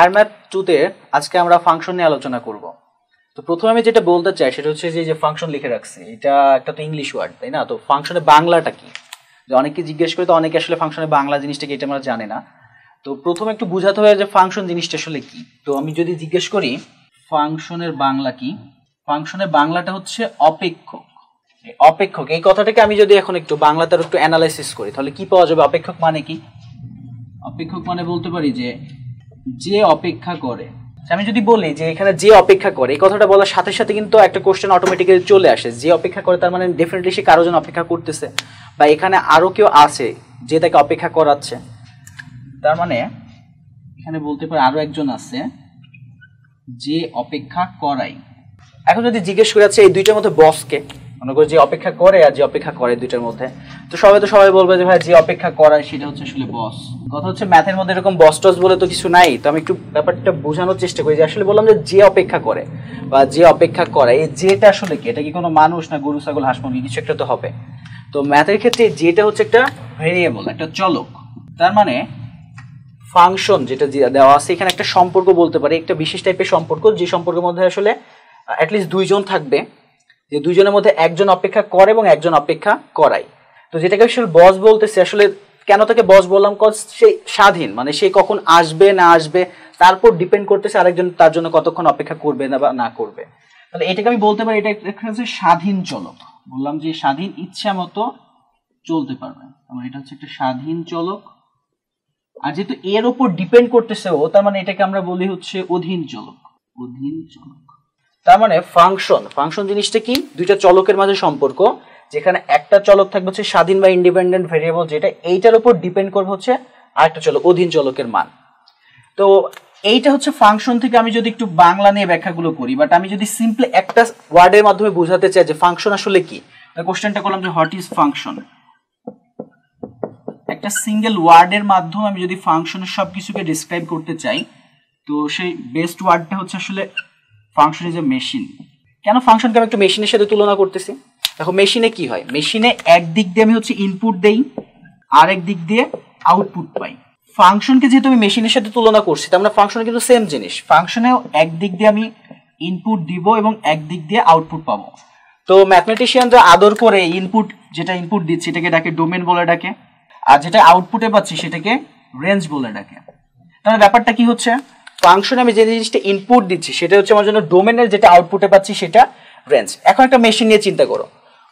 আর টুতে আজকে আমরা ফাংশন নিয়ে আলোচনা করব তো প্রথমে আমি যেটা বলতে চাই সেটা হচ্ছে যে ফাংশন লিখে রাখছি এটা একটা তো ইংলিশ ওয়ার্ড তাই না তো ফাংশনের বাংলাটা কি যে অনেকে জিজ্ঞেস করে তো অনেকে আসলে ফাংশনের বাংলা জিনিসটা কি এটা আমরা জানে না তো প্রথমে একটু বুঝাতে হবে যে ফাংশন জিনিসটা আসলে কি তো আমি যদি জিজ্ঞেস করি ফাংশনের বাংলা কি ফাংশনের বাংলাটা হচ্ছে অপেক্ষক অপেক্ষক এই কথাটাকে আমি যদি এখন একটু বাংলাতে একটু অ্যানালাইসিস করি তাহলে কি পাওয়া যাবে অপেক্ষক মানে কি অপেক্ষক মানে বলতে পারি যে যে অপেক্ষা করে আচ্ছা, আমি যদি বলি যে এখানে যে অপেক্ষা করে এই কথাটা বলার সাথে সাথে কিন্তু একটা কোশ্চেন অটোমেটিক্যালি চলে আসে যে অপেক্ষা করে তার মানে ডেফিনেটলি সে কারো জন্য অপেক্ষা করতেছে বা এখানে আরও কেউ আছে যে তাকে অপেক্ষা করাচ্ছে তার মানে এখানে বলতে পারে আরও একজন আছে যে অপেক্ষা করাই এখন যদি জিজ্ঞেস করে আছে আচ্ছা, এই দুইটার মধ্যে বসকে মনে করো যে অপেক্ষা করে আর যে অপেক্ষা করে দুইটার মধ্যে তো সবাই তো সবাই বলবে যে ভাই যে অপেক্ষা করায় সেটা হচ্ছে আসলে বস কথা হচ্ছে ম্যাথের মধ্যে এরকম বস টস বলে তো কিছু নাই তো আমি একটু ব্যাপারটা বোঝানোর চেষ্টা করি যে আসলে বললাম যে যে অপেক্ষা করে বা যে অপেক্ষা করে এই যেটা আসলে কি এটা কি কোনো মানুষ না গরু ছাগল হাঁস মুরগি কিছু একটা তো হবে তো ম্যাথের ক্ষেত্রে যেটা হচ্ছে একটা ভেরিয়েবল একটা চলক তার মানে ফাংশন যেটা দেওয়া আছে এখানে একটা সম্পর্ক বলতে পারে একটা বিশেষ টাইপের সম্পর্ক যে সম্পর্কের মধ্যে আসলে অ্যাটলিস্ট দুইজন থাকবে যে দুজনের মধ্যে একজন অপেক্ষা করে এবং একজন অপেক্ষা করাই তো যেটাকে আসলে বস বলতেছে আসলে কেন তাকে বস বললাম কজ সে স্বাধীন মানে সে কখন আসবে না আসবে তারপর ডিপেন্ড করতেছে আরেকজন তার জন্য কতক্ষণ অপেক্ষা করবে না বা না করবে তাহলে এটাকে আমি বলতে পারি এটা একটা হচ্ছে স্বাধীন চলক বললাম যে স্বাধীন ইচ্ছা মতো চলতে পারবে আমার মানে এটা হচ্ছে একটা স্বাধীন চলক আর যেহেতু এর ওপর ডিপেন্ড করতেছে ও তার মানে এটাকে আমরা বলি হচ্ছে অধীন চলক অধীন চলক তার মানে ফাংশন ফাংশন জিনিসটা কি দুইটা চলকের মাঝে সম্পর্ক যেখানে একটা চলক থাকবে হচ্ছে স্বাধীন বা ইন্ডিপেন্ডেন্ট ভেরিয়েবল যেটা এইটার উপর ডিপেন্ড করবে হচ্ছে আরেকটা চলক অধীন চলকের মান তো এইটা হচ্ছে ফাংশন থেকে আমি যদি একটু বাংলা নিয়ে ব্যাখ্যাগুলো করি বাট আমি যদি সিম্পলি একটা ওয়ার্ডের মাধ্যমে বোঝাতে চাই যে ফাংশন আসলে কি কোশ্চেনটা করলাম যে হোয়াট ইজ ফাংশন একটা সিঙ্গেল ওয়ার্ডের মাধ্যমে আমি যদি ফাংশনের সবকিছুকে ডিসক্রাইব করতে চাই তো সেই বেস্ট ওয়ার্ডটা হচ্ছে আসলে ফাংশন ইজ এ মেশিন কেন ফাংশনকে আমি একটু মেশিনের সাথে তুলনা করতেছি দেখো মেশিনে কি হয় মেশিনে এক দিক দিয়ে আমি হচ্ছে ইনপুট দেই আর এক দিক দিয়ে আউটপুট পাই ফাংশনকে যেহেতু আমি মেশিনের সাথে তুলনা করছি তার মানে ফাংশন কিন্তু সেম জিনিস ফাংশনেও এক দিক দিয়ে আমি ইনপুট দিব এবং এক দিক দিয়ে আউটপুট পাবো তো ম্যাথমেটিশিয়ানরা আদর করে ইনপুট যেটা ইনপুট দিচ্ছে এটাকে ডাকে ডোমেন বলে ডাকে আর যেটা আউটপুটে পাচ্ছি সেটাকে রেঞ্জ বলে ডাকে তাহলে ব্যাপারটা কি হচ্ছে ফাংশনে আমি যে জিনিসটা ইনপুট দিচ্ছি সেটা হচ্ছে আমার জন্য ডোমেনের যেটা আউটপুটে পাচ্ছি সেটা রেঞ্জ এখন একটা মেশিন নিয়ে চিন্তা করো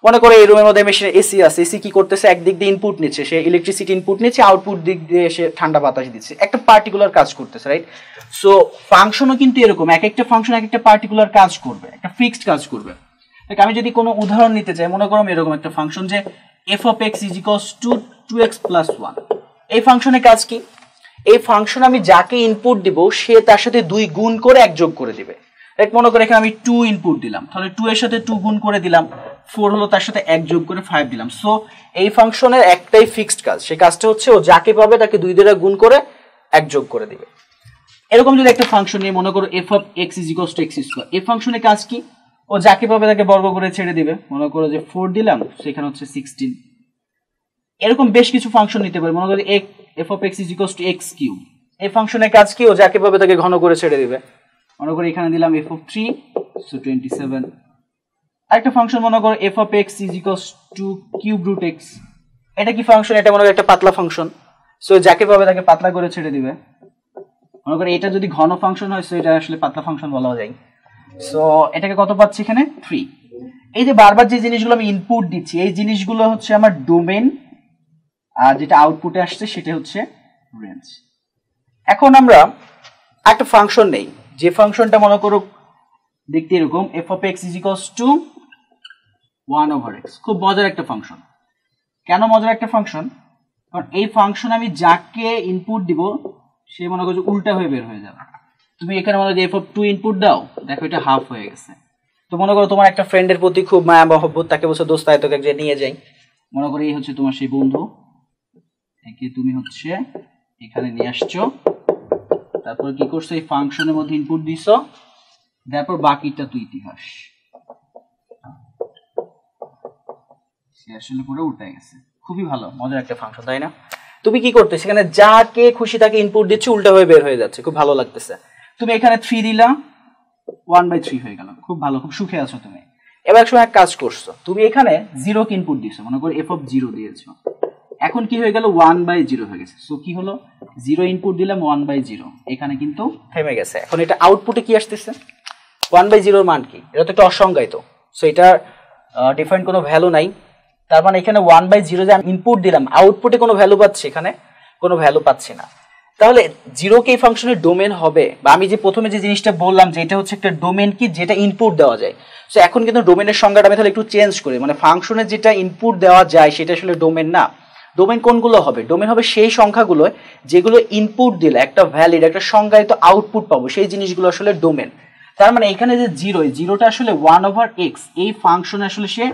মনে করো এই রুমের মধ্যে মেশিনে এসি আছে এসি কি করতেছে একদিক দিয়ে ইনপুট নিচ্ছে সে ইলেকট্রিসিটি ইনপুট নিচ্ছে আউটপুট দিক দিয়ে সে ঠান্ডা বাতাস দিচ্ছে একটা পার্টিকুলার কাজ করতেছে রাইট সো ফাংশনও কিন্তু এরকম এক একটা ফাংশন এক একটা পার্টিকুলার কাজ করবে একটা ফিক্সড কাজ করবে আমি যদি কোনো উদাহরণ নিতে চাই মনে করো এরকম একটা ফাংশন যে f of x ইজিকস to two x plus one এই ফাংশনের কাজ কি এই ফাংশন আমি যাকে ইনপুট দিব সে তার সাথে দুই গুণ করে এক যোগ করে দিবে এক মনে করে এখানে আমি টু ইনপুট দিলাম তাহলে টু এর সাথে টু গুণ করে দিলাম ফোর হলো তার সাথে এক যোগ করে ফাইভ দিলাম সো এই ফাংশনের একটাই ফিক্সড কাজ সেই কাজটা হচ্ছে ও যাকে পাবে তাকে দুই দ্বারা গুণ করে এক যোগ করে দিবে এরকম যদি একটা ফাংশন নিয়ে মনে করো f of x is x to x square এই ফাংশনের কাজ কি ও যাকে পাবে তাকে বর্গ করে ছেড়ে দিবে মনে করো যে ফোর দিলাম সেখানে হচ্ছে সিক্সটিন এরকম বেশ কিছু ফাংশন নিতে পারি মনে করি এক f of x is equals to x cube এই ফাংশনের কাজ কি ও যাকে পাবে তাকে ঘন করে ছেড়ে দিবে মনে করি এখানে দিলাম f of three so twenty seven আরেকটা ফাংশন মনে করো f of x is equals to cube root x এটা কি ফাংশন এটা মনে করি একটা পাতলা ফাংশন সো যাকে পাবে তাকে পাতলা করে ছেড়ে দিবে মনে করি এটা যদি ঘন ফাংশন হয় সো এটা আসলে পাতলা ফাংশন বলা যায় সো এটাকে কত পাচ্ছি এখানে থ্রি এই যে বারবার যে জিনিসগুলো আমি ইনপুট দিচ্ছি এই জিনিসগুলো হচ্ছে আমার ডোমেন আর যেটা আউটপুটে আসছে সেটা হচ্ছে রেঞ্জ এখন আমরা একটা ফাংশন নেই যে ফাংশনটা মনে করো দেখতে এরকম f of x ইজিকস to one over x খুব মজার একটা ফাংশন কেন মজার একটা ফাংশন কারণ এই ফাংশন আমি যাকে ইনপুট দিব সে মনে করছে উল্টা হয়ে বের হয়ে যাবে তুমি এখানে মনে করো এফ অফ টু ইনপুট দাও দেখো এটা হাফ হয়ে গেছে তো মনে করো তোমার একটা ফ্রেন্ডের প্রতি খুব মায়া মহব্বত তাকে বসে দোস্তায় তোকে যে নিয়ে যাই মনে করো এই হচ্ছে তোমার সেই বন্ধু একে তুমি হচ্ছে এখানে নিয়ে আসছো তারপর কি করছো এই ফাংশনের মধ্যে ইনপুট দিস তারপর বাকিটা তুই ইতিহাস আসলে পুরো গেছে খুবই ভালো মজার একটা ফাংশন তাই না তুমি কি করতে সেখানে যাকে খুশি তাকে ইনপুট দিচ্ছ উল্টা হয়ে বের হয়ে যাচ্ছে খুব ভালো লাগতেছে তুমি এখানে থ্রি দিলা ওয়ান বাই থ্রি হয়ে গেল খুব ভালো খুব সুখে আছো তুমি এবার এক সময় এক কাজ করছো তুমি এখানে জিরো ইনপুট দিছো মনে করো এফ অফ জিরো দিয়েছো এখন কি হয়ে গেল ওয়ান বাই জিরো হয়ে গেছে সো কি হলো জিরো ইনপুট দিলাম ওয়ান বাই জিরো এখানে কিন্তু থেমে গেছে এখন এটা আউটপুটে কি আসতেছে ওয়ান বাই জিরোর মান কি এটা তো একটা অসংজ্ঞায়িত সো এটার ডিফারেন্ট কোনো ভ্যালু নাই তার মানে এখানে ওয়ান বাই জিরো যে আমি ইনপুট দিলাম আউটপুটে কোনো ভ্যালু পাচ্ছি এখানে কোনো ভ্যালু পাচ্ছি না তাহলে জিরো কে ফাংশনের ডোমেন হবে বা আমি যে প্রথমে যে জিনিসটা বললাম যে এটা হচ্ছে একটা ডোমেন কি যেটা ইনপুট দেওয়া যায় সো এখন কিন্তু ডোমেনের সংজ্ঞাটা আমি তাহলে একটু চেঞ্জ করি মানে ফাংশনের যেটা ইনপুট দেওয়া যায় সেটা আসলে ডোমেন না ডোমেন কোনগুলো হবে ডোমেন হবে সেই সংখ্যাগুলো যেগুলো ইনপুট দিলে একটা ভ্যালিড একটা সংজ্ঞায়িত আউটপুট পাবো সেই জিনিসগুলো আসলে ডোমেন তার মানে এখানে যে জিরো জিরোটা আসলে ওয়ান ওভার এক্স এই ফাংশন আসলে সে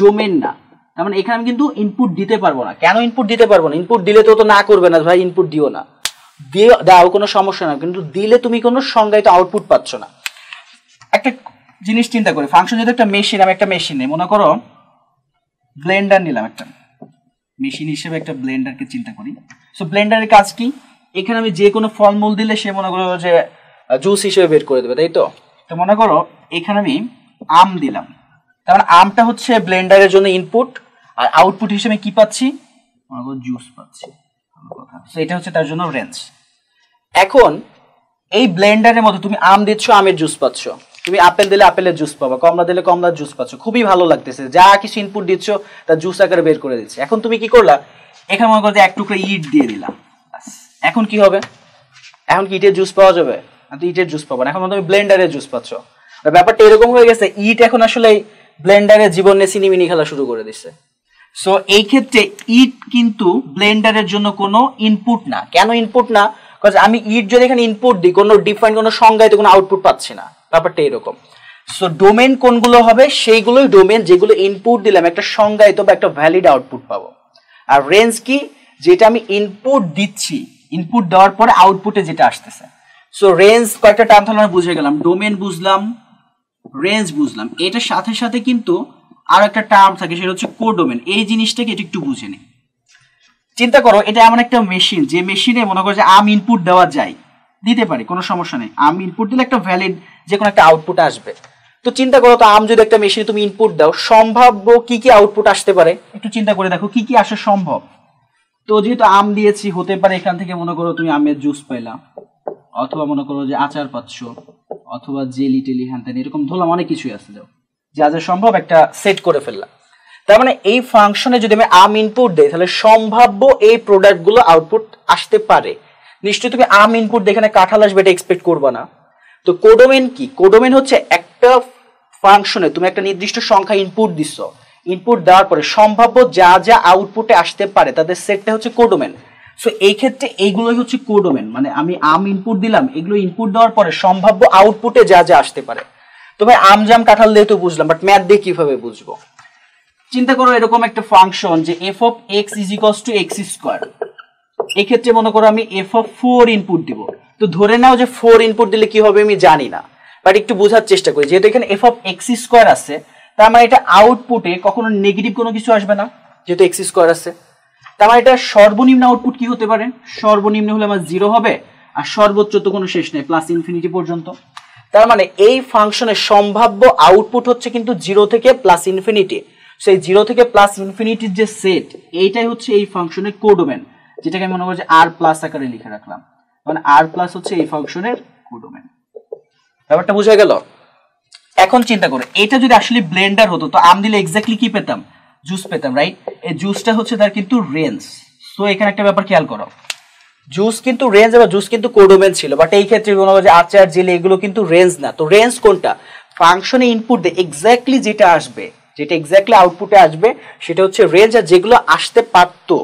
ডোমেন না তার মানে এখানে আমি কিন্তু ইনপুট দিতে পারবো না কেন ইনপুট দিতে পারবো না ইনপুট দিলে তো না করবে না ভাই ইনপুট দিও না দিয়ে দাও কোনো সমস্যা না কিন্তু দিলে তুমি কোনো সংজ্ঞায়িত আউটপুট পাচ্ছ না একটা জিনিস চিন্তা করি ফাংশন যদি একটা মেশিন আমি একটা মেশিন নেই মনে করো ব্লেন্ডার নিলাম একটা মেশিন হিসেবে একটা ব্লেন্ডারকে চিন্তা করি সো ব্লেন্ডারের কাজ কি এখানে আমি যে কোনো ফলমূল দিলে সে মনে করো যে জুস হিসেবে বের করে দেবে তাই তো তো মনে করো এখানে আমি আম দিলাম কারণ মানে আমটা হচ্ছে ব্লেন্ডারের জন্য ইনপুট আর আউটপুট হিসেবে কি পাচ্ছি মনে করো জুস পাচ্ছি সো এটা হচ্ছে তার জন্য রেঞ্জ এখন এই ব্লেন্ডারের মধ্যে তুমি আম দিচ্ছ আমের জুস পাচ্ছ তুমি আপেল দিলে আপেলের জুস পাবা কমলা দিলে কমলার জুস পাচ্ছ খুবই ভালো লাগতেছে যা কিছু ইনপুট দিচ্ছ তা জুস আকারে বের করে দিচ্ছে এখন তুমি কি করলা এখানে মনে করতে এক টুকরো ইট দিয়ে দিলাম এখন কি হবে এখন কি ইটের জুস পাওয়া যাবে তো ইটের জুস পাবো না এখন তুমি ব্লেন্ডারের জুস পাচ্ছ ব্যাপারটা এরকম হয়ে গেছে ইট এখন আসলে ব্লেন্ডারের জীবন নিয়ে সিনিমিনি খেলা শুরু করে দিচ্ছে সো এই ক্ষেত্রে ইট কিন্তু ব্লেন্ডারের জন্য কোনো ইনপুট না কেন ইনপুট না আমি ইট যদি এখানে ইনপুট দিই কোনো ডিফারেন্ট কোনো সংজ্ঞায় কোনো আউটপুট পাচ্ছি না ব্যাপারটা এরকম সো ডোমেন কোনগুলো হবে সেইগুলোই ডোমেন যেগুলো ইনপুট দিলাম একটা সংজ্ঞায়িত বা একটা ভ্যালিড আউটপুট পাবো আর রেঞ্জ কি যেটা আমি ইনপুট দিচ্ছি ইনপুট দেওয়ার পরে আউটপুটে যেটা আসতেছে সো রেঞ্জ কয়েকটা টার্ম ধরে বুঝে গেলাম ডোমেন বুঝলাম রেঞ্জ বুঝলাম এটার সাথে সাথে কিন্তু আরো একটা টার্ম থাকে সেটা হচ্ছে কোডোমেন এই জিনিসটাকে এটা একটু বুঝে নিই চিন্তা করো এটা এমন একটা মেশিন যে মেশিনে মনে করো যে আম ইনপুট দেওয়া যায় দিতে পারি কোনো সমস্যা নেই আম ইনপুট দিলে একটা ভ্যালিড যে কোনো একটা আউটপুট আসবে তো চিন্তা করো তো আম যদি একটা মেশিনে তুমি ইনপুট দাও সম্ভাব্য কি কি আউটপুট আসতে পারে একটু চিন্তা করে দেখো কি কি আসা সম্ভব তো যেহেতু আম দিয়েছি হতে পারে এখান থেকে মনে করো তুমি আমের জুস পাইলাম অথবা মনে করো যে আচার পাচ্ছ অথবা জেলি টেলি হ্যান তেন এরকম ধরলাম অনেক কিছুই আসতে যাও যা যা সম্ভব একটা সেট করে ফেললাম তার মানে এই ফাংশনে যদি আমি আম ইনপুট দেই তাহলে সম্ভাব্য এই প্রোডাক্টগুলো আউটপুট আসতে পারে নিশ্চয়ই তুমি আম ইনপুট দেখে কাঁঠাল আসবে এটা এক্সপেক্ট করবা না তো কোডোমেন কি কোডোমেন হচ্ছে একটা ফাংশনে তুমি একটা নির্দিষ্ট সংখ্যা ইনপুট দিচ্ছ ইনপুট দেওয়ার পরে সম্ভাব্য যা যা আউটপুটে আসতে পারে তাদের সেটটা হচ্ছে কোডোমেন সো এই ক্ষেত্রে এইগুলোই হচ্ছে কোডোমেন মানে আমি আম ইনপুট দিলাম এগুলো ইনপুট দেওয়ার পরে সম্ভাব্য আউটপুটে যা যা আসতে পারে তো ভাই আম জাম কাঁঠাল দিয়ে তো বুঝলাম বাট ম্যাথ দিয়ে কিভাবে বুঝবো চিন্তা করো এরকম একটা ফাংশন যে f of x is two x square এক্ষেত্রে মনে করো আমি এফ অফ ফোর ইনপুট দিব তো ধরে নাও যে ফোর ইনপুট দিলে কি হবে আমি জানি না বাট একটু বোঝার চেষ্টা করি যেহেতু এখানে এফ অফ এক্স স্কোয়ার আছে তার মানে এটা আউটপুটে কখনো নেগেটিভ কোনো কিছু আসবে না যেহেতু এক্স স্কোয়ার আছে তার মানে এটা সর্বনিম্ন আউটপুট কি হতে পারে সর্বনিম্ন হলে আমার জিরো হবে আর সর্বোচ্চ তো কোনো শেষ নেই প্লাস ইনফিনিটি পর্যন্ত তার মানে এই ফাংশনের সম্ভাব্য আউটপুট হচ্ছে কিন্তু জিরো থেকে প্লাস ইনফিনিটি সেই জিরো থেকে প্লাস ইনফিনিটির যে সেট এইটাই হচ্ছে এই ফাংশনের কোডোমেন যেটাকে আমি মনে করি আর প্লাস আকারে লিখে রাখলাম মানে আর প্লাস হচ্ছে এই ফাংশনের কোডোমেন ব্যাপারটা বোঝা গেল এখন চিন্তা করো এটা যদি আসলে ব্লেন্ডার হতো তো আম দিলে এক্স্যাক্টলি কি পেতাম জুস পেতাম রাইট এই জুসটা হচ্ছে তার কিন্তু রেঞ্জ সো এখানে একটা ব্যাপার খেয়াল করো জুস কিন্তু রেঞ্জ এবং জুস কিন্তু কোডোমেন ছিল বাট এই ক্ষেত্রে মনে হয় যে আচার জেলে এগুলো কিন্তু রেঞ্জ না তো রেঞ্জ কোনটা ফাংশনে ইনপুট দে এক্স্যাক্টলি যেটা আসবে যেটা এক্স্যাক্টলি আউটপুটে আসবে সেটা হচ্ছে রেঞ্জ আর যেগুলো আসতে পারতো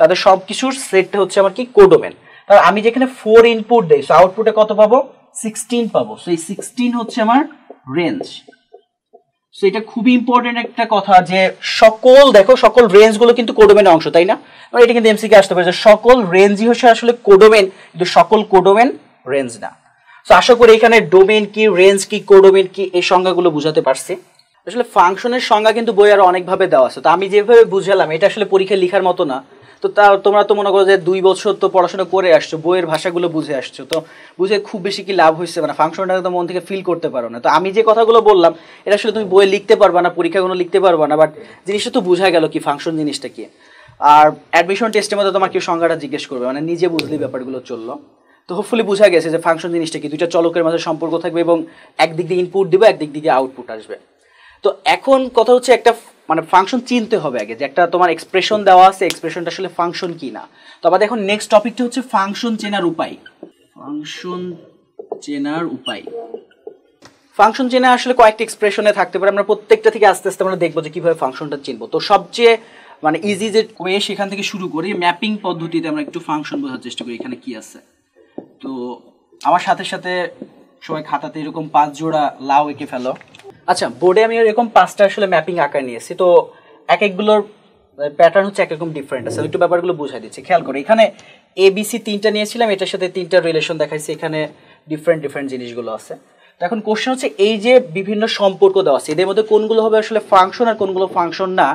তাদের সব কিছুর সেটটা হচ্ছে আমার কি কোডোমেন তাহলে আমি যেখানে ফোর ইনপুট দেই সো আউটপুটে কত পাবো সিক্সটিন পাবো সো এই সিক্সটিন হচ্ছে আমার রেঞ্জ সো এটা খুবই ইম্পর্টেন্ট একটা কথা যে সকল দেখো সকল রেঞ্জগুলো কিন্তু কোডোমেনের অংশ তাই না এটা কিন্তু এমসিকে আসতে পারে যে সকল রেঞ্জই হচ্ছে আসলে কোডোমেন কিন্তু সকল কোডোমেন রেঞ্জ না সো আশা করি এখানে ডোমেন কি রেঞ্জ কি কোডোমেন কি এই সংজ্ঞাগুলো বুঝাতে পারছি আসলে ফাংশনের সংজ্ঞা কিন্তু বই আরো অনেকভাবে দেওয়া আছে তো আমি যেভাবে বুঝালাম এটা আসলে পরীক্ষায় লিখার মতো না তো তা তোমরা তো মনে করো যে দুই বছর তো পড়াশোনা করে আসছো বইয়ের ভাষাগুলো বুঝে আসছো তো বুঝে খুব বেশি কি লাভ হয়েছে মানে ফাংশনটা তো মন থেকে ফিল করতে পারো না তো আমি যে কথাগুলো বললাম এটা আসলে তুমি বইয়ে লিখতে পারবা না পরীক্ষাগুলো লিখতে পারবা না বাট জিনিসটা তো বোঝা গেল কি ফাংশন জিনিসটা কি আর অ্যাডমিশন টেস্টের মধ্যে তোমার কেউ সংজ্ঞাটা জিজ্ঞেস করবে মানে নিজে বুঝলি ব্যাপারগুলো চললো তো হোপফুলি বোঝা গেছে যে ফাংশন জিনিসটা কি দুইটা চলকের মাঝে সম্পর্ক থাকবে এবং একদিক দিয়ে ইনপুট দেবে একদিক দিকে আউটপুট আসবে তো এখন কথা হচ্ছে একটা মানে ফাংশন চিনতে হবে আগে যে একটা তোমার এক্সপ্রেশন দেওয়া আছে এক্সপ্রেশনটা আসলে ফাংশন কি না তো আবার দেখো নেক্সট টপিকটি হচ্ছে ফাংশন চেনার উপায় ফাংশন চেনার উপায় ফাংশন চেনা আসলে কয়েকটি এক্সপ্রেশনে থাকতে পারে আমরা প্রত্যেকটা থেকে আস্তে আস্তে আমরা দেখবো যে কীভাবে ফাংশনটা চিনবো তো সবচেয়ে মানে ইজি যে ওয়ে সেখান থেকে শুরু করি ম্যাপিং পদ্ধতিতে আমরা একটু ফাংশন বোঝার চেষ্টা করি এখানে কি আছে তো আমার সাথে সাথে সবাই খাতাতে এরকম পাঁচ জোড়া লাউ এঁকে ফেলো আচ্ছা বোর্ডে আমি এরকম পাঁচটা আসলে ম্যাপিং আঁকা নিয়েছি তো এক একগুলোর প্যাটার্ন হচ্ছে একরকম ডিফারেন্ট আছে একটু ব্যাপারগুলো বুঝাই দিচ্ছি খেয়াল করে এখানে এবিসি তিনটা নিয়েছিলাম এটার সাথে তিনটা রিলেশন দেখাইছি এখানে ডিফারেন্ট ডিফারেন্ট জিনিসগুলো আছে এখন কোশ্চেন হচ্ছে এই যে বিভিন্ন সম্পর্ক দেওয়া আছে এদের মধ্যে কোনগুলো হবে আসলে ফাংশন আর কোনগুলো ফাংশন না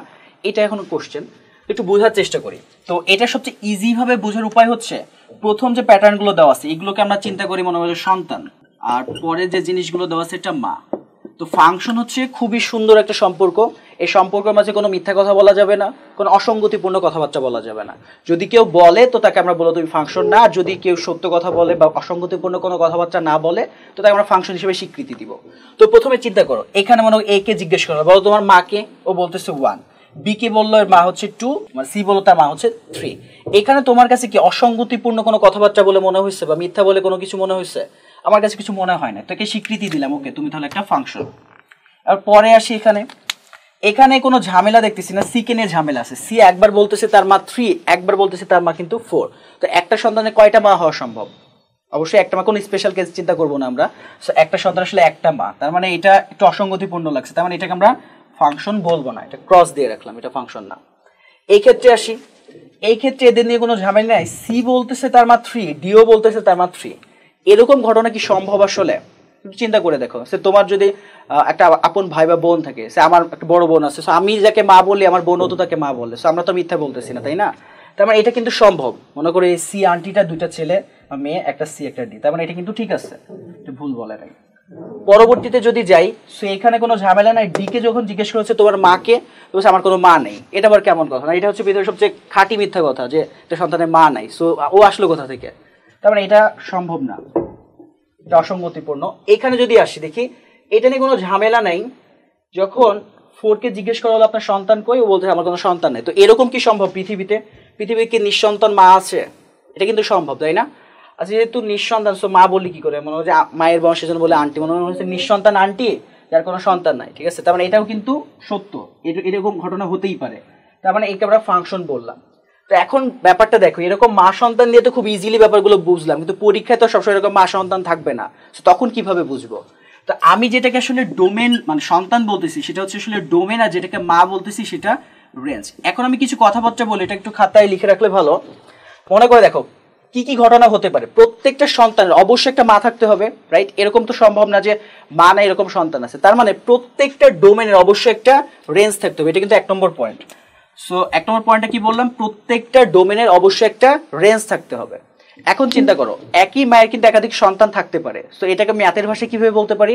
এটা এখন কোশ্চেন একটু বোঝার চেষ্টা করি তো এটা সবচেয়ে ইজিভাবে বোঝার উপায় হচ্ছে প্রথম যে প্যাটার্নগুলো দেওয়া আছে এগুলোকে আমরা চিন্তা করি মনে হয় সন্তান আর পরে যে জিনিসগুলো দেওয়া আছে এটা মা তো ফাংশন হচ্ছে খুবই সুন্দর একটা সম্পর্ক এই সম্পর্কের মাঝে কোনো মিথ্যা কথা বলা যাবে না কোনো অসঙ্গতিপূর্ণ কথাবার্তা বলা যাবে না যদি কেউ বলে তো তাকে আমরা বলো তুমি ফাংশন না যদি কেউ সত্য কথা বলে বা অসঙ্গতিপূর্ণ কোনো কথাবার্তা না বলে তো তাকে আমরা ফাংশন হিসেবে স্বীকৃতি দিব তো প্রথমে চিন্তা করো এখানে মনে এ কে জিজ্ঞেস করো বলো তোমার মাকে ও বলতেছে ওয়ান বি কে বললো এর মা হচ্ছে টু সি বললো তার মা হচ্ছে থ্রি এখানে তোমার কাছে কি অসঙ্গতিপূর্ণ কোনো কথাবার্তা বলে মনে হয়েছে বা মিথ্যা বলে কোনো কিছু মনে হয়েছে আমার কাছে কিছু মনে হয় না তোকে স্বীকৃতি দিলাম ওকে তুমি তাহলে একটা ফাংশন আর পরে আসি এখানে এখানে কোনো ঝামেলা দেখতেছি না সিকে নিয়ে ঝামেলা আছে সি একবার বলতেছে তার মা থ্রি একবার বলতেছে তার মা কিন্তু ফোর তো একটা সন্তানে কয়টা মা হওয়া সম্ভব অবশ্যই একটা মা কোনো স্পেশাল কেস চিন্তা করবো না আমরা একটা সন্তান আসলে একটা মা তার মানে এটা একটু অসঙ্গতিপূর্ণ লাগছে তার মানে এটাকে আমরা ফাংশন বলবো না এটা ক্রস দিয়ে রাখলাম এটা ফাংশন না এই ক্ষেত্রে আসি এই ক্ষেত্রে এদের নিয়ে কোনো ঝামেলা নাই সি বলতেছে তার মা থ্রি ডিও বলতেছে তার মা থ্রি এরকম ঘটনা কি সম্ভব আসলে চিন্তা করে দেখো সে তোমার যদি একটা আপন ভাই বা বোন থাকে সে আমার একটা বড় বোন আছে আমি যাকে মা বলি আমার বোনও তো তাকে মা বলে সো আমরা তো মিথ্যা বলতেছি না তাই না তার মানে এটা কিন্তু সম্ভব মনে করে সি আন্টিটা দুইটা ছেলে মেয়ে একটা সি একটা ডি তার মানে এটা কিন্তু ঠিক আছে ভুল বলে নাই পরবর্তীতে যদি যাই সো এখানে কোনো ঝামেলা নাই ডিকে যখন জিজ্ঞেস করেছে তোমার মাকে তো আমার কোনো মা নেই এটা আবার কেমন কথা না মানে এটা হচ্ছে পৃথিবীর সবচেয়ে খাঁটি মিথ্যা কথা যে সন্তানের মা নাই সো ও আসলো কোথা থেকে তারপরে মানে এটা সম্ভব না এটা অসঙ্গতিপূর্ণ এখানে যদি আসি দেখি এটা নিয়ে কোনো ঝামেলা নাই যখন ফোরকে জিজ্ঞেস করা হলো আপনার সন্তান কই ও বলতে আমার কোনো সন্তান নেই তো এরকম কি সম্ভব পৃথিবীতে পৃথিবীর কি নিঃসন্তান মা আছে এটা কিন্তু সম্ভব তাই না আচ্ছা যেহেতু নিঃসন্তান সো মা বলি কি করে মনে হয় মায়ের বংশের জন্য বলে আন্টি মনে হচ্ছে নিঃসন্তান আন্টি যার কোনো সন্তান নাই ঠিক আছে তার মানে এটাও কিন্তু সত্য এরকম ঘটনা হতেই পারে তার মানে একে আমরা ফাংশন বললাম তো এখন ব্যাপারটা দেখো এরকম মা সন্তান দিয়ে তো খুব ইজিলি ব্যাপারগুলো বুঝলাম কিন্তু পরীক্ষায় তো সবসময় এরকম মা সন্তান থাকবে না তখন কিভাবে বুঝবো তো আমি যেটাকে আসলে ডোমেন মানে সন্তান বলতেছি সেটা হচ্ছে আসলে ডোমেন আর যেটাকে মা বলতেছি সেটা রেঞ্জ এখন আমি কিছু কথাবার্তা বলি এটা একটু খাতায় লিখে রাখলে ভালো মনে করে দেখো কি কি ঘটনা হতে পারে প্রত্যেকটা সন্তানের অবশ্যই একটা মা থাকতে হবে রাইট এরকম তো সম্ভব না যে মা না এরকম সন্তান আছে তার মানে প্রত্যেকটা ডোমেনের অবশ্যই একটা রেঞ্জ থাকতে হবে এটা কিন্তু এক নম্বর পয়েন্ট সো এক নম্বর পয়েন্টটা কি বললাম প্রত্যেকটা ডোমেনের অবশ্যই একটা রেঞ্জ থাকতে হবে এখন চিন্তা করো একই মায়ের কিন্তু একাধিক সন্তান থাকতে পারে সো এটাকে ম্যাথের ভাষায় কিভাবে বলতে পারি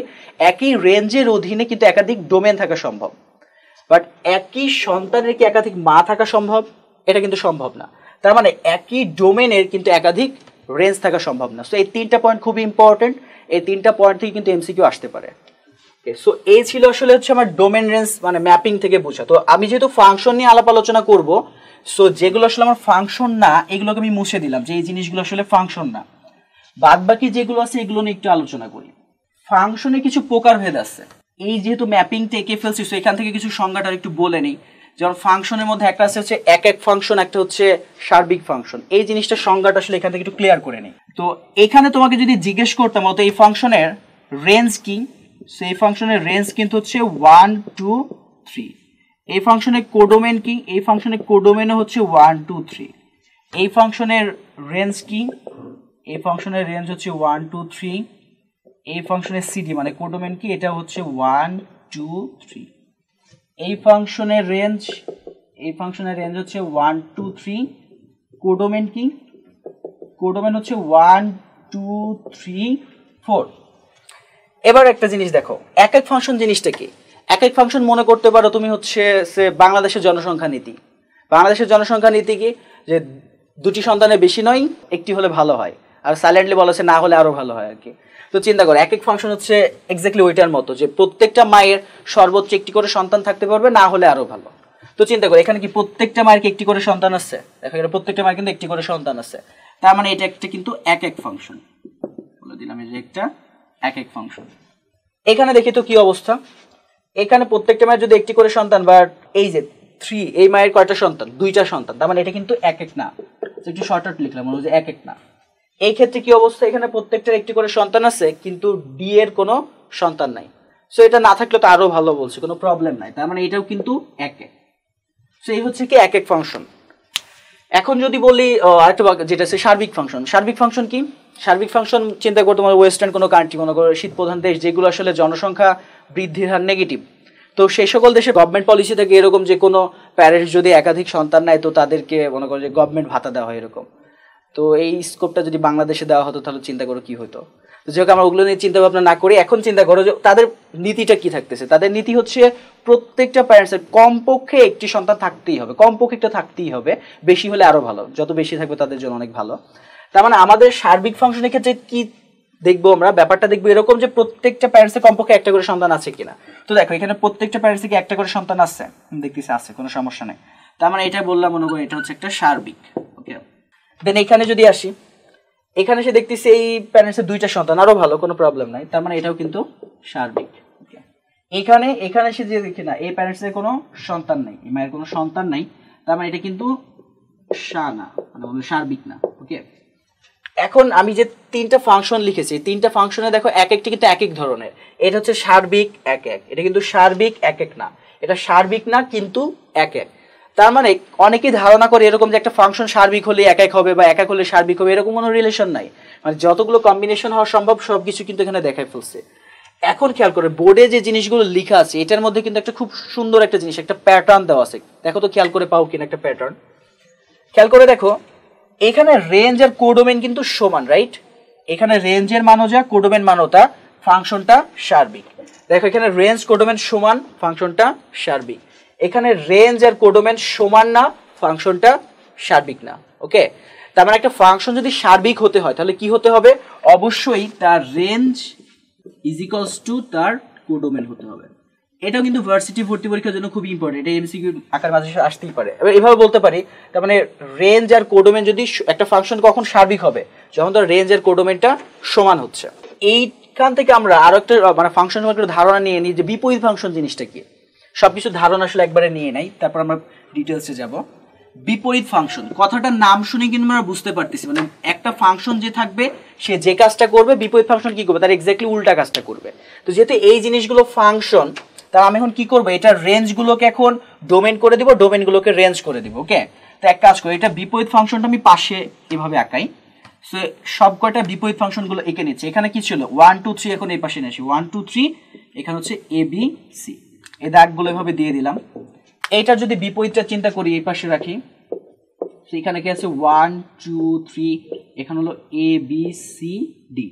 একই রেঞ্জের অধীনে কিন্তু একাধিক ডোমেন থাকা সম্ভব বাট একই সন্তানের কি একাধিক মা থাকা সম্ভব এটা কিন্তু সম্ভব না তার মানে একই ডোমেনের কিন্তু একাধিক রেঞ্জ থাকা সম্ভব না সো এই তিনটা পয়েন্ট খুবই ইম্পর্টেন্ট এই তিনটা পয়েন্ট থেকে কিন্তু এমসিকিউ আসতে পারে ওকে সো এই ছিল আসলে হচ্ছে আমার ডোমেন রেঞ্জ মানে ম্যাপিং থেকে বোঝা তো আমি যেহেতু ফাংশন নিয়ে আলাপ আলোচনা করব সো যেগুলো আসলে আমার ফাংশন না এগুলোকে আমি মুছে দিলাম যে এই জিনিসগুলো আসলে ফাংশন না বাদ বাকি যেগুলো আছে এগুলো নিয়ে একটু আলোচনা করি ফাংশনে কিছু প্রকার ভেদ আছে এই যেহেতু ম্যাপিং টেকে ফেলছি সো এখান থেকে কিছু সংজ্ঞাটা একটু বলে নিই যেমন ফাংশনের মধ্যে একটা আছে হচ্ছে এক এক ফাংশন একটা হচ্ছে সার্বিক ফাংশন এই জিনিসটা সংজ্ঞাটা আসলে এখান থেকে একটু ক্লিয়ার করে নিই তো এখানে তোমাকে যদি জিজ্ঞেস করতাম অত এই ফাংশনের রেঞ্জ কি সেই ফাংশনের রেঞ্জ কিন্তু হচ্ছে ওয়ান টু থ্রি এই ফাংশনের কোডোমেন কি এই ফাংশনের কোডোমেনও হচ্ছে ওয়ান টু থ্রি এই ফাংশনের রেঞ্জ কি এই ফাংশনের রেঞ্জ হচ্ছে ওয়ান টু থ্রি এই ফাংশনের সিডি মানে কোডোমেন কি এটা হচ্ছে ওয়ান টু থ্রি এই ফাংশনের রেঞ্জ এই ফাংশনের রেঞ্জ হচ্ছে ওয়ান টু থ্রি কোডোমেন কি কোডোমেন হচ্ছে ওয়ান টু থ্রি ফোর এবার একটা জিনিস দেখো এক এক ফাংশন জিনিসটা কি এক এক ফাংশন মনে করতে পারো তুমি হচ্ছে সে বাংলাদেশের জনসংখ্যা নীতি বাংলাদেশের জনসংখ্যা নীতি কি যে দুটি সন্তানে বেশি নয় একটি হলে ভালো হয় আর সাইলেন্টলি বলেছে না হলে আরও ভালো হয় আর কি তো চিন্তা করো এক এক ফাংশন হচ্ছে এক্স্যাক্টলি ওইটার মতো যে প্রত্যেকটা মায়ের সর্বোচ্চ একটি করে সন্তান থাকতে পারবে না হলে আরও ভালো তো চিন্তা করো এখানে কি প্রত্যেকটা মায়ের একটি করে সন্তান আছে দেখো এখানে প্রত্যেকটা মায়ের কিন্তু একটি করে সন্তান আছে তার মানে এটা একটা কিন্তু এক এক ফাংশন বলে দিলাম এটা একটা এক এক ফাংশন এখানে দেখি তো কি অবস্থা এখানে প্রত্যেকটা মায়ের যদি একটি করে সন্তান বা এই যে থ্রি এই মায়ের কয়টা সন্তান দুইটা সন্তান তার মানে এটা কিন্তু এক এক না একটু শর্ট আউট লিখলাম যে এক এক না এই ক্ষেত্রে কি অবস্থা এখানে প্রত্যেকটার একটি করে সন্তান আছে কিন্তু ডি এর কোনো সন্তান নাই সো এটা না থাকলে তো আরও ভালো বলছে কোনো প্রবলেম নাই তার মানে এটাও কিন্তু এক এক সো এই হচ্ছে কি এক এক ফাংশন এখন যদি বলি আরেকটা যেটা হচ্ছে সার্বিক ফাংশন সার্বিক ফাংশন কি সার্বিক ফাংশন চিন্তা করো তোমার ওয়েস্টার্ন কোনো কান্ট্রি মনে করো শীত প্রধান দেশ যেগুলো আসলে জনসংখ্যা বৃদ্ধির হার নেগেটিভ তো সেই সকল দেশে গভর্নমেন্ট পলিসি থেকে এরকম যে কোনো প্যারেন্টস যদি একাধিক সন্তান নেয় তো তাদেরকে মনে করো যে গভর্নমেন্ট ভাতা দেওয়া হয় এরকম তো এই স্কোপটা যদি বাংলাদেশে দেওয়া হতো তাহলে চিন্তা করো কি হতো যে আমরা ওগুলো নিয়ে চিন্তা ভাবনা না করি এখন চিন্তা করো যে তাদের নীতিটা কি থাকতেছে তাদের নীতি হচ্ছে প্রত্যেকটা প্যারেন্টসের কমপক্ষে একটি সন্তান থাকতেই হবে কমপক্ষে একটা থাকতেই হবে বেশি হলে আরও ভালো যত বেশি থাকবে তাদের জন্য অনেক ভালো তার মানে আমাদের সার্বিক ফাংশনের ক্ষেত্রে কি দেখবো আমরা ব্যাপারটা দেখবো এরকম যে প্রত্যেকটা প্যারেন্টসের কমপক্ষে একটা করে সন্তান আছে কিনা তো দেখো এখানে প্রত্যেকটা প্যারেন্টসে কি একটা করে সন্তান আছে দেখতেছি আছে কোনো সমস্যা নেই তার মানে এটা বললাম মনে করি এটা হচ্ছে একটা সার্বিক ওকে দেন এখানে যদি আসি এখানে সে দেখতেছি এই প্যারেন্টসের দুইটা সন্তান আরো ভালো কোনো প্রবলেম নাই তার মানে এটাও কিন্তু সার্বিক এখানে এখানে সে যে দেখি না এই প্যারেন্টসের কোনো সন্তান নেই এই মায়ের কোনো সন্তান নেই তার মানে এটা কিন্তু সা না মানে সার্বিক না ওকে এখন আমি যে তিনটা ফাংশন লিখেছি তিনটা ফাংশনে দেখো এক একটি কিন্তু এক এক ধরনের এটা হচ্ছে সার্বিক এক এক এটা কিন্তু সার্বিক এক এক না এটা সার্বিক না কিন্তু এক এক তার মানে অনেকেই ধারণা করে এরকম যে একটা ফাংশন সার্বিক হলে এক এক হবে বা এক এক হলে সার্বিক হবে এরকম কোনো রিলেশন নাই মানে যতগুলো কম্বিনেশন হওয়া সম্ভব সব কিছু কিন্তু এখানে দেখায় ফেলছে এখন খেয়াল করে বোর্ডে যে জিনিসগুলো লেখা আছে এটার মধ্যে কিন্তু একটা খুব সুন্দর একটা জিনিস একটা প্যাটার্ন দেওয়া আছে দেখো তো খেয়াল করে পাও কিনা একটা প্যাটার্ন খেয়াল করে দেখো এখানে রেঞ্জ আর কোডোমেন কিন্তু সমান রাইট এখানে রেঞ্জের মানও যা কোডোমেন মানতা ফাংশনটা সার্বিক দেখো এখানে রেঞ্জ কোডোমেন সমান ফাংশনটা সার্বিক এখানে রেঞ্জ আর কোডোমেন সমান না ফাংশনটা সার্বিক না ওকে তার মানে একটা ফাংশন যদি সার্বিক হতে হয় তাহলে কি হতে হবে অবশ্যই তার রেঞ্জ ইজ ইকলস টু তার কোডোমেন হতে হবে এটাও কিন্তু ভার্সিটি ভর্তি পরীক্ষার জন্য খুব ইম্পর্টেন্ট এটা এমসিকিউ আকার মাঝে আসতেই পারে এবার এভাবে বলতে পারি তার মানে রেঞ্জ আর কোডোমেন যদি একটা ফাংশন কখন সার্বিক হবে যখন ধর রেঞ্জ আর কোডোমেনটা সমান হচ্ছে এইখান থেকে আমরা আরও একটা মানে ফাংশন সম্পর্কে ধারণা নিয়ে নিই যে বিপরীত ফাংশন জিনিসটা কি সব কিছু ধারণা আসলে একবারে নিয়ে নেই তারপর আমরা ডিটেলসে যাব বিপরীত ফাংশন কথাটার নাম শুনে কিন্তু আমরা বুঝতে পারতেছি মানে একটা ফাংশন যে থাকবে সে যে কাজটা করবে বিপরীত ফাংশন কি করবে তার এক্স্যাক্টলি উল্টা কাজটা করবে তো যেহেতু এই জিনিসগুলো ফাংশন তাহলে আমি এখন কি করবো এটার রেঞ্জগুলোকে এখন ডোমেন করে দিব ডোমেনগুলোকে রেঞ্জ করে দিব ওকে তো এক কাজ করি এটা বিপরীত ফাংশনটা আমি পাশে এভাবে আঁকাই সো সব কয়টা বিপরীত ফাংশনগুলো এঁকে নিচ্ছে এখানে কি ছিল ওয়ান টু থ্রি এখন এই পাশে নিয়েছি ওয়ান টু থ্রি এখানে হচ্ছে এ বি সি এই দাগগুলো এভাবে দিয়ে দিলাম এইটা যদি বিপরীতটা চিন্তা করি এই পাশে রাখি এখানে কি আছে ওয়ান টু থ্রি এখানে হলো A B C D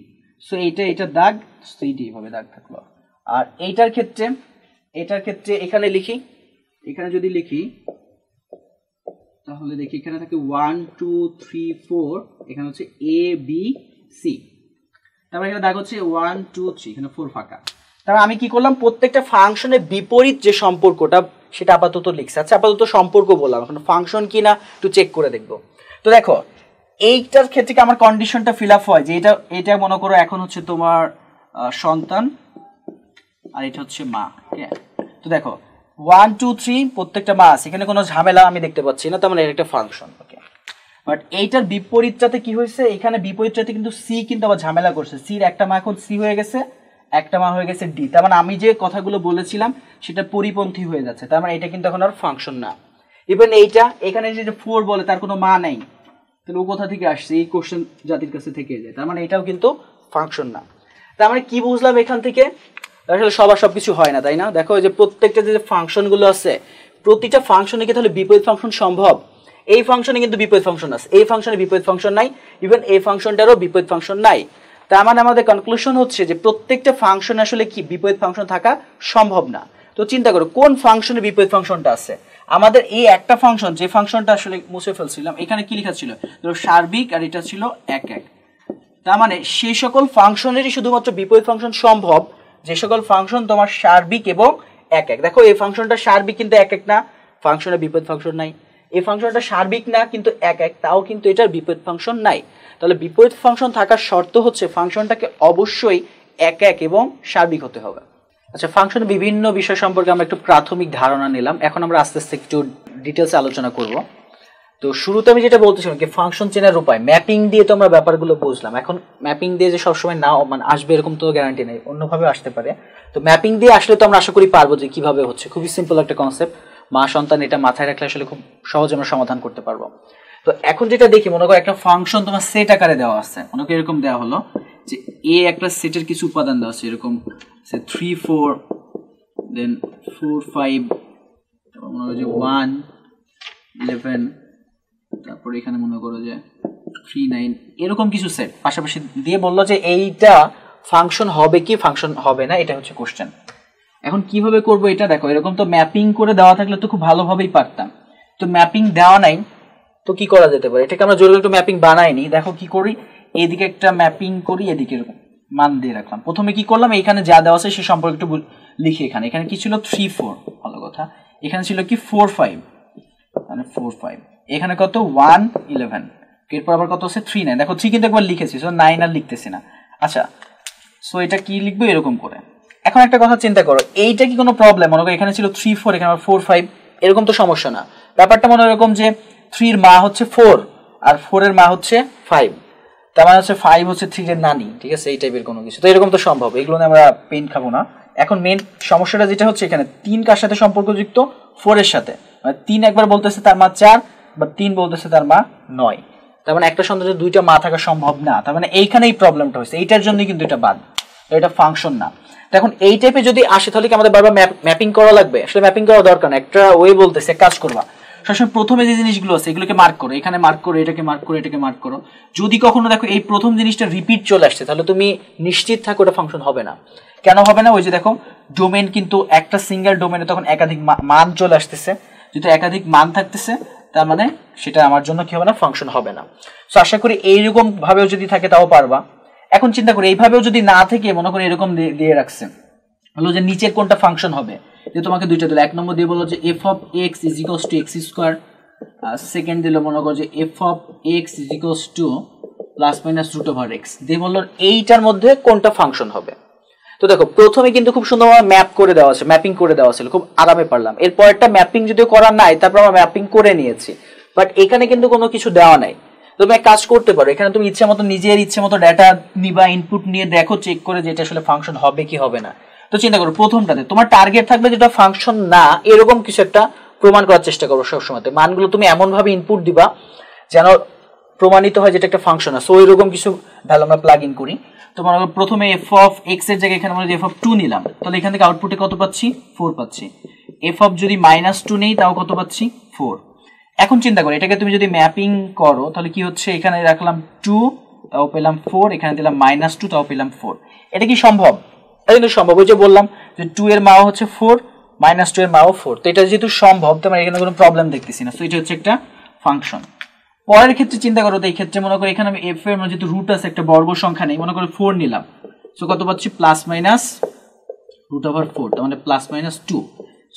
so এইটা এটা দাগ সি ডি এভাবে দাগ থাকলো আর এইটার ক্ষেত্রে এটার ক্ষেত্রে এখানে লিখি এখানে যদি লিখি তাহলে দেখি এখানে থাকে ওয়ান টু থ্রি ফোর এখানে হচ্ছে এ বি সি তারপরে এখানে দেখা হচ্ছে ওয়ান টু থ্রি এখানে ফোর ফাঁকা তারপর আমি কি করলাম প্রত্যেকটা ফাংশনের বিপরীত যে সম্পর্কটা সেটা আপাতত লিখছে আচ্ছা আপাতত সম্পর্ক বললাম এখন ফাংশন কি না একটু চেক করে দেখব তো দেখো এইটার ক্ষেত্রে আমার কন্ডিশনটা ফিল আপ হয় যে এটা এটা মনে করো এখন হচ্ছে তোমার সন্তান আর এটা হচ্ছে মা তো দেখো ওয়ান টু থ্রি প্রত্যেকটা মা এখানে কোনো ঝামেলা আমি দেখতে পাচ্ছি না তার মানে একটা ফাংশন ওকে বাট এইটার বিপরীতটাতে কি হয়েছে এখানে বিপরীতটাতে কিন্তু সি কিন্তু আবার ঝামেলা করছে সির একটা মা এখন সি হয়ে গেছে একটা মা হয়ে গেছে ডি তার মানে আমি যে কথাগুলো বলেছিলাম সেটা পরিপন্থী হয়ে যাচ্ছে তার মানে এটা কিন্তু এখন আর ফাংশন না ইভেন এইটা এখানে যে ফোর বলে তার কোনো মা নেই তাহলে ও কোথা থেকে আসছে এই কোশ্চেন জাতির কাছে থেকে যায় তার মানে এটাও কিন্তু ফাংশন না তার মানে কি বুঝলাম এখান থেকে আসলে সবার সব কিছু হয় না তাই না দেখো যে প্রত্যেকটা যে ফাংশনগুলো আছে প্রতিটা ফাংশনে কি তাহলে বিপরীত ফাংশন সম্ভব এই ফাংশনে কিন্তু বিপরীত ফাংশন আছে এই ফাংশনে বিপরীত ফাংশন নাই ইভেন এই ফাংশনটারও বিপরীত ফাংশন নাই তার মানে আমাদের কনক্লুশন হচ্ছে যে প্রত্যেকটা ফাংশন আসলে কি বিপরীত ফাংশন থাকা সম্ভব না তো চিন্তা করো কোন ফাংশনে বিপরীত ফাংশনটা আছে আমাদের এই একটা ফাংশন যে ফাংশনটা আসলে মুছে ফেলছিলাম এখানে কি লেখা ছিল ধরো সার্বিক আর এটা ছিল এক এক তার মানে সেই সকল ফাংশনেরই শুধুমাত্র বিপরীত ফাংশন সম্ভব যে সকল ফাংশন তোমার সার্বিক এবং এক এক দেখো এই ফাংশনটা সার্বিক কিন্তু এক এক না ফাংশনের বিপদ ফাংশন নাই এই ফাংশনটা সার্বিক না কিন্তু এক এক তাও কিন্তু এটার বিপরীত ফাংশন নাই তাহলে বিপরীত ফাংশন থাকার শর্ত হচ্ছে ফাংশনটাকে অবশ্যই এক এক এবং সার্বিক হতে হবে আচ্ছা ফাংশনের বিভিন্ন বিষয় সম্পর্কে আমরা একটু প্রাথমিক ধারণা নিলাম এখন আমরা আস্তে আস্তে একটু ডিটেলস আলোচনা করব তো শুরুতে আমি যেটা বলতেছিলাম কি ফাংশন চেনার উপায় ম্যাপিং দিয়ে তো আমরা ব্যাপারগুলো বুঝলাম এখন ম্যাপিং দিয়ে যে সবসময় না মানে আসবে এরকম তো গ্যারান্টি নেই অন্যভাবে আসতে পারে তো ম্যাপিং দিয়ে আসলে তো আমরা আশা করি পারবো যে কীভাবে হচ্ছে খুবই সিম্পল একটা কনসেপ্ট মা সন্তান এটা মাথায় রাখলে আসলে খুব সহজে আমরা সমাধান করতে পারবো তো এখন যেটা দেখি মনে করো একটা ফাংশন তোমার সেট আকারে দেওয়া আছে মনে করো এরকম দেওয়া হলো যে এ একটা সেটের কিছু উপাদান দেওয়া আছে এরকম say three four then four five মনে করো যে ওয়ান ইলেভেন তারপর এখানে মনে করো যে থ্রি নাইন এরকম কিছু সেট পাশাপাশি দিয়ে বললো যে এইটা ফাংশন হবে কি ফাংশন হবে না এটা হচ্ছে কোশ্চেন এখন কিভাবে করব এটা দেখো এরকম তো ম্যাপিং করে দেওয়া থাকলে তো খুব ভালোভাবেই পারতাম তো ম্যাপিং দেওয়া নাই তো কি করা যেতে পারে এটাকে আমরা জোরে একটু ম্যাপিং বানাইনি দেখো কি করি এদিকে একটা ম্যাপিং করি এদিকে এরকম মান দিয়ে রাখলাম প্রথমে কি করলাম এখানে যা দেওয়া আছে সে সম্পর্কে একটু লিখি এখানে এখানে কি ছিল থ্রি ফোর ভালো কথা এখানে ছিল কি ফোর ফাইভ মানে ফোর ফাইভ এখানে কত ওয়ান ইলেভেন এরপর আবার কত আছে থ্রি নাইন দেখো থ্রি কিন্তু একবার লিখেছি সো নাইন আর লিখতেছি না আচ্ছা সো এটা কি লিখবো এরকম করে এখন একটা কথা চিন্তা করো এইটা কি কোনো প্রবলেম মনে করো এখানে ছিল থ্রি ফোর এখানে আবার ফোর ফাইভ এরকম তো সমস্যা না ব্যাপারটা মনে এরকম যে থ্রির মা হচ্ছে ফোর আর ফোরের মা হচ্ছে ফাইভ তার মানে হচ্ছে ফাইভ হচ্ছে থ্রি এর নানি ঠিক আছে এই টাইপের কোনো কিছু তো এরকম তো সম্ভব এগুলো আমরা পেন খাবো না এখন মেন সমস্যাটা যেটা হচ্ছে এখানে তিন কার সাথে সম্পর্কযুক্ত ফোরের সাথে মানে তিন একবার বলতেছে তার মা চার বা তিন বলতেছে তার মা নয় তার মানে একটা সন্তানের দুইটা মা থাকা সম্ভব না তার মানে এইখানেই প্রবলেমটা হয়েছে এইটার জন্যই কিন্তু এটা বাদ এটা ফাংশন না এখন এই টাইপে যদি আসে তাহলে কি আমাদের বারবার ম্যাপিং করা লাগবে আসলে ম্যাপিং করা দরকার না একটা ওয়ে বলতেছে কাজ করবা সবসময় প্রথমে যে জিনিসগুলো আছে এগুলোকে মার্ক করো এখানে মার্ক করো এটাকে মার্ক করো এটাকে মার্ক করো যদি কখনো দেখো এই প্রথম জিনিসটা রিপিট চলে আসছে তাহলে তুমি নিশ্চিত থাকো ওটা ফাংশন হবে না কেন হবে না ওই যে দেখো ডোমেন কিন্তু একটা সিঙ্গেল ডোমেনে তখন একাধিক মান চলে আসতেছে যদি একাধিক মান থাকতেছে তার মানে সেটা আমার জন্য কি হবে না ফাংশন হবে না সো আশা করি এইরকম ভাবেও যদি থাকে তাও পারবা এখন চিন্তা করি এইভাবেও যদি না থেকে মনে করি এরকম দিয়ে রাখছে বললো যে নিচের কোনটা ফাংশন হবে যে তোমাকে দুইটা দিল এক নম্বর দিয়ে বলো যে f of x is equals to x square second দিল মনে করো যে f of x is equals to plus minus root over x দিয়ে বললো এইটার মধ্যে কোনটা ফাংশন হবে তো দেখো প্রথমে কিন্তু খুব সুন্দরভাবে ম্যাপ করে দেওয়া আছে ম্যাপিং করে দেওয়া ছিল খুব আরামে পারলাম এরপর একটা ম্যাপিং যদি করার নাই তারপর আমরা ম্যাপিং করে নিয়েছি বাট এখানে কিন্তু কোনো কিছু দেওয়া নাই তুমি এক কাজ করতে পারো এখানে তুমি ইচ্ছে মতো নিজের ইচ্ছে মতো ডেটা নিবা ইনপুট নিয়ে দেখো চেক করে যে এটা আসলে ফাংশন হবে কি হবে না তো চিন্তা করো প্রথমটাতে তোমার টার্গেট থাকবে যেটা ফাংশন না এরকম কিছু একটা প্রমাণ করার চেষ্টা করো সবসময়তে মানগুলো তুমি এমনভাবে ইনপুট দিবা যেন প্রমাণিত হয় যেটা একটা ফাংশন আছে ওই রকম কিছু ভ্যালু আমরা প্লাগ ইন করি তো মনে করো প্রথমে এফ অফ এক্স এর জায়গায় এখানে আমরা এফ অফ টু নিলাম তাহলে এখান থেকে আউটপুটে কত পাচ্ছি ফোর পাচ্ছি এফ অফ যদি মাইনাস টু নেই তাও কত পাচ্ছি ফোর এখন চিন্তা করো এটাকে তুমি যদি ম্যাপিং করো তাহলে কি হচ্ছে এখানে রাখলাম টু তাও পেলাম ফোর এখানে দিলাম মাইনাস টু তাও পেলাম ফোর এটা কি সম্ভব এটা কিন্তু সম্ভব ওই যে বললাম যে টু এর মাও হচ্ছে ফোর মাইনাস টু এর মাও ফোর তো এটা যেহেতু সম্ভব তোমার এখানে কোনো প্রবলেম দেখতেছি না সো এটা হচ্ছে একটা ফাংশন পরের ক্ষেত্রে চিন্তা করো তো এই ক্ষেত্রে মনে করো এখানে আমি এফ এর মানে যেহেতু রুট আছে একটা বর্গ সংখ্যা নেই মনে করো ফোর নিলাম সো কত পাচ্ছি plus minus root over four তার মানে প্লাস মাইনাস টু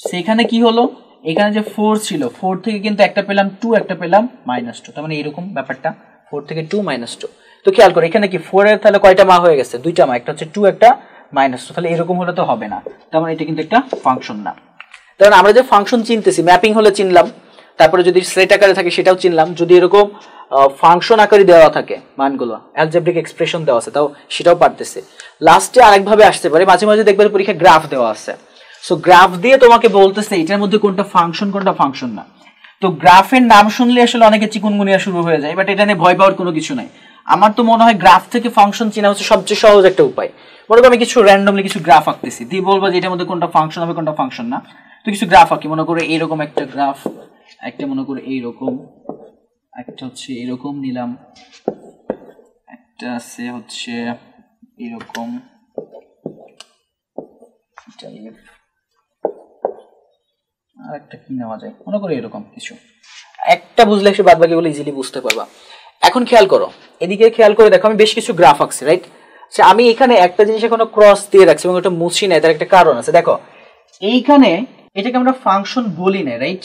সেখানে কি হলো এখানে যে ফোর ছিল ফোর থেকে কিন্তু একটা পেলাম টু একটা পেলাম মাইনাস টু তার মানে এরকম ব্যাপারটা ফোর থেকে টু মাইনাস টু তো খেয়াল করো এখানে কি ফোরের তাহলে কয়টা মা হয়ে গেছে দুইটা মা একটা হচ্ছে টু একটা মাইনাস টু তাহলে এরকম হলে তো হবে না তার মানে এটা কিন্তু একটা ফাংশন না তার মানে আমরা যে ফাংশন চিনতেছি ম্যাপিং হলে চিনলাম তারপরে যদি সেট আকারে থাকে সেটাও চিনলাম যদি এরকম ফাংশন আকারে দেওয়া থাকে মানগুলো অ্যালজেব্রিক এক্সপ্রেশন দেওয়া আছে তাও সেটাও পারতেছে লাস্টে আরেকভাবে আসতে পারে মাঝে মাঝে দেখবেন পরীক্ষায় গ্রাফ দেওয়া আছে সো গ্রাফ দিয়ে তোমাকে বলতেছে এটার মধ্যে কোনটা ফাংশন কোনটা ফাংশন না তো গ্রাফের নাম শুনলে আসলে অনেকে চিকুনগুনিয়া শুরু হয়ে যায় বাট এটা নিয়ে ভয় পাওয়ার কোনো কিছু নাই আমার তো মনে হয় গ্রাফ থেকে ফাংশন চেনা হচ্ছে সবচেয়ে সহজ একটা উপায় মনে করো আমি কিছু র্যান্ডমলি কিছু গ্রাফ আঁকতেছি দিয়ে বলবো যে এটার মধ্যে কোনটা ফাংশন হবে কোনটা ফাংশন না তো কিছু গ্রাফ আঁকি মনে করো এরকম একটা গ্রাফ একটা মনে করো এইরকম একটা হচ্ছে এরকম নিলাম একটা আছে হচ্ছে এরকম আর একটা কি নেওয়া যায় মনে করো এরকম কিছু একটা বুঝলে সে বাদবাকি বলে ইজিলি বুঝতে পারবা এখন খেয়াল করো এদিকে খেয়াল করে দেখো আমি বেশ কিছু গ্রাফ আঁকছি রাইট আচ্ছা আমি এখানে একটা জিনিস এখনো ক্রস দিয়ে রাখছি এবং একটা মুছি নাই তার একটা কারণ আছে দেখো এইখানে এটাকে আমরা ফাংশন বলি না রাইট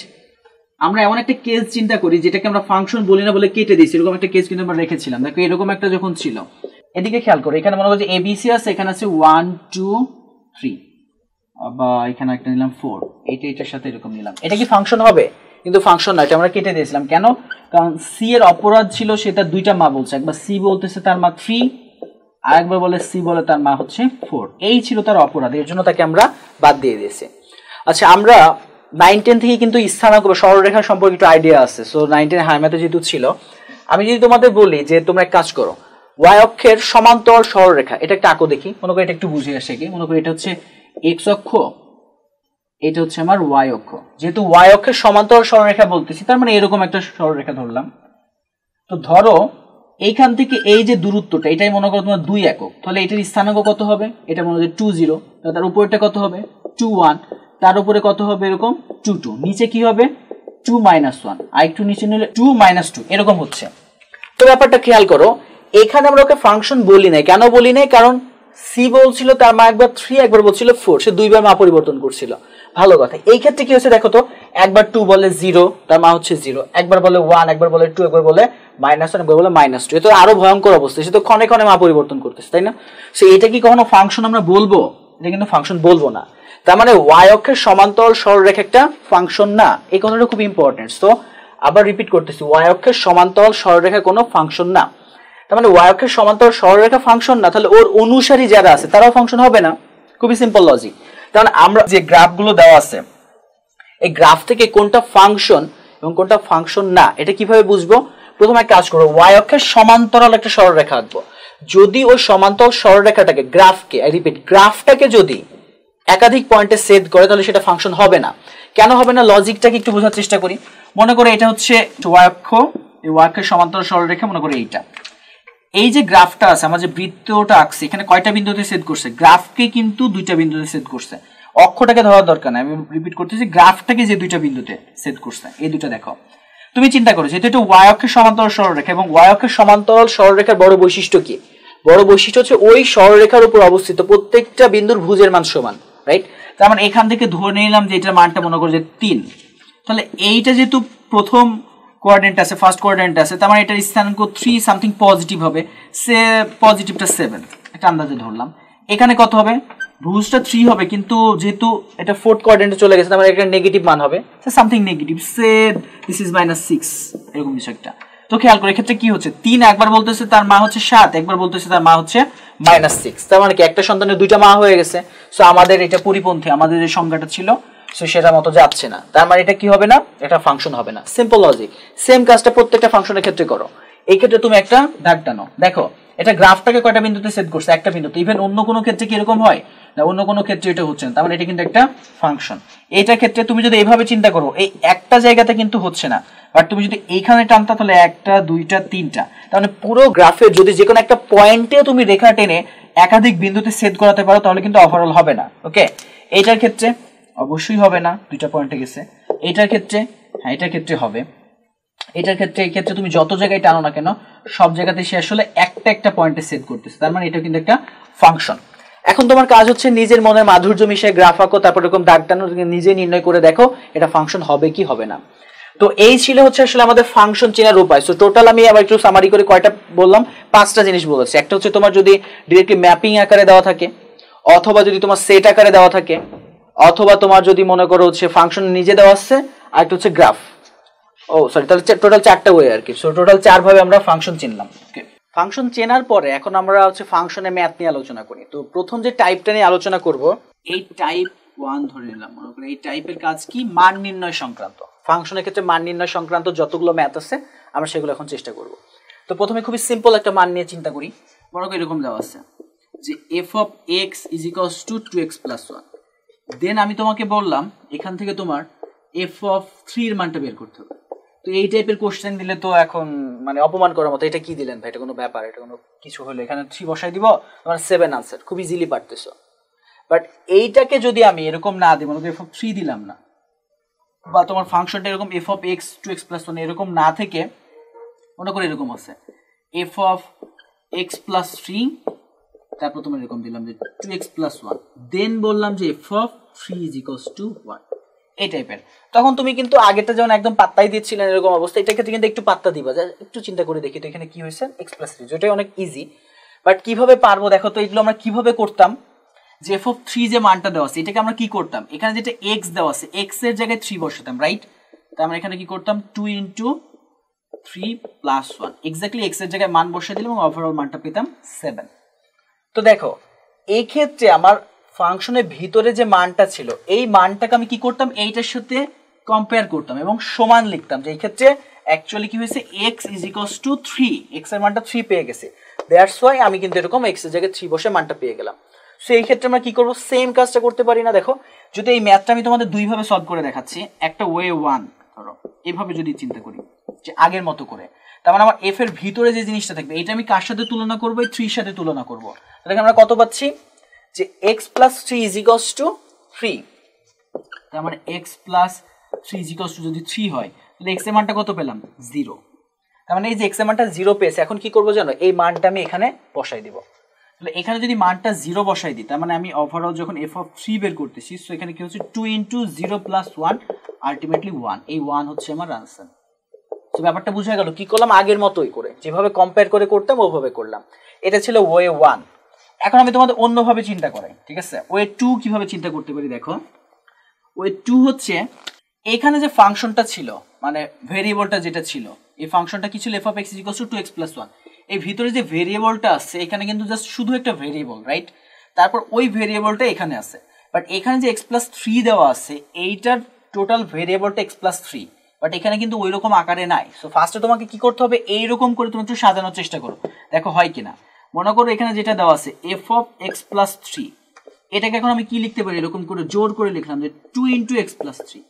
আমরা এমন একটা কেস চিন্তা করি যেটাকে আমরা ফাংশন বলি না বলে কেটে দিয়েছি এরকম একটা কেস কিন্তু আমরা রেখেছিলাম দেখো এরকম একটা যখন ছিল এদিকে খেয়াল করো এখানে মনে করো যে এবিসি আছে এখানে আছে ওয়ান টু থ্রি বা এখানে একটা নিলাম ফোর এইটা এটার সাথে এরকম নিলাম এটা কি ফাংশন হবে কিন্তু ফাংশন না এটা আমরা কেটে দিয়েছিলাম কেন কারণ সি এর অপরাধ ছিল সেটা দুইটা মা বলছে একবার সি বলতেছে তার মা থ্রি আর একবার বলে সি বলে তার মা হচ্ছে ফোর এই ছিল তার অপরাধ এর জন্য তাকে আমরা বাদ দিয়ে দিয়েছি আচ্ছা আমরা নাইন টেন থেকে কিন্তু স্থানাঙ্ক সরলরেখা সম্পর্কে একটু আইডিয়া আছে সো নাইন টেন হায়ার যেহেতু ছিল আমি যদি তোমাদের বলি যে তোমরা এক কাজ করো ওয়াই অক্ষের সমান্তর সরলরেখা এটা একটা আঁকো দেখি মনে করি এটা একটু বুঝে আসে কি মনে করি এটা হচ্ছে এক্স অক্ষ এটা হচ্ছে আমার ওয়াই অক্ষ যেহেতু ওয়াই অক্ষের সমান্তর সরলরেখা বলতেছি তার মানে এরকম একটা সরলরেখা ধরলাম তো ধরো এইখান থেকে এই যে দূরত্বটা এটাই মনে করো তোমার দুই একক তাহলে এটার স্থানাঙ্ক কত হবে এটা মনে হয় টু জিরো তার উপরেটা কত হবে টু ওয়ান তার উপরে কত হবে এরকম টু টু নিচে কি হবে টু মাইনাস ওয়ান আর একটু নিচে নিলে টু মাইনাস টু এরকম হচ্ছে তো ব্যাপারটা খেয়াল করো এখানে আমরা ওকে ফাংশন বলি নাই কেন বলি নাই কারণ সি বলছিল তার মা একবার থ্রি একবার বলছিল ফোর সে দুইবার মা পরিবর্তন করছিল ভালো কথা এই ক্ষেত্রে কি হচ্ছে দেখো তো একবার টু বলে জিরো তার মা হচ্ছে জিরো একবার বলে ওয়ান একবার বলে টু একবার বলে মাইনাস ওয়ান একবার বলে মাইনাস টু এ তো আরো ভয়ঙ্কর অবস্থা সে তো ক্ষণে ক্ষণে মা পরিবর্তন করতেছে তাই না সে এটা কি কখনো ফাংশন আমরা বলবো এটা কিন্তু ফাংশন বলবো না তার মানে ওয়াই অক্ষের সমান্তরাল সরলরেখা একটা ফাংশন না এই কথাটা খুব ইম্পর্টেন্ট তো আবার রিপিট করতেছি ওয়াই অক্ষের সমান্তরাল সরলরেখা কোনো ফাংশন না তার মানে ওয়াই অক্ষের সমান্তরাল সরলরেখা ফাংশন না তাহলে ওর অনুসারী যারা আছে তারাও ফাংশন হবে না খুবই সিম্পল লজিক কারণ আমরা যে গ্রাফগুলো দেওয়া আছে এই গ্রাফ থেকে কোনটা ফাংশন এবং কোনটা ফাংশন না এটা কিভাবে বুঝবো প্রথমে এক কাজ করবো ওয়াই অক্ষের সমান্তরাল একটা সরলরেখা আঁকবো যদি ওই সমান্তরাল সরলরেখাটাকে গ্রাফকে আই রিপিট গ্রাফটাকে যদি একাধিক পয়েন্টে সেট করে তাহলে সেটা ফাংশন হবে না কেন হবে না লজিকটাকে একটু বোঝার চেষ্টা করি মনে করে এটা হচ্ছে ওয়াক্ষ এই ওয়াক্ষের সমান্তরাল সরলরেখা মনে করে এইটা এই যে গ্রাফটা আছে আমার যে বৃত্তটা আঁকছে এখানে কয়টা বিন্দুতে সেট করছে গ্রাফকে কিন্তু দুইটা বিন্দুতে সেট করছে অক্ষটাকে ধরার দরকার নাই আমি রিপিট করতেছি গ্রাফটাকে যে দুইটা বিন্দুতে সেট করছে এই দুটো দেখো তুমি চিন্তা করো যেহেতু এটা ওয়াই অক্ষের সমান্তরাল সরলরেখা এবং ওয়াই অক্ষের সমান্তরাল সরলরেখার বড় বৈশিষ্ট্য কি বড় বৈশিষ্ট্য হচ্ছে ওই সরলরেখার উপর অবস্থিত প্রত্যেকটা বিন্দুর ভুজের মান সমান রাইট তার মানে এখান থেকে ধরে নিলাম যে এটার মানটা মনে করো যে তিন তাহলে এইটা যেহেতু প্রথম কোয়ার্ডেন্ট আছে ফার্স্ট কোয়ার্ডেন্ট আছে তার মানে এটার স্থানাঙ্ক থ্রি সামথিং পজিটিভ হবে সে পজিটিভটা সেভেন একটা আন্দাজে ধরলাম এখানে কত হবে ভুজটা থ্রি হবে কিন্তু যেহেতু এটা ফোর্থ কোয়ার্ডেন্টে চলে গেছে তার মানে একটা নেগেটিভ মান হবে something negative say this is minus six এরকম কিছু একটা তো খেয়াল করে ক্ষেত্রে কি হচ্ছে তিন একবার বলতেছে তার মা হচ্ছে সাত একবার বলতেছে তার মা হচ্ছে মাইনাস সিক্স তার মানে কি একটা সন্তানের দুইটা মা হয়ে গেছে সো আমাদের এটা পরিপন্থী আমাদের যে সংখ্যাটা ছিল সো সেটা মতো যাচ্ছে না তার মানে এটা কি হবে না এটা ফাংশন হবে না সিম্পল লজিক সেম কাজটা প্রত্যেকটা ফাংশনের ক্ষেত্রে করো এই ক্ষেত্রে তুমি একটা দাগ টানো দেখো এটা গ্রাফটাকে কয়টা বিন্দুতে সেট করছে একটা বিন্দুতে ইভেন অন্য কোনো ক্ষেত্রে কি এরকম হয় না অন্য কোনো ক্ষেত্রে এটা হচ্ছে না তার মানে এটা কিন্তু একটা ফাংশন এটা ক্ষেত্রে তুমি যদি এইভাবে চিন্তা করো এই একটা জায়গাতে কিন্তু হচ্ছে না বাট তুমি যদি এইখানে টানতা তাহলে একটা দুইটা তিনটা তাহলে মানে পুরো গ্রাফে যদি যে কোনো একটা পয়েন্টে তুমি রেখা টেনে একাধিক বিন্দুতে সেট করাতে পারো তাহলে কিন্তু ওভারঅল হবে না ওকে এইটার ক্ষেত্রে অবশ্যই হবে না দুইটা পয়েন্টে গেছে এটার ক্ষেত্রে হ্যাঁ এটার ক্ষেত্রে হবে এটার ক্ষেত্রে এই ক্ষেত্রে তুমি যত জায়গায় টানো না কেন সব জায়গাতে সে আসলে একটা একটা পয়েন্টে সেট করতেছে তার মানে এটা কিন্তু একটা ফাংশন এখন তোমার কাজ হচ্ছে নিজের মনের মাধুর্য মিশে গ্রাফ আঁকো তারপর এরকম দাগ টানো নিজে নির্ণয় করে দেখো এটা ফাংশন হবে কি হবে না তো এই ছিল হচ্ছে আসলে আমাদের ফাংশন চেনার উপায় সো টোটাল আমি আবার একটু সামারি করে কয়টা বললাম পাঁচটা জিনিস বলেছি একটা হচ্ছে তোমার যদি ডিরেক্টলি ম্যাপিং আকারে দেওয়া থাকে অথবা যদি তোমার সেট আকারে দেওয়া থাকে অথবা তোমার যদি মনে করো হচ্ছে ফাংশন নিজে দেওয়া আছে আর একটা হচ্ছে গ্রাফ ও সরি তাহলে টোটাল চারটা ওয়ে আর কি সো টোটাল চারভাবে আমরা ফাংশন চিনলাম ওকে ফাংশন চেনার পরে এখন আমরা হচ্ছে ফাংশনে ম্যাথ নিয়ে আলোচনা করি তো প্রথম যে টাইপটা নিয়ে আলোচনা করব এই টাইপ ওয়ান ধরে নিলাম মনে করি এই টাইপের কাজ কি মান নির্ণয় সংক্রান্ত ফাংশনের ক্ষেত্রে মান নির্ণয় সংক্রান্ত যতগুলো ম্যাথ আছে আমরা সেগুলো এখন চেষ্টা করব তো প্রথমে খুবই সিম্পল একটা মান নিয়ে চিন্তা করি বড় করে এরকম দেওয়া আছে যে f of x is equals to two x plus one then আমি তোমাকে বললাম এখান থেকে তোমার এফ অফ থ্রির মানটা বের করতে হবে তো এই টাইপের কোশ্চেন দিলে তো এখন মানে অপমান করার মতো এটা কি দিলেন ভাই এটা কোনো ব্যাপার এটা কোনো কিছু হলো এখানে থ্রি বসাই দিব তোমার সেভেন আনসার খুব ইজিলি পারতেছ বাট এইটাকে যদি আমি এরকম না দিই মনে করি এফ অফ থ্রি দিলাম না বা তোমার ফাংশনটা এরকম f of x two x plus one এরকম না থেকে মনে করি এরকম আছে f of x plus three তারপর তোমার এরকম দিলাম যে two x plus one then বললাম যে f of three is equals to one এই টাইপের তখন তুমি কিন্তু আগেরটা যেমন একদম পাত্তাই দিচ্ছিলেন এরকম অবস্থা এটা ক্ষেত্রে কিন্তু একটু পাত্তা দিবা যা একটু চিন্তা করে দেখি তো এখানে কি হয়েছে এক্স প্লাস থ্রি যেটাই অনেক ইজি বাট কিভাবে পারবো দেখো তো এগুলো আমরা কিভাবে করতাম যে এফ অফ থ্রি যে মানটা দেওয়া এটাকে আমরা কি করতাম এখানে যেটা এক্স দেওয়া আছে এক্স এর জায়গায় থ্রি বসাতাম রাইট তা আমরা এখানে কি করতাম two into three plus one exactly x এর জায়গায় মান বসে দিলাম এবং ওভারঅল মানটা পেতাম সেভেন তো দেখো এক্ষেত্রে ক্ষেত্রে আমার ফাংশনের ভিতরে যে মানটা ছিল এই মানটাকে আমি কি করতাম এইটার সাথে কম্পেয়ার করতাম এবং সমান লিখতাম যে এই ক্ষেত্রে অ্যাকচুয়ালি কি হয়েছে x is x to three x এর মানটা থ্রি পেয়ে গেছে দ্যাটস ওয়াই আমি কিন্তু এরকম এক্স এর জায়গায় থ্রি বসে মানটা পেয়ে গেলাম সো এই ক্ষেত্রে আমরা কি করব সেম কাজটা করতে পারি না দেখো যদি এই ম্যাথটা আমি তোমাদের দুইভাবে সলভ করে দেখাচ্ছি একটা ওয়ে ওয়ান ধরো এভাবে যদি চিন্তা করি যে আগের মতো করে তার মানে আমার এফ এর ভিতরে যে জিনিসটা থাকবে এটা আমি কার সাথে তুলনা করবো এই থ্রির সাথে তুলনা করবো তাহলে আমরা কত পাচ্ছি যে x plus three is two three তার মানে x plus three is to যদি থ্রি হয় তাহলে এক্স এর মানটা কত পেলাম জিরো তার মানে এই যে এক্স এর মানটা জিরো পেয়েছে এখন কি করবো জানো এই মানটা আমি এখানে বসাই দিব তাহলে এখানে যদি মানটা জিরো বসাই দিই তার মানে আমি ওভারঅল যখন এফ অফ থ্রি বের করতেছি সো এখানে কি হচ্ছে two into zero plus one ultimately one এই ওয়ান হচ্ছে আমার আনসার তো ব্যাপারটা বুঝা গেল কি করলাম আগের মতোই করে যেভাবে কম্পেয়ার করে করতাম ওভাবে করলাম এটা ছিল ওয়ে ওয়ান এখন আমি তোমাদের অন্যভাবে চিন্তা করাই ঠিক আছে ওয়ে টু কিভাবে চিন্তা করতে পারি দেখো ওয়ে টু হচ্ছে এখানে যে ফাংশনটা ছিল মানে ভেরিয়েবলটা যেটা ছিল এই ফাংশনটা কি ছিল f of x ইজিকস to x plus one এই ভিতরে যে ভেরিয়েবলটা আছে এখানে কিন্তু জাস্ট শুধু একটা ভেরিয়েবল রাইট তারপর ওই ভেরিয়েবলটা এখানে আছে বাট এখানে যে এক্স প্লাস থ্রি দেওয়া আছে এইটার টোটাল ভেরিয়েবলটা এক্স প্লাস থ্রি বাট এখানে কিন্তু ওই রকম আকারে নাই সো ফার্স্টে তোমাকে কি করতে হবে এইরকম করে তুমি একটু সাজানোর চেষ্টা করো দেখো হয় কিনা মনে করো এখানে যেটা দেওয়া আছে f of x plus three এটাকে এখন আমি কি লিখতে পারি এরকম করে জোর করে লিখলাম যে two into x plus three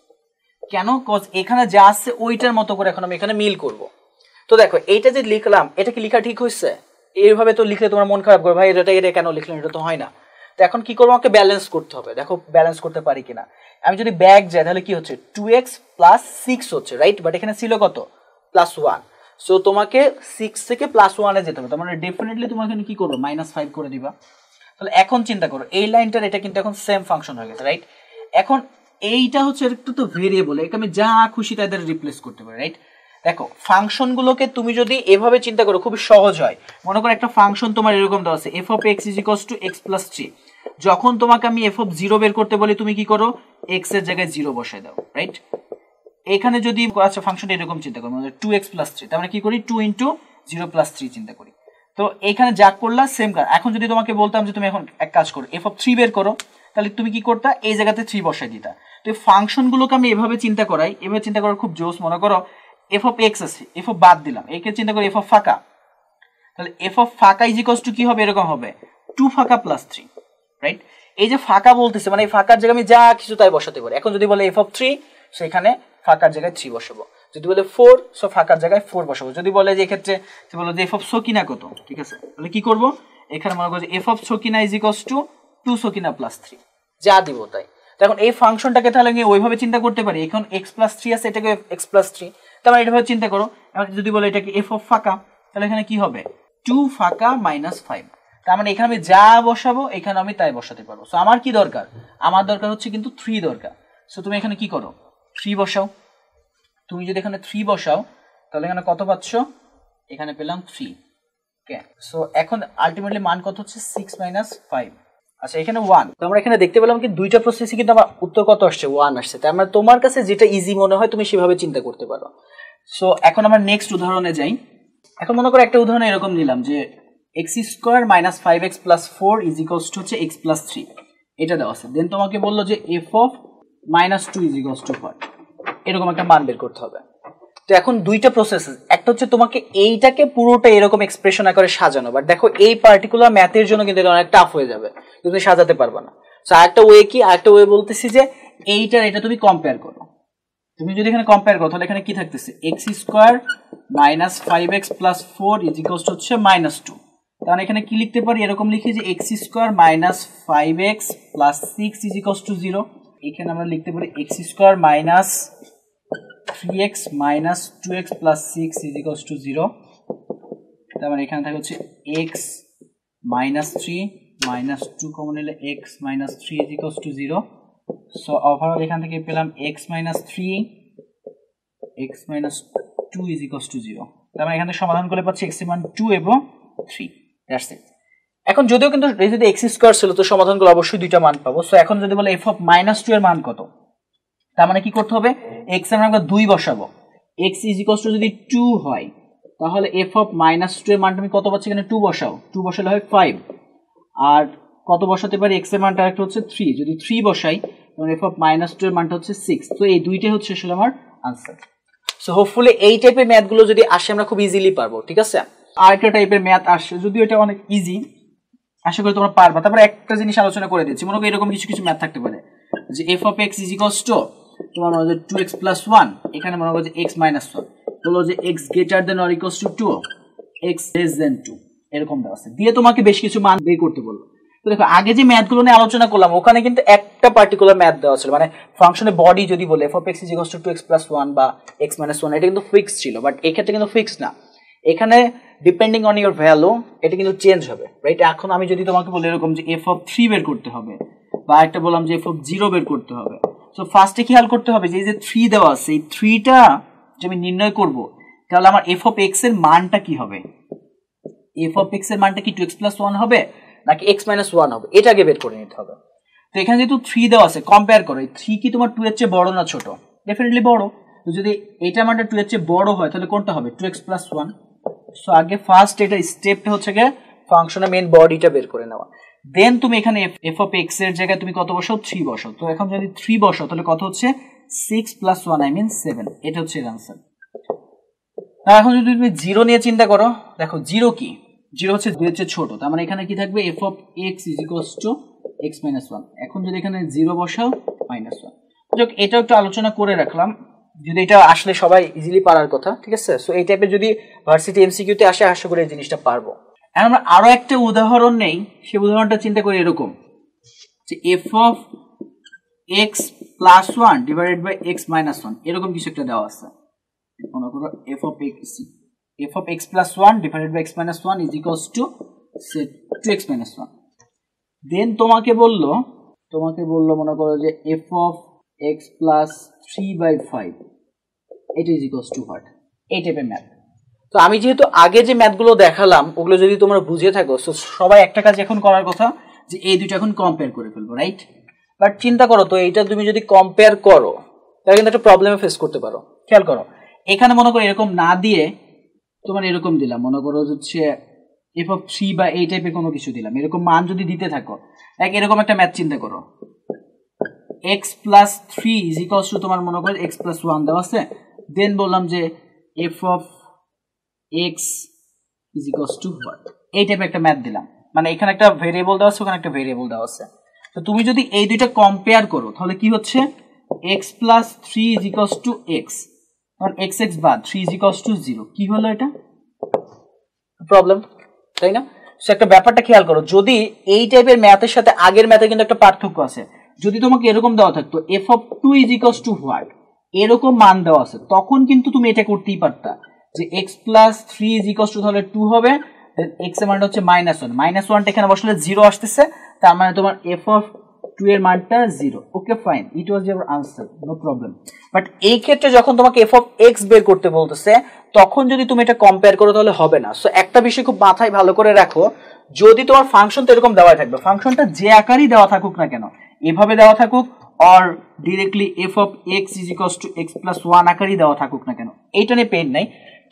কেন কজ এখানে যা আসছে ওইটার মতো করে এখন আমি এখানে মিল করবো তো দেখো এইটা যে লিখলাম এটা কি লিখা ঠিক হয়েছে এইভাবে তো লিখলে তোমার মন খারাপ করবে ভাই এটা এটা কেন লিখলেন এটা তো হয় না তো এখন কি করবো আমাকে ব্যালেন্স করতে হবে দেখো ব্যালেন্স করতে পারি কিনা আমি যদি ব্যাগ যাই তাহলে কি হচ্ছে টু এক্স প্লাস সিক্স হচ্ছে রাইট বাট এখানে ছিল কত প্লাস ওয়ান সো তোমাকে সিক্স থেকে প্লাস ওয়ানে যেতে হবে তোমার ডেফিনেটলি মানে তোমাকে কি করবো মাইনাস ফাইভ করে দিবা তাহলে এখন চিন্তা করো এই লাইনটার এটা কিন্তু এখন সেম ফাংশন হয়ে গেছে রাইট এখন এইটা হচ্ছে একটু তো ভেরিয়েবল এটা আমি যা খুশি তাদের রিপ্লেস করতে পারি রাইট দেখো ফাংশনগুলোকে তুমি যদি এভাবে চিন্তা করো খুব সহজ হয় মনে করো একটা ফাংশন তোমার এরকম দেওয়া আছে f of x is x to x plus three যখন তোমাকে আমি এফ অফ জিরো বের করতে বলি তুমি কি করো এক্স এর জায়গায় জিরো বসায় দাও রাইট এখানে যদি আচ্ছা ফাংশন এরকম চিন্তা করো মানে টু এক্স প্লাস থ্রি তাহলে কি করি two into zero plus three চিন্তা করি তো এখানে যা করলা সেম কাজ এখন যদি তোমাকে বলতাম যে তুমি এখন এক কাজ করো এফ অফ থ্রি বের করো তাহলে তুমি কি করতা এই জায়গাতে থ্রি বসাই দিতা তো এই ফাংশনগুলোকে আমি এভাবে চিন্তা করাই এভাবে চিন্তা করার খুব জোস মনে করো এফ অফ এক্স আছে এফ অফ বাদ দিলাম ক্ষেত্রে চিন্তা করি এফ অফ ফাঁকা তাহলে এফ অফ ফাঁকা ইজ টু কি হবে এরকম হবে টু ফাঁকা প্লাস থ্রি রাইট এই যে ফাঁকা বলতেছে মানে এই ফাঁকার জায়গায় আমি যা কিছু তাই বসাতে পারি এখন যদি বলে এফ অফ থ্রি সেখানে ফাঁকার জায়গায় থ্রি বসাবো যদি বলে ফোর সো ফাঁকার জায়গায় ফোর বসাবো যদি বলে যে এক্ষেত্রে সে বলো যে এফ অফ সকিনা কত ঠিক আছে তাহলে কি করবো এখানে মনে করছে f of Sakina is to two Sakina plus three যা দিব তাই এখন এই ফাংশনটাকে তাহলে আমি ওইভাবে চিন্তা করতে পারি এখন এক্স প্লাস থ্রি আছে এটাকে এক্স প্লাস থ্রি তারপর এটাভাবে চিন্তা করো এবার যদি বলো এটাকে এফ অফ ফাঁকা তাহলে এখানে কি হবে টু ফাঁকা মাইনাস ফাইভ তার মানে এখানে আমি যা বসাবো এখানে আমি তাই বসাতে পারবো সো আমার কি দরকার আমার দরকার হচ্ছে কিন্তু থ্রি দরকার সো তুমি এখানে কি করো থ্রি বসাও তুমি যদি এখানে থ্রি বসাও তাহলে এখানে কত পাচ্ছ এখানে পেলাম থ্রি ওকে সো এখন আলটিমেটলি মান কত হচ্ছে সিক্স মাইনাস ফাইভ আচ্ছা এখানে ওয়ান তো আমরা এখানে দেখতে পেলাম কি দুইটা প্রসেসে কিন্তু আমার উত্তর কত আসছে ওয়ান আসছে তার মানে তোমার কাছে যেটা ইজি মনে হয় তুমি সেভাবে চিন্তা করতে পারো সো এখন আমরা নেক্সট উদাহরণে যাই এখন মনে করো একটা উদাহরণ এরকম নিলাম যে x square minus five x plus four is equals to হচ্ছে এক্স প্লাস থ্রি এটা দেওয়া আছে দেন তোমাকে বললো যে f of minus two is equals to four এরকম একটা মান বের করতে হবে তো এখন দুইটা প্রসেস একটা হচ্ছে তোমাকে এইটাকে পুরোটা এরকম এক্সপ্রেশন আকারে সাজানো বাট দেখো এই পার্টিকুলার ম্যাথের জন্য কিন্তু এটা অনেক টাফ হয়ে যাবে তুমি সাজাতে পারবে না সো আরেকটা ওয়ে কি আরেকটা ওয়ে বলতেছি যে এইটার এটা তুমি কম্পেয়ার করো তুমি যদি এখানে কম্পেয়ার করো তাহলে এখানে কি থাকতেছে x square minus five x plus four is equals হচ্ছে মাইনাস টু তাহলে এখানে কি লিখতে পারি এরকম লিখি যে x square minus five x plus six is equals to zero এখানে আমরা লিখতে পারি x square minus 3x minus 2x plus 6 is equals to 0 তারপর এখানে থাকে হচ্ছে x minus 3 minus 2 কমন নিলে x minus 3 is equals to 0 so overall এখান থেকে পেলাম x minus 3 x minus 2 is equals to 0 তার মানে সমাধান করলে পাচ্ছি x এর মান 2 এবং 3 দ্যাটস ইট এখন যদিও কিন্তু যদি x স্কয়ার ছিল তো সমাধান করলে অবশ্যই দুইটা মান পাবো সো এখন যদি বলে f অফ -2 এর মান কত তার মানে কি করতে হবে এক্স এর আমরা দুই বসাবো এক্স ইজ ইকোয়াল টু যদি টু হয় তাহলে এফ অফ মাইনাস টু এর মানটা আমি কত পাচ্ছ এখানে টু বসাও টু বসালে হয় ফাইভ আর কত বসাতে পারি এক্স এর মানটা একটা হচ্ছে থ্রি যদি থ্রি বসাই তখন এফ অফ মাইনাস টু এর মানটা হচ্ছে সিক্স তো এই দুইটাই হচ্ছে আসলে আমার আনসার সো হোপফুলি এই টাইপের ম্যাথগুলো যদি আসে আমরা খুব ইজিলি পারবো ঠিক আছে আরেকটা টাইপের ম্যাথ আসে যদি এটা অনেক ইজি আশা করি তোমরা পারবা তারপর একটা জিনিস আলোচনা করে দিচ্ছি মনে করো এরকম কিছু কিছু ম্যাথ থাকতে পারে যে f of x is x to তোমার মনে হচ্ছে টু এক্স প্লাস ওয়ান এখানে মনে হচ্ছে এক্স মাইনাস ওয়ান যে x greater than or to two x less than two এরকম দিয়ে তোমাকে বেশ কিছু মান বের করতে বললো তো দেখো আগে যে ম্যাথগুলো নিয়ে আলোচনা করলাম ওখানে কিন্তু একটা পার্টিকুলার ম্যাথ দেওয়া ছিল মানে ফাংশনে বডি যদি বলে f x ইজিকস to two x plus one বা এক্স মাইনাস ওয়ান এটা কিন্তু ফিক্স ছিল বাট এক্ষেত্রে কিন্তু ফিক্স না এখানে ডিপেন্ডিং অন ইউর ভ্যালু এটা কিন্তু চেঞ্জ হবে রাইট এখন আমি যদি তোমাকে বলি এরকম যে এফ অফ থ্রি বের করতে হবে বা একটা বললাম যে এফ অফ জিরো বের করতে হবে সো ফার্স্টে খেয়াল করতে হবে যে এই যে থ্রি দেওয়া আছে এই থ্রিটা যে আমি নির্ণয় করব তাহলে আমার এফ অফ এক্স এর মানটা কি হবে এফ অফ এক্স এর মানটা কি টু এক্স প্লাস ওয়ান হবে নাকি এক্স মাইনাস ওয়ান হবে এটাকে বের করে নিতে হবে তো এখানে যেহেতু থ্রি দেওয়া আছে কম্পেয়ার করো এই থ্রি কি তোমার টু এর চেয়ে বড় না ছোট ডেফিনেটলি বড় তো যদি এটা মানটা টু এর চেয়ে বড় হয় তাহলে কোনটা হবে two x plus one so আগে ফার্স্ট এটা স্টেপটা হচ্ছে গিয়ে ফাংশনের মেন বডিটা বের করে নেওয়া দেন তুমি এখানে এফ অফ এক্স এর জায়গায় তুমি কত বসো থ্রি বসো তো এখন যদি থ্রি বসো তাহলে কত হচ্ছে six plus one I mean seven এটা হচ্ছে এর আনসার এখন যদি তুমি জিরো নিয়ে চিন্তা করো দেখো জিরো কি জিরো হচ্ছে দুই হচ্ছে ছোট তার মানে এখানে কি থাকবে f of x is equals to x minus one এখন যদি এখানে জিরো বসাও মাইনাস ওয়ান যাক এটা একটু আলোচনা করে রাখলাম যদি এটা আসলে সবাই ইজিলি পারার কথা ঠিক আছে সো এই টাইপের যদি ভার্সিটি এমসিকিউতে আসে আশা করি এই জিনিসটা পারবো এখন আমরা আরও একটা উদাহরণ নেই সে উদাহরণটা চিন্তা করি এরকম যে f of x plus one divided by x minus one এরকম কিছু একটা দেওয়া আছে মনে করো f of x f of x plus one divided by x minus one is equals to two x minus one then তোমাকে বললো তোমাকে বললো মনে করো যে f of x plus three by five এটা ইজ ইকলস টু হোয়াট এই টাইপের ম্যাথ তো আমি যেহেতু আগে যে ম্যাথগুলো দেখালাম ওগুলো যদি তোমরা বুঝে থাকো তো সবাই একটা কাজ এখন করার কথা যে এই দুটো এখন কম্পেয়ার করে ফেলবো রাইট বাট চিন্তা করো তো এইটা তুমি যদি কম্পেয়ার করো তাহলে কিন্তু একটা প্রবলেমে ফেস করতে পারো খেয়াল করো এখানে মনে করো এরকম না দিয়ে তোমার এরকম দিলাম মনে করো হচ্ছে এফ অফ থ্রি বা এই টাইপের কোনো কিছু দিলাম এরকম মান যদি দিতে থাকো এক এরকম একটা ম্যাথ চিন্তা করো x plus three is to তোমার মনে করো এক্স প্লাস ওয়ান দেওয়া আছে দেন বললাম যে f of x is equals to এই টাইপের একটা ম্যাথ দিলাম মানে এখানে একটা ভেরিয়েবল দেওয়া আছে ওখানে একটা ভেরিয়েবল দেওয়া আছে তো তুমি যদি এই দুইটা কম্পেয়ার করো তাহলে কি হচ্ছে x plus three is equals to x কারণ এক্স এক্স বাদ three is equals to zero কি হলো এটা প্রবলেম তাই না সে একটা ব্যাপারটা খেয়াল করো যদি এই টাইপের ম্যাথের সাথে আগের ম্যাথে কিন্তু একটা পার্থক্য আছে যদি তোমাকে এরকম দেওয়া থাকতো f of two is equals to what এরকম মান দেওয়া আছে তখন কিন্তু তুমি এটা করতেই পারতা যে x plus three is x to তাহলে টু হবে এক্স এর মানটা হচ্ছে মাইনাস ওয়ান মাইনাস ওয়ানটা এখানে বসলে জিরো আসতেছে তার মানে তোমার এফ অফ টু এর মানটা zero okay fine it was your answer no problem but এই ক্ষেত্রে যখন তোমাকে এফ অফ এক্স বের করতে বলতেছে তখন যদি তুমি এটা কম্পেয়ার করো তাহলে হবে না সো একটা বিষয় খুব মাথায় ভালো করে রাখো যদি তোমার ফাংশন তো এরকম দেওয়া থাকবে ফাংশনটা যে আকারই দেওয়া থাকুক না কেন এভাবে দেওয়া থাকুক or directly f of x is x to x plus one আকারই দেওয়া থাকুক না কেন এইটা নিয়ে পেন নাই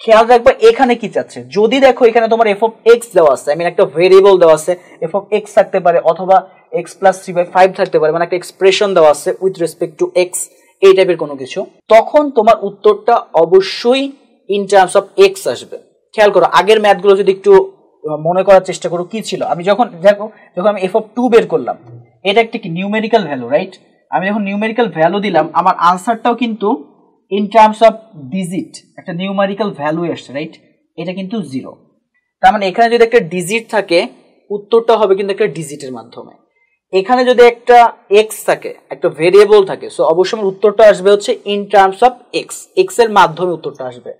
খেয়াল রাখবে এখানে কি চাচ্ছে যদি দেখো এখানে তোমার এফ অফ এক্স দেওয়া আছে আমি একটা ভেরিয়েবল দেওয়া আছে এফ অফ এক্স থাকতে পারে অথবা x plus three by five থাকতে পারে মানে একটা এক্সপ্রেশন দেওয়া আছে উইথ রেসপেক্ট টু এক্স এই টাইপের কোনো কিছু তখন তোমার উত্তরটা অবশ্যই ইন টার্মস অফ এক্স আসবে খেয়াল করো আগের ম্যাথগুলো যদি একটু মনে করার চেষ্টা করো কি ছিল আমি যখন দেখো যখন আমি এফ অফ টু বের করলাম এটা একটা কি নিউমেরিক্যাল ভ্যালু রাইট আমি যখন নিউমেরিক্যাল ভ্যালু দিলাম আমার আনসারটাও কিন্তু ইন টার্মস অফ ডিজিট একটা নিউমারিক্যাল ভ্যালু আসছে রাইট এটা কিন্তু জিরো তার মানে এখানে যদি একটা ডিজিট থাকে উত্তরটা হবে কিন্তু একটা ডিজিটের মাধ্যমে এখানে যদি একটা এক্স থাকে একটা ভেরিয়েবল থাকে সো অবশ্যই উত্তরটা আসবে হচ্ছে in terms of x x এর মাধ্যমে উত্তরটা আসবে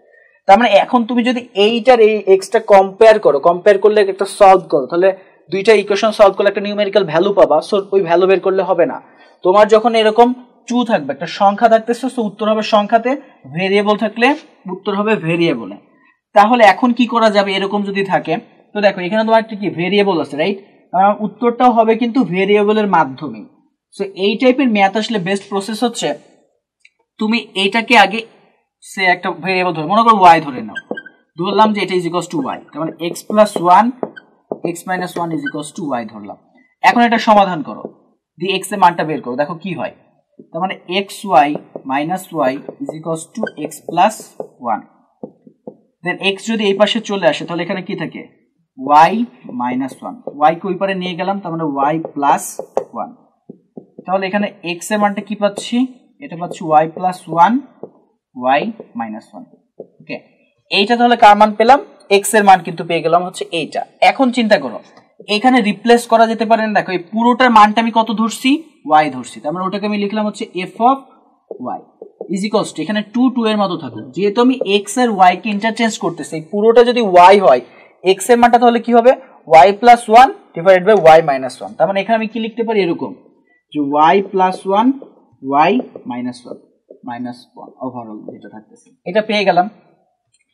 তার মানে এখন তুমি যদি এইটার এই এক্সটা কম্পেয়ার করো কম্পেয়ার করলে একটা সলভ করো তাহলে দুইটা ইকুয়েশন সলভ করলে একটা নিউমেরিক্যাল ভ্যালু পাবা সো ওই ভ্যালু বের করলে হবে না তোমার যখন এরকম টু থাকবে একটা সংখ্যা থাকতেছে সো উত্তর হবে সংখ্যাতে ভেরিয়েবল থাকলে উত্তর হবে ভেরিয়েবলে তাহলে এখন কি করা যাবে এরকম যদি থাকে তো দেখো এখানে তোমার একটা কি ভেরিয়েবল আছে রাইট উত্তরটাও হবে কিন্তু ভেরিয়েবলের মাধ্যমে সো এই টাইপের ম্যাথ আসলে বেস্ট প্রসেস হচ্ছে তুমি এইটাকে আগে সে একটা ভেরিয়েবল ধরে মনে করো ওয়াই ধরে নাও ধরলাম যে এটা ইজ ইকস টু ওয়াই তার মানে x plus one x minus one is x to y ধরলাম এখন এটা সমাধান করো দি এক্স এর মানটা বের করো দেখো কি হয় তার x y minus y is x to x plus one then x যদি এই পাশে চলে আসে তাহলে এখানে কি থাকে ওয়াই মাইনাস ওয়ান ওয়াইকে ওই পারে নিয়ে গেলাম তার মানে ওয়াই প্লাস ওয়ান তাহলে এখানে এক্স এর মানটা কি পাচ্ছি এটা পাচ্ছি y plus one y minus one okay এইটা তাহলে কার মান পেলাম এক্স এর মান কিন্তু পেয়ে গেলাম হচ্ছে এইটা এখন চিন্তা করো এখানে রিপ্লেস করা যেতে পারে না দেখো এই পুরোটার মানটা আমি কত ধরছি ওয়াই ধরছি তার মানে ওটাকে আমি লিখলাম হচ্ছে f of y is x to এখানে টু টু এর মতো থাকলো যেহেতু আমি এক্স এর ওয়াই কে ইন্টারচেঞ্জ করতেছি এই পুরোটা যদি ওয়াই হয় এক্স এর মানটা তাহলে কি হবে y plus one divided by y minus one তার মানে এখানে আমি কি লিখতে পারি এরকম যে y plus one y minus one minus one overall যেটা থাকতেছে এটা পেয়ে গেলাম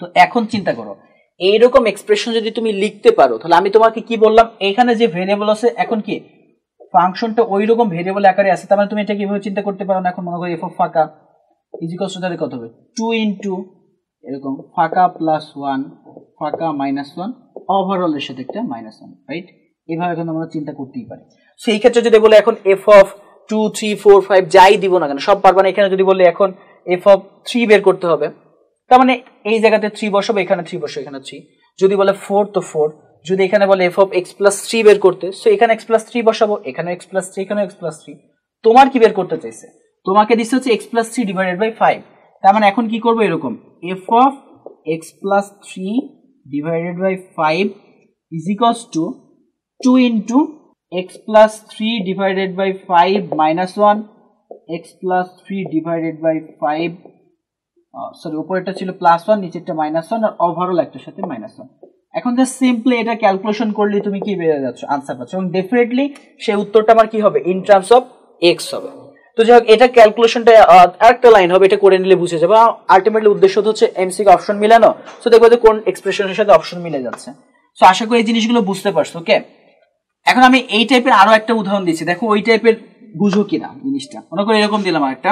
তো এখন চিন্তা করো এইরকম এক্সপ্রেশন যদি তুমি লিখতে পারো তাহলে আমি তোমাকে কি বললাম এখানে যে ভেরিয়েবল আছে এখন কি ফাংশনটা ওই রকম ভেরিয়েবল আকারে আছে তার মানে তুমি এটা কিভাবে চিন্তা করতে পারো না এখন মনে করো এফ অফ ফাঁকা ইজিকস টু কত হবে টু ইন্টু এরকম ফাঁকা প্লাস ওয়ান ফাঁকা মাইনাস ওয়ান এর সাথে একটা মাইনাস ওয়ান রাইট এভাবে এখন আমরা চিন্তা করতেই পারি সেই ক্ষেত্রে যদি বলে এখন f of two three four five যাই দিব না কেন সব পারবা না এখানে যদি বলে এখন এফ অফ থ্রি বের করতে হবে তার মানে এই জায়গাতে থ্রি বসাবো এখানে থ্রি বসো এখানে থ্রি যদি বলে ফোর তো ফোর যদি এখানে বলে f of x plus three বের করতে সো এখানে এক্স প্লাস থ্রি বসাবো এখানে এক্স প্লাস থ্রি এখানে এক্স প্লাস থ্রি তোমার কি বের করতে চাইছে তোমাকে দিচ্ছে হচ্ছে x plus three divided by five তার মানে এখন কি করবো এরকম f of x plus three divided by five is x to two into x plus three divided by five minus one x plus three divided by five sorry uh, উপরেরটা ছিল plus one নিচেরটা minus one আর overall একটার সাথে minus one এখন যে simply এটা calculation করলে তুমি কি বেড়ে যাচ্ছ আনসার পাচ্ছ এবং ডেফিনেটলি সেই উত্তরটা আমার কি হবে ইন টার্মস অফ এক্স হবে তো যাই হোক এটা ক্যালকুলেশনটা আরেকটা লাইন হবে এটা করে নিলে বুঝে যাবে আলটিমেটলি উদ্দেশ্য তো হচ্ছে এমসি অপশন মিলানো সো দেখবো যে কোন এক্সপ্রেশনের সাথে অপশন মিলে যাচ্ছে সো আশা করি এই জিনিসগুলো বুঝতে পারছো ওকে এখন আমি এই টাইপের আরো একটা উদাহরণ দিচ্ছি দেখো ওই টাইপের বুঝো কিনা জিনিসটা মনে করি এরকম দিলাম আরেকটা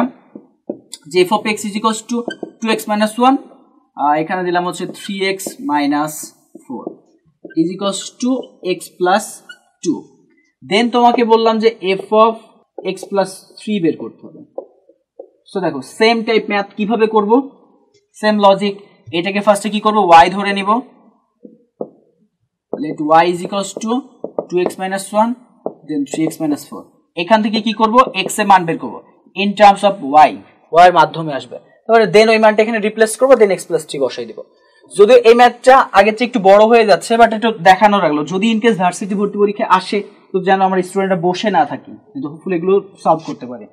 যে f of x is equals to two x minus one এখানে দিলাম হচ্ছে three x minus four is equals to x plus two then তোমাকে বললাম যে f of x plus three বের করতে হবে সো দেখো সেম টাইপ ম্যাথ কিভাবে করব সেম লজিক এটাকে ফার্স্টে কি করব ওয়াই ধরে নিব let y is equals to two x minus one then three x minus four এখান থেকে কি করব এক্স এ মান বের করবো ইন টার্মস অফ ওয়াই এর মাধ্যমে আসবে তাহলে দেন ওই ম্যানটা এখানে রিপ্লেস করবো দেন এক্স প্লাস থ্রি বসাই দিব যদি এই ম্যাথটা আগের চেয়ে একটু বড় হয়ে যাচ্ছে বাট একটু দেখানো রাখলো যদি ইনকেস ভার্সিটি ভর্তি পরীক্ষা আসে তো যেন আমার স্টুডেন্টরা বসে না থাকি কিন্তু হোপফুল এগুলো সলভ করতে পারে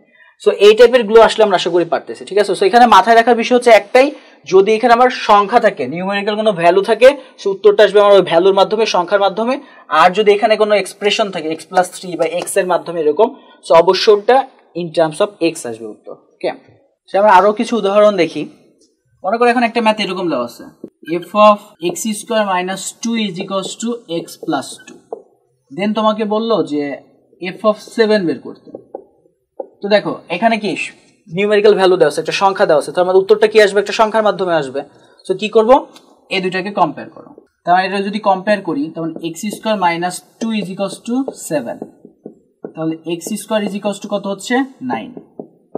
সো এই টাইপের গুলো আসলে আমরা আশা করি পারতেছি ঠিক আছে সো এখানে মাথায় রাখার বিষয় হচ্ছে একটাই যদি এখানে আমার সংখ্যা থাকে নিউমেরিক্যাল কোনো ভ্যালু থাকে সে উত্তরটা আসবে আমার ওই ভ্যালুর মাধ্যমে সংখ্যার মাধ্যমে আর যদি এখানে কোনো এক্সপ্রেশন থাকে এক্স প্লাস থ্রি বা এক্স এর মাধ্যমে এরকম সো অবশ্যটা ইন টার্মস অফ এক্স আসবে উত্তর ওকে সে আমরা আরও কিছু উদাহরণ দেখি মনে করো এখন একটা ম্যাথ এরকম দেওয়া আছে f of x square minus two is x to x plus two then তোমাকে বললো যে এফ অফ সেভেন বের করতে তো দেখো এখানে কি নিউমেরিক্যাল ভ্যালু দেওয়া আছে একটা সংখ্যা দেওয়া আছে তার মানে উত্তরটা কি আসবে একটা সংখ্যার মাধ্যমে আসবে তো কি করব এই দুইটাকে কম্পেয়ার করো তার মানে এটা যদি কম্পেয়ার করি তখন x square minus two is x to seven তাহলে x square is x to কত হচ্ছে নাইন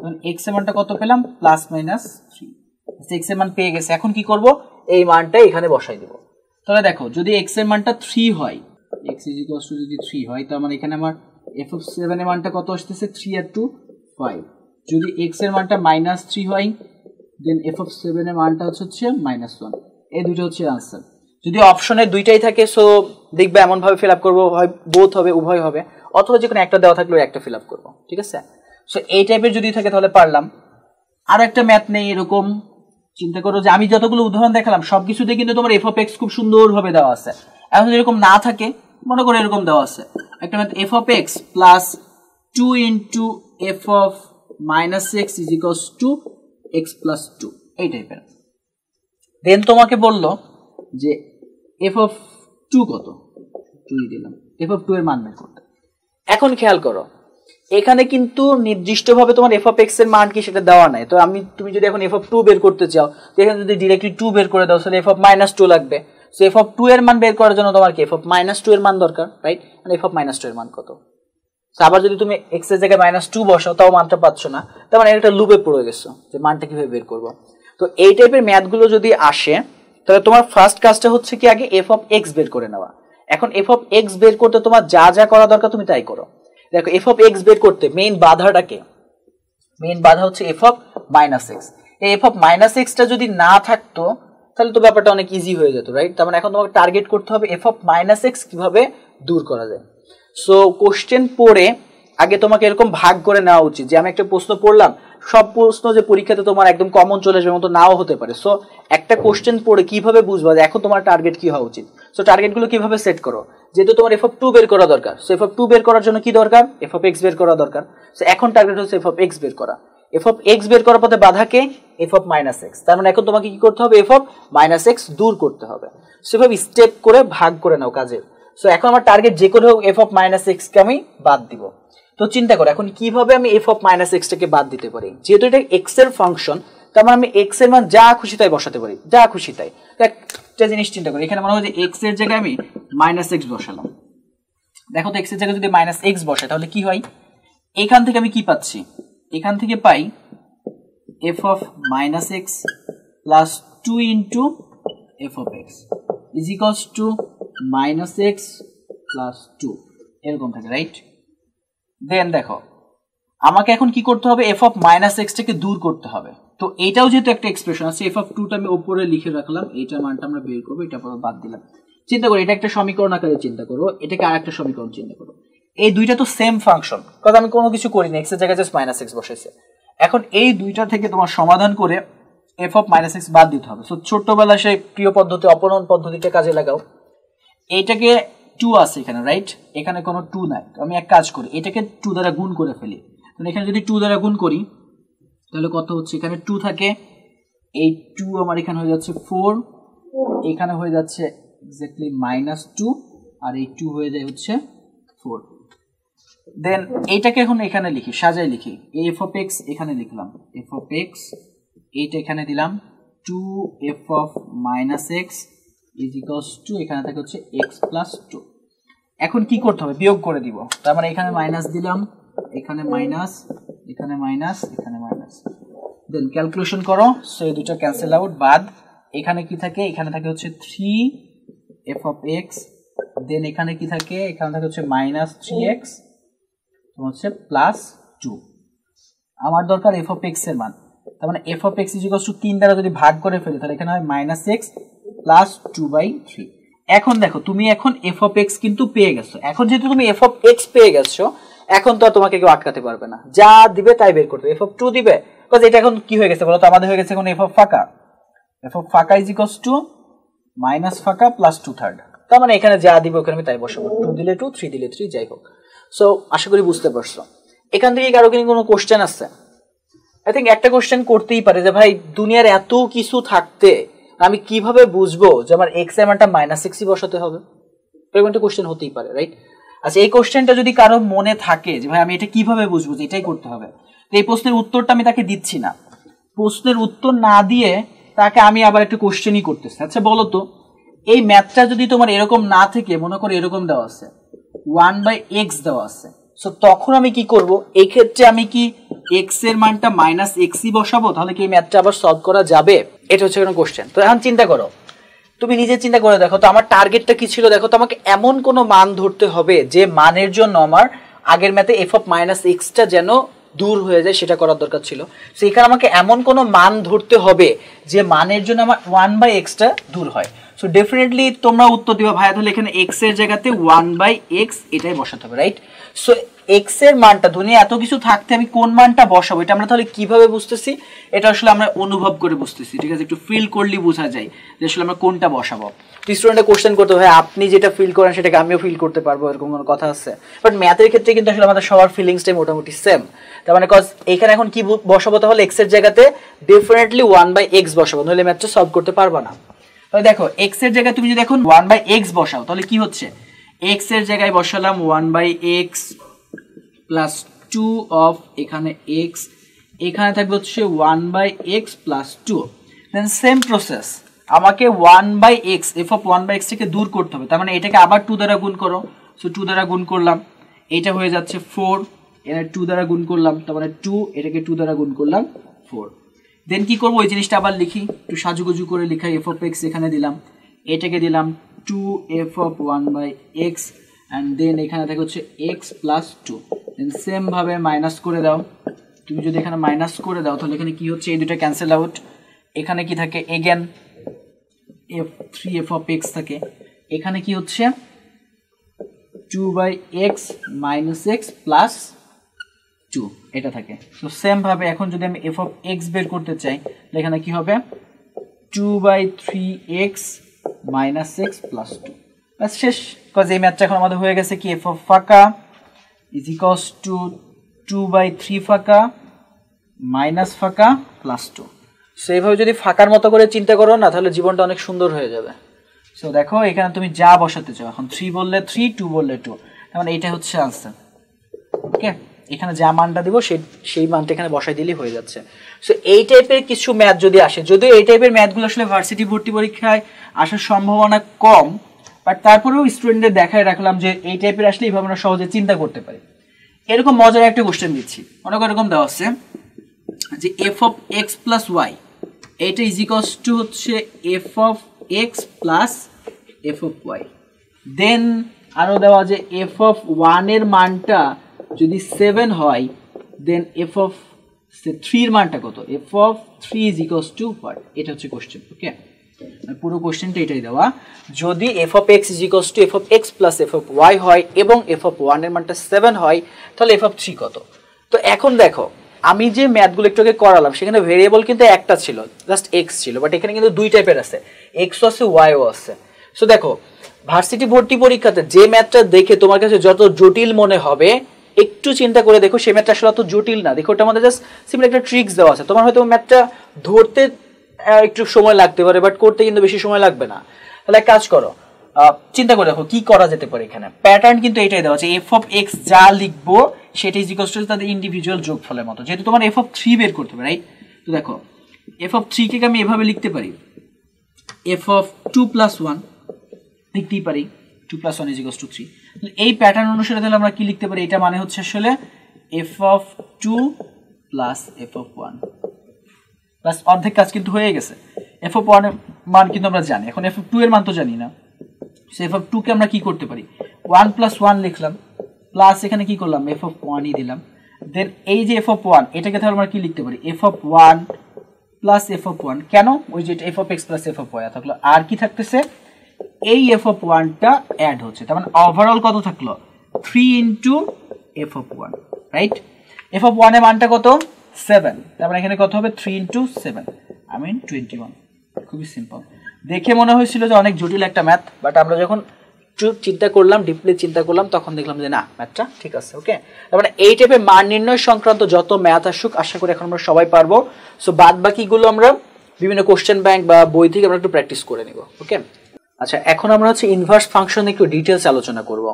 এখন এক্স এর মানটা কত পেলাম প্লাস মাইনাস থ্রি এক্স এর মান পেয়ে গেছে এখন কি করব এই মানটা এখানে বসাই দেব তাহলে দেখো যদি এক্স এর মানটা থ্রি হয় এক্স ইজ ইকোয়াল টু যদি থ্রি হয় তো আমার মানে এখানে আমার এফ অফ সেভেন এর মানটা কত আসতেছে থ্রি আর টু ফাইভ যদি এক্স এর মানটা মাইনাস থ্রি হয় দেন এফ অফ সেভেন এর মানটা হচ্ছে মাইনাস ওয়ান এই দুটো হচ্ছে আনসার যদি অপশনে দুইটাই থাকে সো দেখবে এমনভাবে ফিল আপ করবো হয় বোথ হবে উভয় হবে অথবা যে কোনো একটা দেওয়া থাকলে একটা ফিল আপ করবো ঠিক আছে সো এই টাইপের যদি থাকে তাহলে পারলাম আর একটা ম্যাথ নেই এরকম চিন্তা করো যে আমি যতগুলো উদাহরণ দেখালাম সব কিছুতে কিন্তু তোমার এফ অফ এক্স খুব সুন্দরভাবে দেওয়া আছে এখন এরকম না থাকে মনে করো এরকম দেওয়া আছে একটা math f of x plus two into f of minus x is two x plus two এই টাইপের দেন তোমাকে বললো যে এফ অফ টু কত টুই দিলাম এফ অফ টু এর মান বের করতে এখন খেয়াল করো এখানে কিন্তু নির্দিষ্টভাবে তোমার এফ অফ এক্স এর মান কি সেটা দেওয়া নাই তো আমি তুমি যদি এখন এফ অফ টু বের করতে চাও তো এখানে যদি ডিরেক্টলি টু বের করে দাও তাহলে এফ অফ মাইনাস টু লাগবে সো এফ অফ টু এর মান বের করার জন্য তোমার কি এফ অফ মাইনাস টু এর মান দরকার রাইট মানে এফ অফ মাইনাস টু এর মান কত আবার যদি তুমি এক্স এর জায়গায় মাইনাস টু বসাও তাও মানটা পাচ্ছ না তার মানে একটা লুপে পড়ে গেছো যে মানটা কিভাবে বের করবো তো এই টাইপের ম্যাথগুলো যদি আসে তাহলে তোমার ফার্স্ট কাজটা হচ্ছে কি আগে এফ অফ এক্স বের করে নেওয়া এখন এফ অফ এক্স বের করতে তোমার যা যা করা দরকার তুমি তাই করো দেখো এফ অফ এক্স বের করতে মেইন বাধাটাকে মেইন বাধা হচ্ছে এফ অফ মাইনাস এক্স এই এফ অফ মাইনাস এক্সটা যদি না থাকতো তাহলে তো ব্যাপারটা অনেক ইজি হয়ে যেত রাইট তার মানে এখন তোমাকে টার্গেট করতে হবে এফ অফ মাইনাস এক্স কীভাবে দূর করা যায় সো কোশ্চেন পড়ে আগে তোমাকে এরকম ভাগ করে নেওয়া উচিত যে আমি একটা প্রশ্ন পড়লাম সব প্রশ্ন যে পরীক্ষাতে তোমার একদম কমন চলে যাবে মতো নাও হতে পারে সো একটা কোশ্চেন পড়ে কিভাবে বুঝবা যে এখন তোমার টার্গেট কি হওয়া উচিত সো টার্গেটগুলো কিভাবে সেট করো যেহেতু তোমার এফ অফ টু বের করা দরকার সো এফ অফ টু বের করার জন্য কি দরকার এফ অফ এক্স বের করা দরকার সো এখন টার্গেট হচ্ছে এফ অফ এক্স বের করা এফ অফ এক্স বের করার পথে বাধাকে এফ অফ মাইনাস এক্স তার মানে এখন তোমাকে কি করতে হবে এফ অফ মাইনাস এক্স দূর করতে হবে সেভাবে স্টেপ করে ভাগ করে নাও কাজের সো এখন আমার টার্গেট যে করে হোক এফ অফ মাইনাস এক্সকে আমি বাদ দিব তো চিন্তা করো এখন কিভাবে আমি এফ অফ মাইনাস এক্সটাকে বাদ দিতে পারি যেহেতু এটা এক্স এর ফাংশন তার মানে আমি এক্স এর মান যা খুশি তাই বসাতে পারি যা খুশি তাই একটা জিনিস চিন্তা করি এখানে মনে হয় যে এক্স এর জায়গায় আমি মাইনাস এক্স বসালাম দেখো তো এক্স এর জায়গায় যদি মাইনাস এক্স বসে তাহলে কি হয় এখান থেকে আমি কি পাচ্ছি এখান থেকে পাই f of minus x plus two into f of x is equals to minus x plus two এরকম থাকে রাইট দেন দেখো আমাকে এখন কি করতে হবে এফ অফ মাইনাস এক্সটাকে দূর করতে হবে তো এটাও যেহেতু একটা এক্সপ্রেশন আছে এফ অফ টুটা আমি ওপরে লিখে রাখলাম এটা মানটা আমরা বের করবো এটা পরে বাদ দিলাম চিন্তা করো এটা একটা সমীকরণ আকারে চিন্তা করো এটাকে আর একটা সমীকরণ চিন্তা করো এই দুইটা তো সেম ফাংশন কারণ আমি কোনো কিছু করিনি এক্সের জায়গায় জাস্ট মাইনাস এক্স বসেছে এখন এই দুইটা থেকে তোমার সমাধান করে এফ অফ মাইনাস এক্স বাদ দিতে হবে সো ছোট্টবেলা সেই প্রিয় পদ্ধতি অপনয়ন পদ্ধতিটা কাজে লাগাও এইটাকে টু আছে এখানে রাইট এখানে কোনো টু নাই আমি এক কাজ করি এটাকে টু দ্বারা গুণ করে ফেলি এখানে যদি টু দ্বারা গুণ করি তাহলে কত হচ্ছে এখানে টু থাকে এই টু আমার এখানে হয়ে যাচ্ছে ফোর এখানে হয়ে যাচ্ছে এক্স্যাক্টলি মাইনাস টু আর এই টু হয়ে যায় হচ্ছে ফোর দেন এইটাকে এখন এখানে লিখি সাজায় লিখি এফ অফ এক্স এখানে লিখলাম এফ অফ এক্স এইটা এখানে দিলাম two f of minus x is x to এখানে থাকে হচ্ছে এক্স প্লাস টু এখন কি করতে হবে বিয়োগ করে দিব তার মানে এখানে মাইনাস দিলাম এখানে মাইনাস এখানে মাইনাস এখানে মাইনাস দেন ক্যালকুলেশন করো সো এই দুটো ক্যান্সেল আউট বাদ এখানে কি থাকে এখানে থাকে হচ্ছে three f of x then এখানে কি থাকে এখানে থাকে হচ্ছে মাইনাস থ্রি এক্স হচ্ছে প্লাস টু আমার দরকার এফ অফ এক্স এর মান তার মানে এফ অফ এক্স ইজিকস টু তিন দ্বারা যদি ভাগ করে ফেলি তাহলে এখানে হয় minus x plus two by three এখন দেখো তুমি এখন এফ অফ এক্স কিন্তু পেয়ে গেছো এখন যেহেতু তুমি এফ অফ এক্স পেয়ে গেছো এখন তো তোমাকে কেউ আটকাতে পারবে না যা দিবে তাই বের করতে এফ টু দিবে বিকজ এটা এখন কি হয়ে গেছে বলো তো আমাদের হয়ে গেছে এখন এফ অফ ফাঁকা এফ অফ ফাঁকা ইজ ইকস টু মাইনাস ফাঁকা প্লাস টু থার্ড তার মানে এখানে যা দিবে ওখানে আমি তাই বসাবো টু দিলে টু থ্রি দিলে থ্রি যাই হোক সো আশা করি বুঝতে পারছো এখান থেকে কারো কিন্তু কোনো কোশ্চেন আসছে আই থিঙ্ক একটা কোশ্চেন করতেই পারে যে ভাই দুনিয়ার এত কিছু থাকতে আমি কিভাবে বুঝবো যে আমার এক্স অ্যামাউন্টটা মাইনাস সিক্সই বসাতে হবে এরকম একটা কোশ্চেন হতেই পারে রাইট আচ্ছা এই কোশ্চেনটা যদি কারো মনে থাকে যে ভাই আমি এটা কিভাবে বুঝবো যে এটাই করতে হবে তো এই প্রশ্নের উত্তরটা আমি তাকে দিচ্ছি না প্রশ্নের উত্তর না দিয়ে তাকে আমি আবার একটা কোশ্চেনই করতেছি আচ্ছা বলো তো এই ম্যাথটা যদি তোমার এরকম না থেকে মনে করো এরকম দেওয়া আছে ওয়ান বাই এক্স দেওয়া আছে সো তখন আমি কি করব এই ক্ষেত্রে আমি কি এক্স এর মানটা মাইনাস এক্সই বসাবো তাহলে কি এই ম্যাথটা আবার সলভ করা যাবে এটা হচ্ছে কোনো কোশ্চেন তো এখন চিন্তা করো তুমি নিজে চিন্তা করে দেখো তো আমার টার্গেটটা কি ছিল দেখো তো আমাকে এমন কোনো মান ধরতে হবে যে মানের জন্য আমার আগের ম্যাথে এফ অফ মাইনাস এক্সটা যেন দূর হয়ে যায় সেটা করার দরকার ছিল সেখানে আমাকে এমন কোনো মান ধরতে হবে যে মানের জন্য আমার ওয়ান বাই এক্সটা দূর হয় সো ডেফিনেটলি তোমরা উত্তর দিবা ভাইয়া তাহলে এখানে এক্স এর জায়গাতে ওয়ান বাই এক্স এটাই বসাতে হবে রাইট সো এক্স এর মানটা দুনিয়া এত কিছু থাকতে আমি কোন মানটা বসাবো এটা আমরা তাহলে কিভাবে বুঝতেছি এটা আসলে আমরা অনুভব করে বুঝতেছি ঠিক আছে একটু ফিল করলেই বোঝা যায় যে আসলে আমরা কোনটা বসাবো তো স্টুডেন্টরা কোশ্চেন করতে হয় আপনি যেটা ফিল করেন সেটাকে আমিও ফিল করতে পারবো এরকম কোনো কথা আছে বাট ম্যাথের ক্ষেত্রে কিন্তু আসলে আমাদের সবার ফিলিংসটাই মোটামুটি সেম তার মানে কজ এখানে এখন কি বসাবো তাহলে এক্স এর জায়গাতে ডেফিনেটলি ওয়ান বাই এক্স বসাবো নইলে ম্যাথটা সলভ করতে পারবো না তাহলে দেখো এক্স এর জায়গায় তুমি যদি এখন ওয়ান বাই এক্স বসাও তাহলে কি হচ্ছে এক্স এর জায়গায় বসালাম one by x plus two of এখানে এক্স এখানে থাকবে হচ্ছে one by x plus two then same process আমাকে one by x f of one by এক্সটাকে দূর করতে হবে তার মানে এটাকে আবার টু দ্বারা গুণ করো সো টু দ্বারা গুণ করলাম এটা হয়ে যাচ্ছে ফোর এটা টু দ্বারা গুণ করলাম তার মানে টু এটাকে টু দ্বারা গুণ করলাম ফোর দেন কি করবো ওই জিনিসটা আবার লিখি একটু সাজুগুজু করে লিখাই এফ অফ এক্স এখানে দিলাম এটাকে দিলাম two f of one by x and then এখানে থাকে হচ্ছে এক্স প্লাস টু দেন সেমভাবে মাইনাস করে দাও তুমি যদি এখানে মাইনাস করে দাও তাহলে এখানে কি হচ্ছে এই দুটা ক্যান্সেল আউট এখানে কি থাকে again f three f of x থাকে এখানে কি হচ্ছে two by x minus x plus two এটা থাকে তো সেমভাবে এখন যদি আমি এফ অফ এক্স বের করতে চাই তাহলে এখানে কী হবে two by three x minus x plus two শেষ কজ এই ম্যাথটা এখন আমাদের হয়ে গেছে কি এফ অফ ফাঁকা is x to two by three ফাঁকা মাইনাস ফাঁকা প্লাস টু সো এইভাবে যদি ফাঁকার মতো করে চিন্তা করো না তাহলে জীবনটা অনেক সুন্দর হয়ে যাবে সো দেখো এখানে তুমি যা বসাতে চাও এখন থ্রি বললে থ্রি টু বললে টু এখন এইটা হচ্ছে আনসার ওকে এখানে যা মানটা দিব সেই সেই মানটা এখানে বসাই দিলেই হয়ে যাচ্ছে সো এই টাইপের কিছু ম্যাথ যদি আসে যদিও এই টাইপের ম্যাথগুলো আসলে ভার্সিটি ভর্তি পরীক্ষায় আসার সম্ভাবনা কম বাট তারপরেও স্টুডেন্টদের দেখায় রাখলাম যে এই টাইপের আসলে এইভাবে আমরা সহজে চিন্তা করতে পারি এরকম মজার একটা কোশ্চেন দিচ্ছি অনেক এরকম দেওয়া আছে যে f of x plus y এইটা ইজিকস টু হচ্ছে f of x plus f of y then আরও দেওয়া যে এফ অফ ওয়ানের মানটা যদি সেভেন হয় দেন এফ অফ সে থ্রির মানটা কত f of three is x to what এটা হচ্ছে কোশ্চেন ওকে পুরো কোশ্চেনটা এটাই দেওয়া যদি f of x is x to f of x plus f of y হয় এবং এফ অফ ওয়ানের মানটা সেভেন হয় তাহলে এফ অফ থ্রি কত তো এখন দেখো আমি যে ম্যাথগুলো একটু আগে করালাম সেখানে ভেরিয়েবল কিন্তু একটা ছিল জাস্ট এক্স ছিল বাট এখানে কিন্তু দুই টাইপের আছে এক্সও আছে ওয়াইও আছে সো দেখো ভার্সিটি ভর্তি পরীক্ষাতে যে ম্যাথটা দেখে তোমার কাছে যত জটিল মনে হবে একটু চিন্তা করে দেখো সেই ম্যাথটা আসলে অত জটিল না দেখো ওটা আমাদের জাস্ট সিম্পল একটা ট্রিক্স দেওয়া আছে তোমার হয়তো ম্যাথটা ধরতে একটু সময় লাগতে পারে বাট করতে কিন্তু বেশি সময় লাগবে না তাহলে এক কাজ করো চিন্তা করে দেখো কি করা যেতে পারে এখানে প্যাটার্ন কিন্তু এটাই দেওয়া আছে এফ অফ এক্স যা লিখবো সেটা ইজ ইকস টু তাদের ইন্ডিভিজুয়াল যোগফলের মতো যেহেতু তোমার এফ অফ থ্রি বের করতে হবে রাইট তো দেখো এফ অফ থ্রিকে আমি এভাবে লিখতে পারি f of two plus one লিখতেই পারি two plus one is x to three এই প্যাটার্ন অনুসারে তাহলে আমরা কি লিখতে পারি এটা মানে হচ্ছে আসলে f of two plus f of one plus অর্ধেক কাজ কিন্তু হয়ে গেছে এফ অফ ওয়ানের মান কিন্তু আমরা জানি এখন এফ অফ টু এর মান তো জানি না সো এফ অফ টুকে আমরা কি করতে পারি ওয়ান প্লাস ওয়ান লিখলাম প্লাস এখানে কি করলাম এফ অফ ওয়ানই দিলাম দেন এই যে এফ অফ ওয়ান এটাকে তাহলে আমরা কি লিখতে পারি f of one plus f of one কেন ওই যে f of x plus f of y থাকলো আর কি থাকতেছে এই এফ অফ ওয়ানটা অ্যাড হচ্ছে তার মানে ওভারঅল কত থাকলো three into f of one right f of ওয়ানের মানটা কত সেভেন তার মানে এখানে কত হবে three into seven I mean twenty one খুবই সিম্পল দেখে মনে হয়েছিল যে অনেক জটিল একটা ম্যাথ বাট আমরা যখন একটু চিন্তা করলাম ডিপলি চিন্তা করলাম তখন দেখলাম যে না ম্যাথটা ঠিক আছে ওকে তারপরে মানে এই টাইপের মান নির্ণয় সংক্রান্ত যত ম্যাথ আসুক আশা করি এখন আমরা সবাই পারবো সো বাদ বাকিগুলো আমরা বিভিন্ন কোশ্চেন ব্যাংক বা বই থেকে আমরা একটু প্র্যাকটিস করে নিব ওকে আচ্ছা এখন আমরা হচ্ছে ইনভার্স ফাংশন একটু ডিটেলস আলোচনা করব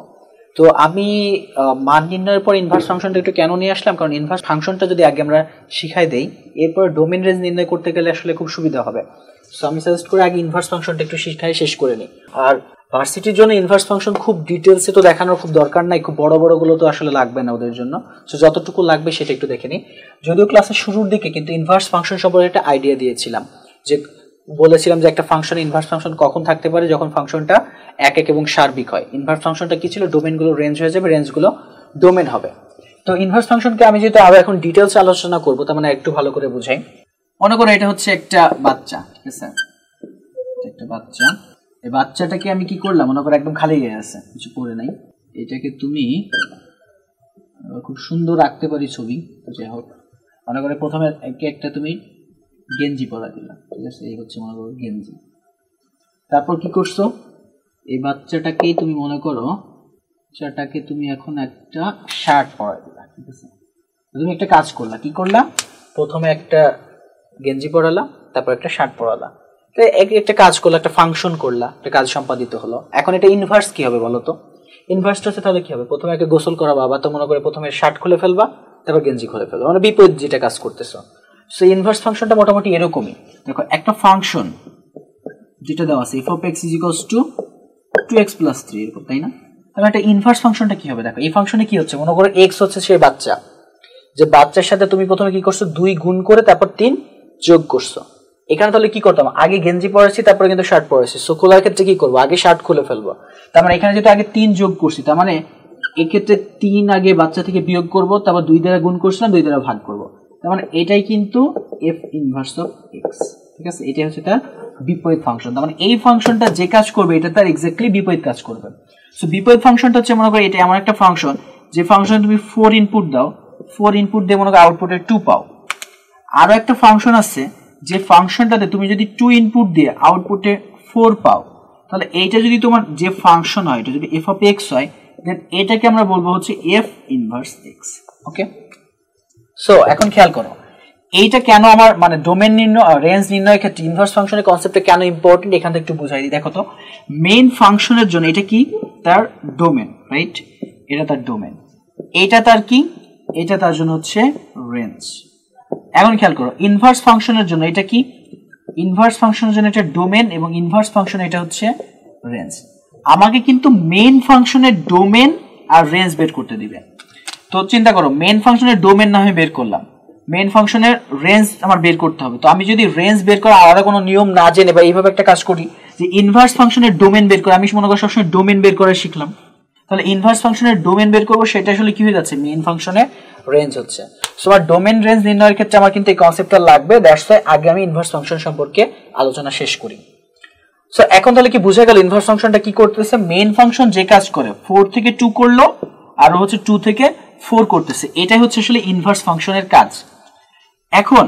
তো আমি মান নির্ণয়ের পর ইনভার্স ফাংশনটা একটু কেন নিয়ে আসলাম কারণ ইনভার্স ফাংশনটা যদি আগে আমরা শিখাই দেই এরপর ডোমেন রেঞ্জ নির্ণয় করতে গেলে আসলে খুব সুবিধা হবে সো আমি সাজেস্ট করে আগে ইনভার্স ফাংশনটা একটু শিখাই শেষ করে নিই আর ভার্সিটির জন্য ইনভার্স ফাংশন খুব ডিটেলসে তো দেখানোর খুব দরকার নাই খুব বড় বড়গুলো তো আসলে লাগবে না ওদের জন্য সো যতটুকু লাগবে সেটা একটু দেখে নিই যদিও ক্লাসের শুরুর দিকে কিন্তু ইনভার্স ফাংশন সম্পর্কে একটা আইডিয়া দিয়েছিলাম যে বলেছিলাম যে একটা ফাংশন ইনভার্স ফাংশন কখন থাকতে পারে যখন ফাংশনটা এক এক এবং সার্বিক হয় ইনভার্স ফাংশনটা কি ছিল ডোমেনগুলো রেঞ্জ হয়ে যাবে রেঞ্জগুলো ডোমেন হবে তো ইনভার্স ফাংশনকে আমি যেহেতু আবার এখন ডিটেলস আলোচনা করবো তার মানে একটু ভালো করে বুঝাই মনে করো এটা হচ্ছে একটা বাচ্চা ঠিক আছে একটা বাচ্চা এই বাচ্চাটাকে আমি কি করলাম মনে করো একদম খালি হয়ে আছে কিছু করে নাই এটাকে তুমি খুব সুন্দর রাখতে পারি ছবি যাই হোক মনে করে প্রথমে একে একটা তুমি গেঞ্জি পরা দিলাম ঠিক আছে এই হচ্ছে মনে করো গেঞ্জি তারপর কি করছো এই বাচ্চাটাকেই তুমি মনে করো বাচ্চাটাকে তুমি এখন একটা শার্ট পরা দিলা ঠিক আছে তুমি একটা কাজ করলা কি করলা প্রথমে একটা গেঞ্জি পরালা তারপর একটা শার্ট পরালা তো একটা কাজ করলা একটা ফাংশন করলা একটা কাজ সম্পাদিত হলো এখন এটা ইনভার্স কি হবে বলো তো ইনভার্সটা হচ্ছে তাহলে কি হবে প্রথমে একটা গোসল করাবা বা তো মনে করে প্রথমে শার্ট খুলে ফেলবা তারপর গেঞ্জি খুলে ফেলবা মানে বিপরীত যেটা কাজ করতেছো সো ইনভার্স ফাংশনটা মোটামুটি এরকমই দেখো একটা ফাংশন যেটা দেওয়া আছে f of x is equals to two x plus three এরকম তাই না তাহলে একটা ইনভার্স ফাংশনটা কি হবে দেখো এই ফাংশনে কি হচ্ছে মনে করো এক্স হচ্ছে সেই বাচ্চা যে বাচ্চার সাথে তুমি প্রথমে কি করছো দুই গুণ করে তারপর তিন যোগ করছো এখানে তাহলে কি করতাম আগে গেঞ্জি পরেছি তারপরে কিন্তু শার্ট পরেছি সো খোলার ক্ষেত্রে কি করবো আগে শার্ট খুলে ফেলবো তার মানে এখানে যেহেতু আগে তিন যোগ করছি তার মানে এক্ষেত্রে তিন আগে বাচ্চা থেকে বিয়োগ করবো তারপর দুই দ্বারা গুণ করছিলাম দুই দ্বারা ভাগ করবো তার এটাই কিন্তু এফ ইনভার্স অফ এক্স ঠিক আছে এটাই হচ্ছে তার বিপরীত ফাংশন তার মানে এই ফাংশনটা যে কাজ করবে এটা তার এক্স্যাক্টলি বিপরীত কাজ করবে সো বিপরীত ফাংশনটা হচ্ছে মনে করো এটা এমন একটা ফাংশন যে ফাংশন তুমি ফোর ইনপুট দাও ফোর ইনপুট দিয়ে মনে করো আউটপুটে টু পাও আরও একটা ফাংশন আছে যে ফাংশনটাতে তুমি যদি টু ইনপুট দিয়ে আউটপুটে ফোর পাও তাহলে এইটা যদি তোমার যে ফাংশন হয় এটা যদি এফ অফ এক্স হয় দেন এটাকে আমরা বলবো হচ্ছে f inverse x okay so এখন খেয়াল করো এইটা কেন আমার মানে ডোমেন নির্ণয় রেঞ্জ নির্ণয় ক্ষেত্রে ইনভার্স ফাংশনের কনসেপ্টটা কেন ইম্পর্টেন্ট এখান থেকে একটু বুঝাই দিই দেখো তো মেইন ফাংশনের জন্য এটা কি তার ডোমেন রাইট এটা তার ডোমেন এটা তার কি এটা তার জন্য হচ্ছে রেঞ্জ এখন খেয়াল করো ইনভার্স ফাংশনের জন্য এটা কি ইনভার্স ফাংশনের জন্য এটা ডোমেন এবং ইনভার্স ফাংশন এটা হচ্ছে রেঞ্জ আমাকে কিন্তু মেইন ফাংশনের ডোমেন আর রেঞ্জ বের করতে দিবে তো চিন্তা করো মেন ফাংশনের ডোমেন আমি বের করলাম মেন ফাংশনের রেঞ্জ আমার বের করতে হবে তো আমি যদি রেঞ্জ বের করে আলাদা কোনো নিয়ম না জেনে বা এইভাবে একটা কাজ করি যে ইনভার্স ফাংশনের ডোমেন বের করে আমি মনে করি সবসময় ডোমেন বের করে শিখলাম তাহলে ইনভার্স ফাংশনের ডোমেন বের করবো সেটা আসলে কি হয়ে যাচ্ছে মেন ফাংশনের রেঞ্জ হচ্ছে সো আমার ডোমেন রেঞ্জ নির্ণয়ের ক্ষেত্রে আমার কিন্তু এই কনসেপ্টটা লাগবে দ্যাটস আগে আমি ইনভার্স ফাংশন সম্পর্কে আলোচনা শেষ করি সো এখন তাহলে কি বুঝা গেল ইনভার্স ফাংশনটা কি করতেছে মেন ফাংশন যে কাজ করে ফোর থেকে টু করলো আর হচ্ছে টু থেকে ফোর করতেছে এটাই হচ্ছে আসলে ইনভার্স ফাংশনের কাজ এখন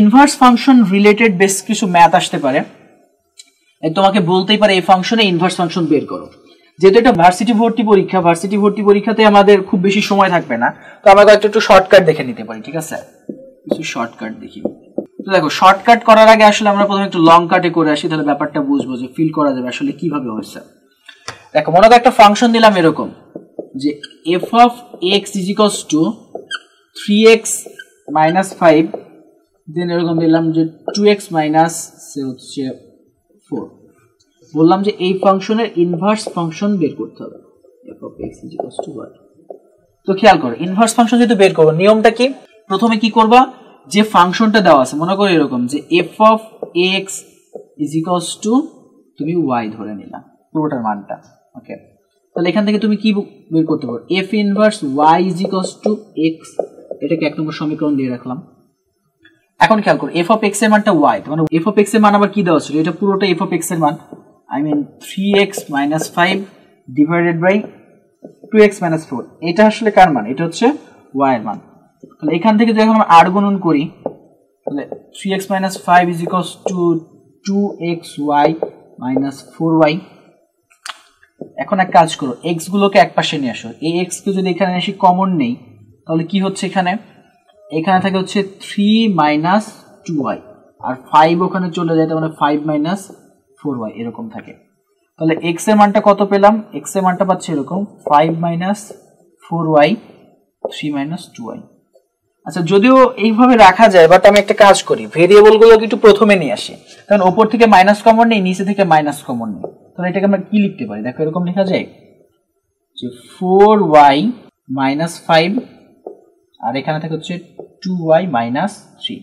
ইনভার্স ফাংশন রিলেটেড বেশ কিছু ম্যাথ আসতে পারে তোমাকে বলতেই পারে এই ফাংশনে ইনভার্স ফাংশন বের করো যেহেতু এটা ভার্সিটি ভর্তি পরীক্ষা ভার্সিটি ভর্তি পরীক্ষাতে আমাদের খুব বেশি সময় থাকবে না তো আমরা একটা একটু শর্টকাট দেখে নিতে পারি ঠিক আছে কিছু শর্টকাট দেখি তো দেখো শর্টকাট করার আগে আসলে আমরা প্রথমে একটু লং কাটে করে আসি তাহলে ব্যাপারটা বুঝবো যে ফিল করা যাবে আসলে কিভাবে হয়েছে দেখো মনে একটা ফাংশন দিলাম এরকম যে f of x is x to three x minus five then এরকম দিলাম যে টু এক্স মাইনাস সে হচ্ছে ফোর বললাম যে এই ফাংশনের ইনভার্স ফাংশন বের করতে হবে f of x is x to one তো খেয়াল করো ইনভার্স ফাংশন যেহেতু বের করবো নিয়মটা কি প্রথমে কি করবা যে ফাংশনটা দেওয়া আছে মনে করো এরকম যে f of x is x to তুমি ওয়াই ধরে নিলাম পুরোটার মানটা ওকে তাহলে এখান থেকে তুমি কি বের করতে পারো f inverse y is x to x এটাকে এক নম্বর সমীকরণ দিয়ে রাখলাম এখন খেয়াল করো এফ অফ এক্স এর মানটা ওয়াই মানে এফ অফ এক্স এর মান আবার কি দেওয়া ছিল এটা পুরোটা এফ অফ এক্স এর মান I mean three x minus five divided by two x minus four এটা আসলে কার মান এটা হচ্ছে ওয়াই এর মান তাহলে এখান থেকে যখন আমরা আর গুণন করি তাহলে three x minus five is x to two x y minus four y এখন এক কাজ করো এক্স গুলোকে এক পাশে নিয়ে আসো এই এক্স কে যদি এখানে আসি কমন নেই তাহলে কি হচ্ছে এখানে এখানে থাকে হচ্ছে থ্রি মাইনাস টু ওয়াই আর ফাইভ ওখানে চলে যায় তাহলে ফাইভ মাইনাস ফোর ওয়াই এরকম থাকে তাহলে এক্স এর মানটা কত পেলাম এক্স এর মানটা পাচ্ছি এরকম five minus four y three minus two y আচ্ছা যদিও এইভাবে রাখা যায় বাট আমি একটা কাজ করি ভেরিয়েবলগুলোকে একটু প্রথমে নিয়ে আসি কারণ ওপর থেকে মাইনাস কমন নেই নিচে থেকে মাইনাস কমন নেই তাহলে এটাকে আমরা কি লিখতে পারি দেখো এরকম লেখা যায় যে ফোর ওয়াই মাইনাস ফাইভ আর এখানে থাকে হচ্ছে টু ওয়াই মাইনাস থ্রি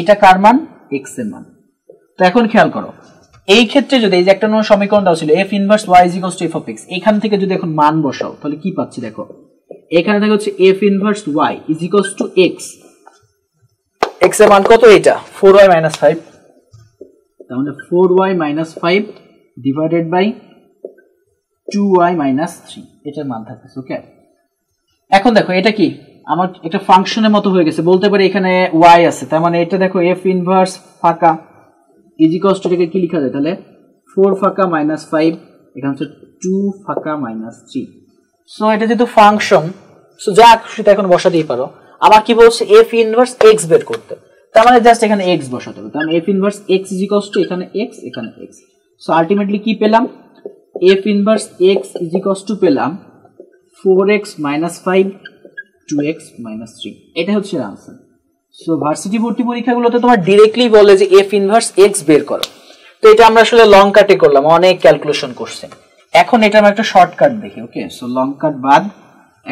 এটা কার মান এক্স এর মান তো এখন খেয়াল করো এই ক্ষেত্রে যদি এই যে একটা নতুন সমীকরণ দেওয়া ছিল f inverse y is x to f of x এখান থেকে যদি এখন মান বসাও তাহলে কি পাচ্ছি দেখো এখানে থেকে হচ্ছে f inverse y is x to x x এর মান কত এটা ফোর ওয়াই মাইনাস ফাইভ তাহলে four y minus five divided by 2y minus 3 এটার মান থাকতেছে ওকে এখন দেখো এটা কি আমার একটা ফাংশনের মতো হয়ে গেছে বলতে পারি এখানে y আছে তার মানে এটা দেখো f ইনভার্স ফাঁকা ইজ ইকস কি লেখা যায় তাহলে 4 ফাঁকা মাইনাস 5 এটা হচ্ছে 2 ফাঁকা মাইনাস 3 সো এটা যেহেতু ফাংশন সো যা সেটা এখন বসাতেই পারো আবার কি বলছে f ইনভার্স x বের করতে তার মানে জাস্ট এখানে এক্স বসাতে হবে তার মানে ইনভার্স x ইজ টু এখানে x এখানে x সো আলটিমেটলি কি পেলাম এফ ইনভার্স এক্স ইজিকস টু পেলাম four x minus five two x minus three এটা হচ্ছে আনসার সো ভার্সিটি ভর্তি পরীক্ষাগুলোতে তোমার ডিরেক্টলি বলে যে এফ ইনভার্স এক্স বের করো তো এটা আমরা আসলে লং কাটে করলাম অনেক ক্যালকুলেশন করছে এখন এটা আমরা একটা শর্টকাট দেখি ওকে সো লং কাট বাদ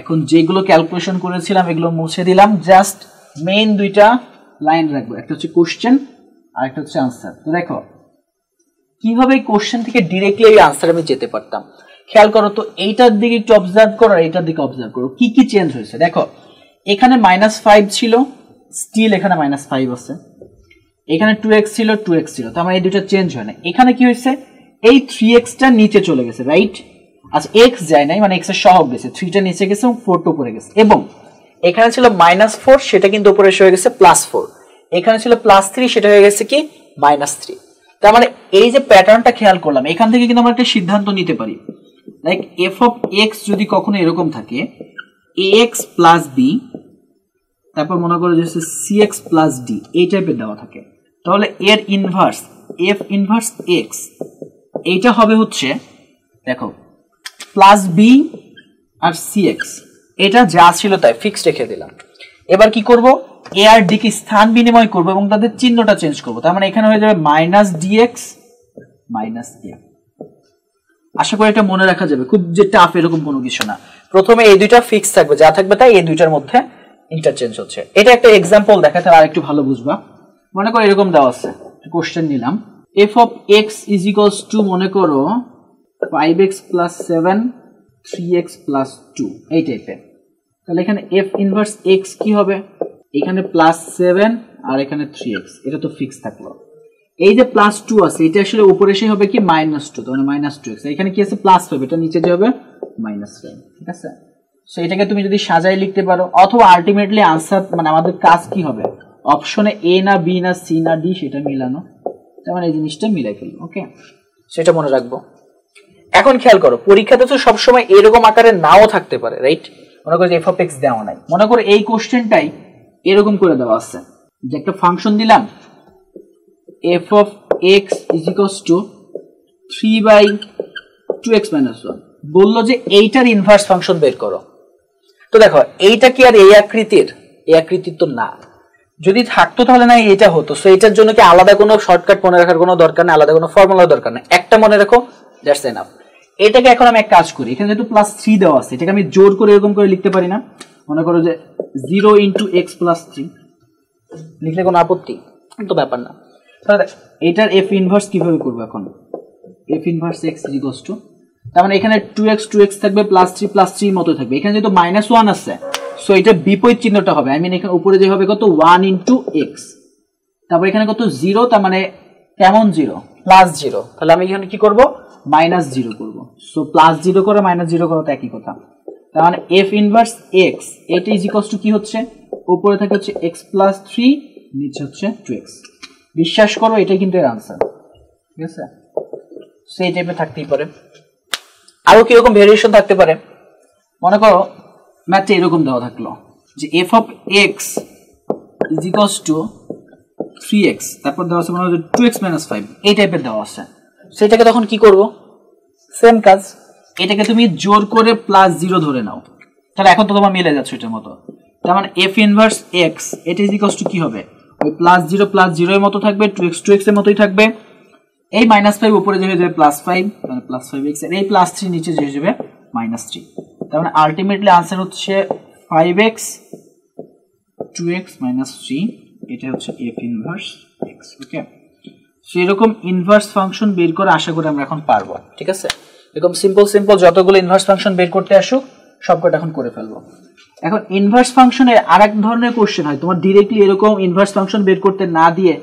এখন যেগুলো ক্যালকুলেশন করেছিলাম এগুলো মুছে দিলাম জাস্ট মেইন দুইটা লাইন রাখবো একটা হচ্ছে কোশ্চেন আর একটা হচ্ছে আনসার তো দেখো কিভাবে এই কোশ্চেন থেকে ডিরেক্টলি এই আনসার আমি যেতে পারতাম খেয়াল করো তো এইটার দিকে একটু অবজার্ভ করো আর এইটার দিকে অবজার্ভ করো কি কি চেঞ্জ হয়েছে দেখো এখানে মাইনাস ফাইভ ছিল স্টিল এখানে মাইনাস ফাইভ আছে এখানে টু এক্স ছিল টু এক্স ছিল তো আমার মানে এই দুটা চেঞ্জ হয় না এখানে কি হয়েছে এই থ্রি এক্সটা নিচে চলে গেছে রাইট আচ্ছা এক্স যায় নাই মানে এক্সের সহগ গেছে থ্রিটা নিচে গেছে এবং ফোরটা উপরে গেছে এবং এখানে ছিল মাইনাস ফোর সেটা কিন্তু উপরে এসে হয়ে গেছে প্লাস ফোর এখানে ছিল প্লাস থ্রি সেটা হয়ে গেছে কি মাইনাস থ্রি তার মানে এই যে প্যাটার্নটা খেয়াল করলাম এখান থেকে কিন্তু আমরা একটা সিদ্ধান্ত নিতে পারি লাইক এফ অফ এক্স যদি কখনো এরকম থাকে এ এক্স প্লাস বি তারপর মনে করো যে সি এক্স প্লাস ডি এই টাইপের দেওয়া থাকে তাহলে এর ইনভার্স এফ ইনভার্স এক্স এইটা হবে হচ্ছে দেখো প্লাস বি আর সি এক্স এটা যা ছিল তাই ফিক্সড রেখে দিলাম এবার কি করবো এ ডি কি স্থান বিনিময় করব এবং তাদের চিহ্নটা চেঞ্জ করব তার মানে এখানে হয়ে যাবে মাইনাস ডিএক্স মাইনাস আশা করি এটা মনে রাখা যাবে খুব যে টাফ এরকম কোনো কিছু না প্রথমে এই দুইটা ফিক্স থাকবে যা থাকবে তাই এই দুইটার মধ্যে ইন্টারচেঞ্জ হচ্ছে এটা একটা এক্সাম্পল দেখাতে আর একটু ভালো বুঝবা মনে করো এরকম দেওয়া আছে কোশ্চেন নিলাম f of x is equals to মনে করো five x plus seven three x plus two এই টাইপের তাহলে এখানে এফ ইনভার্স এক্স কি হবে এখানে প্লাস সেভেন আর এখানে থ্রি এক্স এটা তো ফিক্স থাকলো এই যে প্লাস টু আছে এটা আসলে উপরে সে হবে কি মাইনাস টু তাহলে মাইনাস টু এক্স এখানে কি আছে প্লাস ফাইভ এটা নিচে যে হবে মাইনাস ফাইভ ঠিক আছে সো এটাকে তুমি যদি সাজাই লিখতে পারো অথবা আলটিমেটলি আনসার মানে আমাদের কাজ কি হবে অপশনে এ না বি না সি না ডি সেটা মিলানো তার মানে এই জিনিসটা মিলাই ফেলবো ওকে সেটা মনে রাখবো এখন খেয়াল করো পরীক্ষাতে তো সবসময় এরকম আকারে নাও থাকতে পারে রাইট মনে করো এফ অফ এক্স দেওয়া নাই মনে করো এই কোশ্চেনটাই এরকম করে দেওয়া আছে যে একটা ফাংশন দিলাম f of x is two three by two x minus one বললো যে এইটার ইনভার্স ফাংশন বের করো তো দেখো এইটা কি আর এই আকৃতির এই আকৃতির তো না যদি থাকতো তাহলে না এটা হতো সো এটার জন্য কি আলাদা কোনো শর্টকাট মনে রাখার কোনো দরকার নেই আলাদা কোনো ফর্মুলার দরকার নেই একটা মনে রাখো দ্যাটস এনাফ এটাকে এখন আমি এক কাজ করি এখানে যেহেতু প্লাস থ্রি দেওয়া আছে এটাকে আমি জোর করে এরকম করে লিখতে পারি না মনে করো যে zero into x plus three লিখলে কোনো আপত্তি তো ব্যাপার না তাহলে এটার এফ ইনভার্স কীভাবে করবো এখন f inverse x equals to তার মানে এখানে টু এক্স টু এক্স থাকবে প্লাস থ্রি প্লাস থ্রি মতো থাকবে এখানে যেহেতু মাইনাস ওয়ান আছে সো এটা বিপরীত চিহ্নটা হবে আই মিন এখানে উপরে যে হবে কত ওয়ান ইন্টু এক্স তারপর এখানে কত জিরো তার মানে কেমন জিরো প্লাস জিরো তাহলে আমি এখানে কি করব মাইনাস জিরো করবো সো প্লাস জিরো করে মাইনাস জিরো করা তো একই কথা তার মানে এফ ইনভার্স এক্স এটা ইজ ইকস টু কি হচ্ছে উপরে থাকে হচ্ছে এক্স প্লাস থ্রি নিচে হচ্ছে টু এক্স বিশ্বাস করো এটাই কিন্তু এর আনসার ঠিক আছে সেই টাইপে থাকতেই পারে আরো কিরকম ভেরিয়েশন থাকতে পারে মনে করো ম্যাথে এরকম দেওয়া থাকলো যে f of x is x to three x তারপর দেওয়া আছে মনে হচ্ছে টু এক্স মাইনাস ফাইভ এই টাইপের দেওয়া আছে সেটাকে তখন কি করবো সেম কাজ এটাকে তুমি জোর করে প্লাস জিরো ধরে নাও তাহলে এখন তো তোমার মিলে যাচ্ছে এটার মতো তার মানে এফ ইনভার্স এক্স এটা ইজ ইকস টু কি হবে ওই প্লাস জিরো প্লাস জিরোর মতো থাকবে টু এক্স টু এক্স এর মতোই থাকবে এই মাইনাস ফাইভ উপরে যে হয়ে যাবে প্লাস ফাইভ মানে প্লাস ফাইভ এক্স এই প্লাস থ্রি নিচে যে হয়ে যাবে মাইনাস থ্রি তার মানে আলটিমেটলি আনসার হচ্ছে five x two x minus three এটা হচ্ছে এফ ইনভার্স এক্স ওকে সেরকম ইনভার্স ফাংশন বের করে আশা করি আমরা এখন পারবো ঠিক আছে এরকম সিম্পল সিম্পল যতগুলো ইনভার্স ফাংশন বের করতে আসুক সবকটা এখন করে ফেলবো এখন ইনভার্স ফাংশনের আরেক ধরনের কোশ্চেন হয় তোমার ডিরেক্টলি এরকম ইনভার্স ফাংশন বের করতে না দিয়ে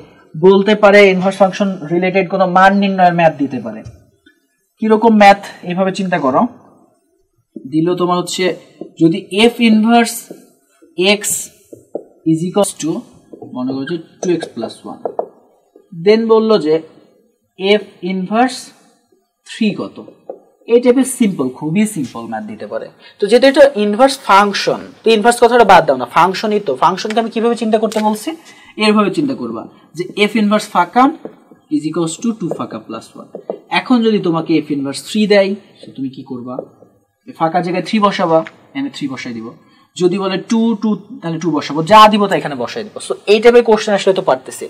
বলতে পারে ইনভার্স ফাংশন রিলেটেড কোনো মান নির্ণয়ের ম্যাথ দিতে পারে কিরকম ম্যাথ এইভাবে চিন্তা করো দিল তোমার হচ্ছে যদি f inverse x is x to মনে করছে two x plus one then বললো যে এফ ইনভার্স থ্রি কত এই টাইপের সিম্পল খুবই সিম্পল ম্যাথ দিতে পারে তো যেহেতু এটা ইনভার্স ফাংশন তো ইনভার্স কথাটা বাদ দাও না ফাংশনই তো ফাংশনকে আমি কিভাবে চিন্তা করতে বলছি এরভাবে চিন্তা করবা যে এফ ইনভার্স ফাঁকা ইজ ইকস টু টু ফাঁকা প্লাস ওয়ান এখন যদি তোমাকে এফ ইনভার্স থ্রি দেয় তো তুমি কি করবা ফাঁকা জায়গায় থ্রি বসাবা এখানে থ্রি বসাই দিব যদি বলে টু টু তাহলে টু বসাবো যা দিব তা এখানে বসাই দিব সো এই টাইপের কোশ্চেন আসলে তো পারতেছি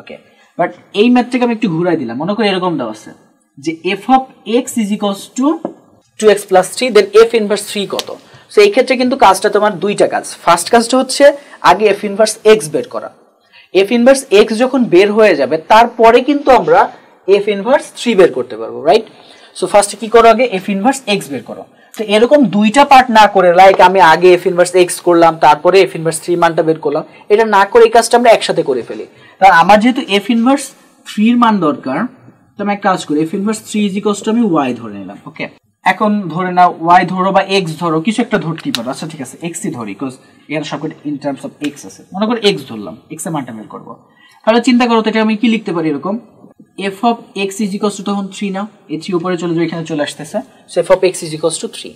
ওকে বাট এই ম্যাথটাকে আমি একটু ঘুরাই দিলাম মনে করি এরকম দেওয়া আছে যে f of x is x to two x plus three then f inverse three কত সো এই ক্ষেত্রে কিন্তু কাজটা তোমার দুইটা কাজ ফার্স্ট কাজটা হচ্ছে আগে এফ ইনভার্স এক্স বের করা এফ ইনভার্স এক্স যখন বের হয়ে যাবে তারপরে কিন্তু আমরা এফ ইনভার্স থ্রি বের করতে পারবো রাইট সো ফার্স্টে কি করো আগে এফ ইনভার্স এক্স বের করো তো এরকম দুইটা পার্ট না করে লাইক আমি আগে এফ ইনভার্স এক্স করলাম তারপরে এফ ইনভার্স থ্রি মানটা বের করলাম এটা না করে এই কাজটা আমরা একসাথে করে ফেলি কারণ আমার যেহেতু এফ ইনভার্স থ্রির মান দরকার তো আমি কাজ করি f inverse three is equals to আমি ওয়াই ধরে নিলাম ওকে এখন ধরে নাও ওয়াই ধরো বা এক্স ধরো কিছু একটা ধরতেই পারো আচ্ছা ঠিক আছে এক্সই ধরি বিকজ এর সব ইন টার্মস অফ এক্স আছে মনে করো এক্স ধরলাম এক্সের মানটা বের করবো তাহলে চিন্তা করো তো এটা আমি কি লিখতে পারি এরকম f of x is x to তখন থ্রি নাও এ থ্রি উপরে চলে যাবে এখানে চলে আসতেছে so f of x is x to three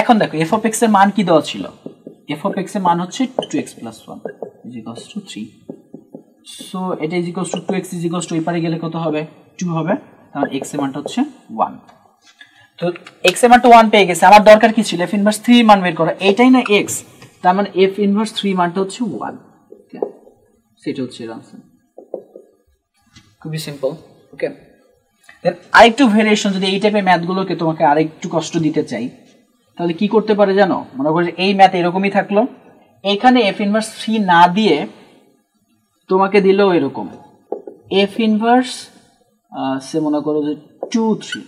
এখন দেখো এফ অফ এক্স এর মান কি দেওয়া ছিল এফ অফ এক্স এর মান হচ্ছে two x plus one is x to three so এটা is equals to two x is equals to ওই পারে গেলে কত হবে টু হবে তাহলে এক্স এর মানটা হচ্ছে ওয়ান তো এক্স এর মানটা ওয়ান পেয়ে গেছে আমার দরকার কি ছিল এফ ইনভার্স থ্রি মান বের করা এটাই না এক্স তার মানে এফ ইনভার্স থ্রি মানটা হচ্ছে ওয়ান সেটা হচ্ছে আনসার খুবই সিম্পল ওকে দেন আরেকটু ভেরিয়েশন যদি এই টাইপের ম্যাথগুলোকে তোমাকে আরেকটু কষ্ট দিতে চাই তাহলে কি করতে পারে জানো মনে করি এই ম্যাথ এরকমই থাকলো এখানে এফ ইনভার্স থ্রি না দিয়ে তোমাকে দিলেও এরকম এফ ইনভার্স সে মনে করো যে টু থ্রি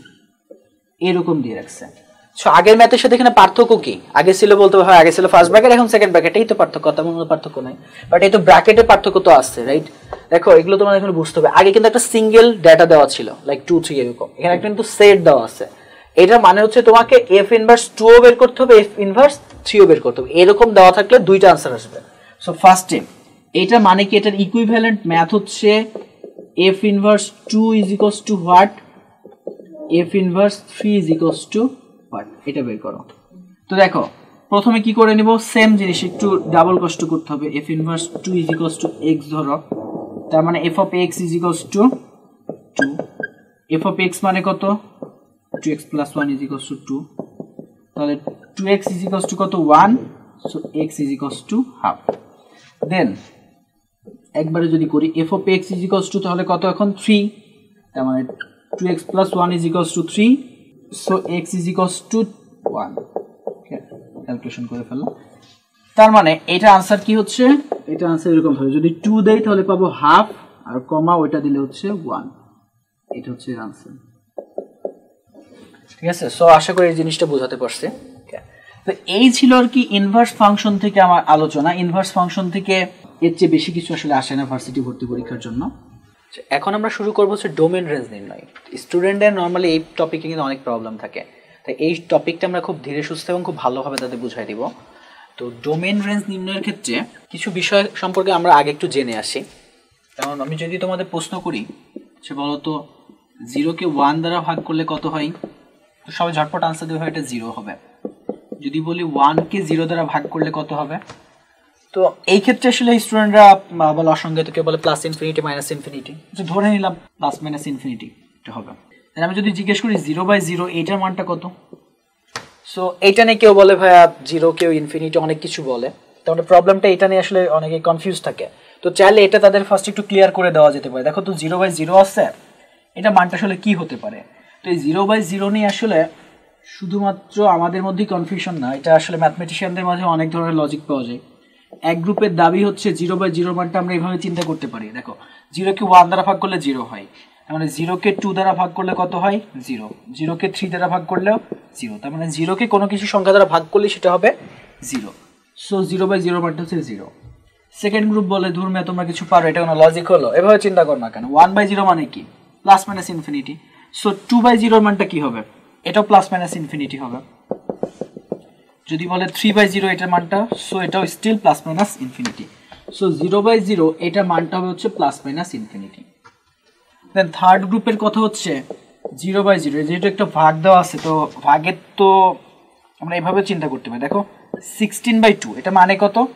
এরকম দিয়ে রাখছে সো আগের ম্যাথের সাথে এখানে পার্থক্য কি আগে ছিল বলতে হয় আগে ছিল ফার্স্ট ব্র্যাকেট এখন সেকেন্ড ব্র্যাকেট এই তো পার্থক্য তেমন কোনো পার্থক্য নাই বাট এই তো ব্র্যাকেটে পার্থক্য তো আসছে রাইট দেখো এগুলো তোমার এখন বুঝতে হবে আগে কিন্তু একটা সিঙ্গেল ডেটা দেওয়া ছিল লাইক টু থ্রি এরকম এখানে একটা কিন্তু সেট দেওয়া আছে এটা মানে হচ্ছে তোমাকে এফ ইনভার্স টুও বের করতে হবে এফ ইনভার্স থ্রিও বের করতে হবে এরকম দেওয়া থাকলে দুইটা আনসার আসবে সো ফার্স্ট টাইম এটা মানে কি এটার ইকুইভ্যালেন্ট ম্যাথ হচ্ছে f inverse two is equals to what f inverse three is equals to what এটা বের করো তো দেখো প্রথমে কি করে নিব সেম জিনিস একটু ডাবল কষ্ট করতে হবে f inverse two is equals to x ধরো তার মানে f of x is equals to two f of x মানে কত two x plus one is equals to two তাহলে two x is equals to কত one so x is equals to half then একবারে যদি করি f of x is x to তাহলে কত এখন থ্রি তার মানে two x plus one is x to three so x is x to one calculation করে ফেললাম তার মানে এটা আনসার কি হচ্ছে এটা আনসার এরকম হবে যদি টু দেয় তাহলে পাবো হাফ আর কমা ওইটা দিলে হচ্ছে ওয়ান এটা হচ্ছে আনসার ঠিক আছে সো আশা করি এই জিনিসটা বোঝাতে পারছে তো এই ছিল আর কি ইনভার্স ফাংশন থেকে আমার আলোচনা ইনভার্স ফাংশন থেকে এর চেয়ে বেশি কিছু আসলে আসে না ভার্সিটি ভর্তি পরীক্ষার জন্য আচ্ছা, এখন আমরা শুরু করবো হচ্ছে ডোমেন রেঞ্জ নির্ণয় স্টুডেন্টদের নর্মালি এই টপিকে কিন্তু অনেক প্রবলেম থাকে তাই এই টপিকটা আমরা খুব ধীরে সুস্থ এবং খুব ভালোভাবে তাদের বুঝাই দিব তো ডোমেন রেঞ্জ নির্ণয়ের ক্ষেত্রে কিছু বিষয় সম্পর্কে আমরা আগে একটু জেনে আসি কারণ আমি যদি তোমাদের প্রশ্ন করি সে বলতো জিরোকে ওয়ান দ্বারা ভাগ করলে কত হয় তো সবাই ঝটপট আনসার দেবে হয় এটা জিরো হবে যদি বলি ওয়ানকে জিরো দ্বারা ভাগ করলে কত হবে তো এই ক্ষেত্রে আসলে স্টুডেন্টরা বলে তো কেউ বলে প্লাস ইনফিনিটি মাইনাস ইনফিনিটি ধরে নিলাম প্লাস মাইনাস ইনফিনিটি হবে আমি যদি জিজ্ঞেস করি জিরো বাই জিরো এইটার মানটা কত সো এইটা নিয়ে কেউ বলে ভাইয়া জিরো কেউ ইনফিনিটি অনেক কিছু বলে তাহলে মানে প্রবলেমটা এটা নিয়ে আসলে অনেকে কনফিউজ থাকে তো চাইলে এটা তাদের ফার্স্ট একটু ক্লিয়ার করে দেওয়া যেতে পারে দেখো তো জিরো বাই জিরো আছে এটা মানটা আসলে কি হতে পারে তো এই জিরো বাই জিরো নিয়ে আসলে শুধুমাত্র আমাদের মধ্যেই কনফিউশন না এটা আসলে ম্যাথমেটিশিয়ানদের মাঝে অনেক ধরনের লজিক পাওয়া যায় এক গ্রুপের দাবি হচ্ছে জিরো বাই জিরো মানটা আমরা এভাবে চিন্তা করতে পারি দেখো জিরোকে ওয়ান দ্বারা ভাগ করলে জিরো হয় তার তাহলে মানে জিরোকে টু দ্বারা ভাগ করলে কত হয় জিরো জিরোকে থ্রি দ্বারা ভাগ করলেও জিরো তার মানে জিরোকে কোনো কিছু সংখ্যা দ্বারা ভাগ করলে সেটা হবে zero so zero by zero মানটা হচ্ছে জিরো সেকেন্ড গ্রুপ বলে ধর্মে তোমরা কিছু পারো এটা কোনো লজিক হলো এভাবে চিন্তা করো না কেন ওয়ান বাই জিরো মানে কি plus minus infinity so two by জিরোর মানটা কি হবে এটাও প্লাস মাইনাস ইনফিনিটি হবে যদি বলে থ্রি বাই জিরো এটার মানটা সো এটাও still plus minus infinity so zero by zero এটার মানটা হবে হচ্ছে plus minus infinity then third গ্রুপের কথা হচ্ছে জিরো বাই জিরো যেহেতু একটা ভাগ দেওয়া আছে তো ভাগের তো আমরা এভাবে চিন্তা করতে পারি দেখো সিক্সটিন বাই টু এটা মানে কত আসলে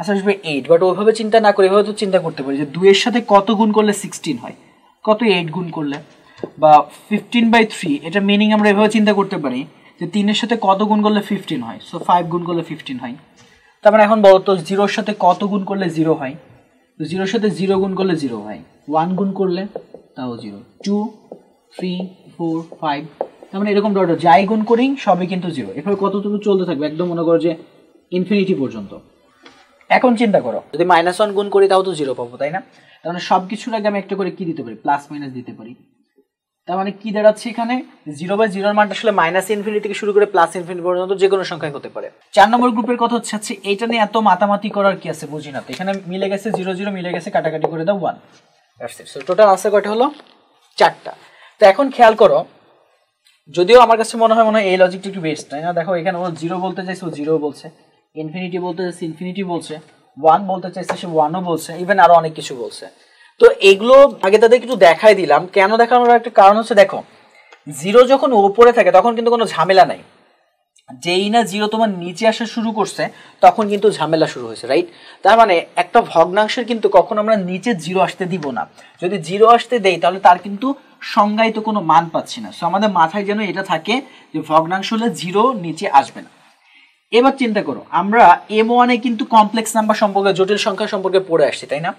আচ্ছা, আসবে এইট বাট ওইভাবে চিন্তা না করে এভাবে তো চিন্তা করতে পারি যে দুইয়ের সাথে কত গুণ করলে সিক্সটিন হয় কত এইট গুণ করলে বা ফিফটিন বাই থ্রি এটা মিনিং আমরা এভাবে চিন্তা করতে পারি যে তিনের সাথে কত গুণ করলে ফিফটিন হয় সো ফাইভ গুণ করলে ফিফটিন হয় তারপরে মানে এখন বলো তো জিরোর সাথে কত গুণ করলে জিরো হয় তো জিরোর সাথে জিরো গুণ করলে জিরো হয় ওয়ান গুণ করলে তাও zero two three four five তার মানে এরকম ডট যাই গুণ করি সবই কিন্তু জিরো এভাবে কতটুকু চলতে থাকবে একদম মনে করো যে ইনফিনিটি পর্যন্ত এখন চিন্তা করো যদি মাইনাস ওয়ান গুণ করি তাও তো জিরো পাবো তাই না মানে সব কিছুর আগে আমি একটা করে কি দিতে পারি প্লাস মাইনাস দিতে পারি তার মানে কি দাঁড়াচ্ছে এখানে জিরো বাই জিরোর মানটা আসলে মাইনাস ইনফিনিটি থেকে শুরু করে প্লাস ইনফিনিটি পর্যন্ত যে কোনো সংখ্যায় হতে পারে চার নম্বর গ্রুপের কথা হচ্ছে হচ্ছে এটা নিয়ে এত মাতামাতি করার কি আছে বুঝি না তো এখানে মিলে গেছে জিরো জিরো মিলে গেছে কাটাকাটি করে দাও ওয়ান টোটাল আসে কয়টা হলো চারটা তো এখন খেয়াল করো যদিও আমার কাছে মনে হয় মনে হয় এই লজিকটা একটু বেস্ট তাই না দেখো এখানে ও জিরো বলতে চাইছে ও জিরো বলছে ইনফিনিটি বলতে চাইছে ইনফিনিটি বলছে ওয়ান বলতে চাইছে সে ওয়ানও বলছে ইভেন আরও অনেক কিছু বলছে তো এগুলো আগে তাদের কিছু দেখাই দিলাম কেন দেখানোর একটা কারণ হচ্ছে দেখো জিরো যখন ওপরে থাকে তখন কিন্তু কোনো ঝামেলা নাই যেই না জিরো তোমার নিচে আসা শুরু করছে তখন কিন্তু ঝামেলা শুরু হয়েছে রাইট তার মানে একটা ভগ্নাংশের কিন্তু কখন আমরা নিচে জিরো আসতে দিব না যদি জিরো আসতে দেই তাহলে তার কিন্তু সংজ্ঞায়িত কোনো মান পাচ্ছি না সো আমাদের মাথায় যেন এটা থাকে যে ভগ্নাংশ হলে জিরো নিচে আসবে না এবার চিন্তা করো আমরা এম ওয়ানে কিন্তু কমপ্লেক্স নাম্বার সম্পর্কে জটিল সংখ্যা সম্পর্কে পড়ে আসছি তাই না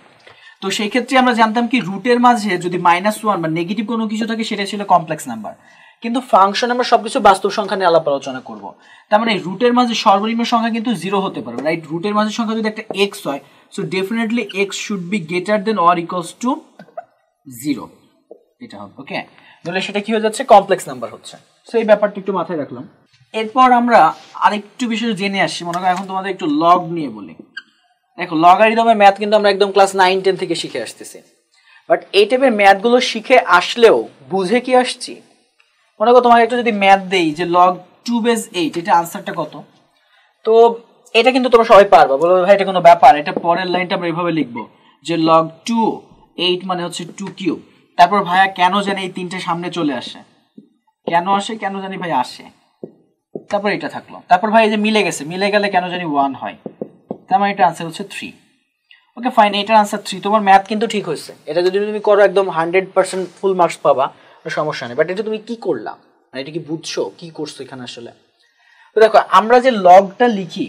তো সেই ক্ষেত্রে আমরা জানতাম কি রুটের মাঝে যদি মাইনাস ওয়ান বা নেগেটিভ কোনো কিছু থাকে সেটা ছিল কমপ্লেক্স নাম্বার কিন্তু ফাংশন আমরা সবকিছু বাস্তব সংখ্যা নিয়ে আলাপ আলোচনা করবো তার মানে রুটের মাঝে সর্বনিম্ন সংখ্যা কিন্তু জিরো হতে পারে রাইট রুটের মাঝে সংখ্যা যদি একটা এক্স হয় so definitely x should be greater than or equals to zero এটা হবে ওকে তাহলে সেটা কি হয়ে যাচ্ছে কমপ্লেক্স নাম্বার হচ্ছে সো এই ব্যাপারটা একটু মাথায় রাখলাম এরপর আমরা আরেকটু বিষয় জেনে আসছি মনে করো এখন তোমাদের একটু লগ নিয়ে বলি দেখো লগারিদমের ম্যাথ কিন্তু আমরা একদম ক্লাস নাইন টেন থেকে শিখে আসতেছি বাট এই টাইপের ম্যাথগুলো শিখে আসলেও বুঝে কি আসছি মনে করো তোমাকে একটু যদি ম্যাথ দেই যে লগ টু বেজ এইট এটা আনসারটা কত তো এটা কিন্তু তোমরা সবাই পারবা বলো ভাই এটা কোনো ব্যাপার এটা পরের লাইনটা আমরা এইভাবে লিখবো যে লগ টু এইট মানে হচ্ছে টু কিউব তারপর ভাইয়া কেন জানি এই তিনটে সামনে চলে আসে কেন আসে কেন জানি ভাই আসে তারপর এটা থাকলো তারপর ভাই এই যে মিলে গেছে মিলে গেলে কেন জানি ওয়ান হয় তার মানে এটা আনসার হচ্ছে থ্রি ওকে ফাইন এটার আনসার থ্রি তোমার ম্যাথ কিন্তু ঠিক হয়েছে এটা যদি তুমি করো একদম হান্ড্রেড পার্সেন্ট ফুল মার্কস পাবা সমস্যা নেই বাট এটা তুমি কি করলাম মানে এটা কি বুঝছো কি করছো এখানে আসলে তো দেখো আমরা যে লগটা লিখি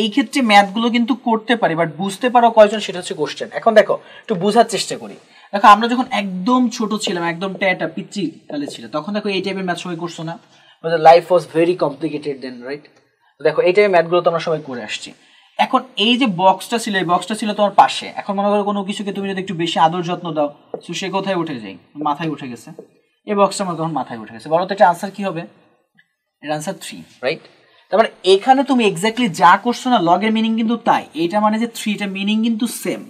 এই ক্ষেত্রে ম্যাথগুলো কিন্তু করতে পারি বাট বুঝতে পারো কয়জন সেটা হচ্ছে কোশ্চেন এখন দেখো একটু বোঝার চেষ্টা করি দেখো আমরা যখন একদম ছোট ছিলাম একদম ট্যাটা পিচি কালে ছিল তখন দেখো এই টাইপের ম্যাথ সবাই করছো না life was very complicated then right দেখো এইটাই ম্যাথগুলো তো আমরা সবাই করে আসছি এখন এই যে বক্সটা ছিল এই বক্সটা ছিল তোমার পাশে এখন মনে করো কোনো কিছুকে তুমি যদি একটু বেশি আদর যত্ন দাও তো সে কোথায় উঠে যায় মাথায় উঠে গেছে এই বক্সটা আমার তখন মাথায় উঠে গেছে বলো তো এটা আনসার কি হবে এটা আনসার থ্রি রাইট তারপরে এখানে তুমি এক্স্যাক্টলি যা করছো না লগের মিনিং কিন্তু তাই এটা মানে যে থ্রি এটা মিনিং কিন্তু সেম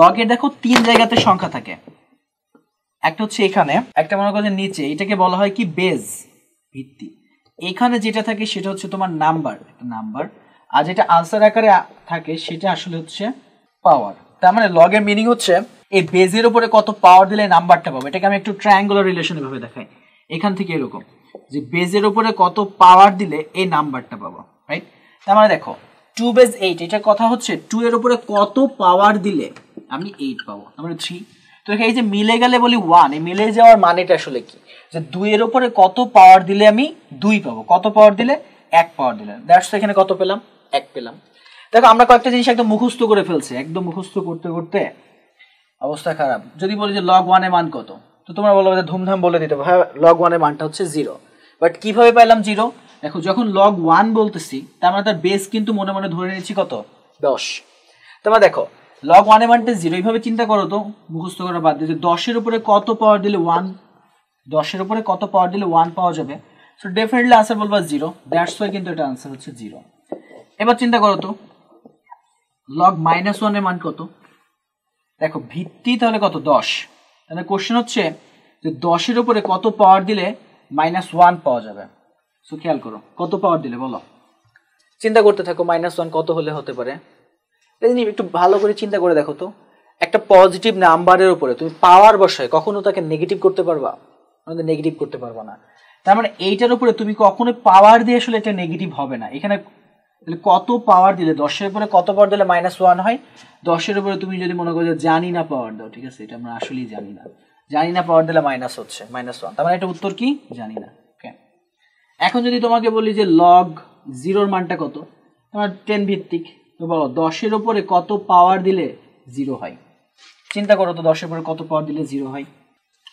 লগের দেখো তিন জায়গাতে সংখ্যা থাকে একটা হচ্ছে এখানে একটা মনে করো যে নিচে এটাকে বলা হয় কি বেজ ভিত্তি এখানে যেটা থাকে সেটা হচ্ছে তোমার নাম্বার একটা নাম্বার আর যেটা আনসার আকারে থাকে সেটা আসলে হচ্ছে পাওয়ার তার মানে লগের মিনিং হচ্ছে এই বেজের উপরে কত পাওয়ার দিলে নাম্বারটা পাবো এটাকে আমি একটু ট্রায়াঙ্গুলার রিলেশন ভাবে দেখাই এখান থেকে এরকম যে বেজের উপরে কত পাওয়ার দিলে এই নাম্বারটা পাবো রাইট তার মানে দেখো টু বেজ এইট এটা কথা হচ্ছে টু এর উপরে কত পাওয়ার দিলে আমি এইট পাবো তার মানে থ্রি তো এই যে মিলে গেলে বলি ওয়ান এই মিলে যাওয়ার মানেটা আসলে কি যে দুইয়ের ওপরে কত পাওয়ার দিলে আমি দুই পাবো কত পাওয়ার দিলে এক পাওয়ার দিলে দ্যাটস এখানে কত পেলাম এক পেলাম দেখো আমরা কয়েকটা জিনিস একদম মুখস্থ করে ফেলছি একদম মুখস্থ করতে করতে অবস্থা খারাপ যদি বলি যে লগ ওয়ানের মান কত তো তোমরা বলো যে ধুমধাম বলে দিতে হ্যাঁ লগ ওয়ানের মানটা হচ্ছে জিরো বাট কিভাবে পাইলাম জিরো দেখো যখন লগ ওয়ান বলতেছি তার মানে তার বেস কিন্তু মনে মনে ধরে নিয়েছি কত দশ তোমরা দেখো লগ ওয়ানের মানটা জিরো এইভাবে চিন্তা করো তো মুখস্থ করা বাদ দিয়ে দশের উপরে কত পাওয়ার দিলে ওয়ান দশের উপরে কত পাওয়ার দিলে ওয়ান পাওয়া যাবে সো ডেফিনেটলি আনসার বলবা জিরো দ্যাটস ওয়াই কিন্তু এটা আনসার হচ্ছে জিরো এবার চিন্তা করো তো লগ মাইনাস ওয়ানের মান কত দেখো ভিত্তি তাহলে কত দশ তাহলে কোশ্চেন হচ্ছে যে দশের উপরে কত পাওয়ার দিলে মাইনাস ওয়ান পাওয়া যাবে সো খেয়াল করো কত পাওয়ার দিলে বলো চিন্তা করতে থাকো মাইনাস ওয়ান কত হলে হতে পারে একটু ভালো করে চিন্তা করে দেখো তো একটা পজিটিভ নাম্বারের উপরে তুমি পাওয়ার বসায় কখনো তাকে নেগেটিভ করতে পারবা আমাদের নেগেটিভ করতে পারবো না তার মানে এইটার উপরে তুমি কখনো পাওয়ার দিয়ে আসলে এটা নেগেটিভ হবে না এখানে কত পাওয়ার দিলে দশের উপরে কত পাওয়ার দিলে মাইনাস ওয়ান হয় দশের উপরে তুমি যদি মনে করো যে জানি না পাওয়ার দাও ঠিক আছে এটা আমরা আসলেই জানি না জানি না পাওয়ার দিলে মাইনাস হচ্ছে মাইনাস ওয়ান তার মানে এটা উত্তর কি জানি না ওকে এখন যদি তোমাকে বলি যে লগ জিরোর মানটা কত তোমার টেন মানে ভিত্তিক তো বলো দশের উপরে কত পাওয়ার দিলে জিরো হয় চিন্তা করো তো দশের উপরে কত পাওয়ার দিলে জিরো হয়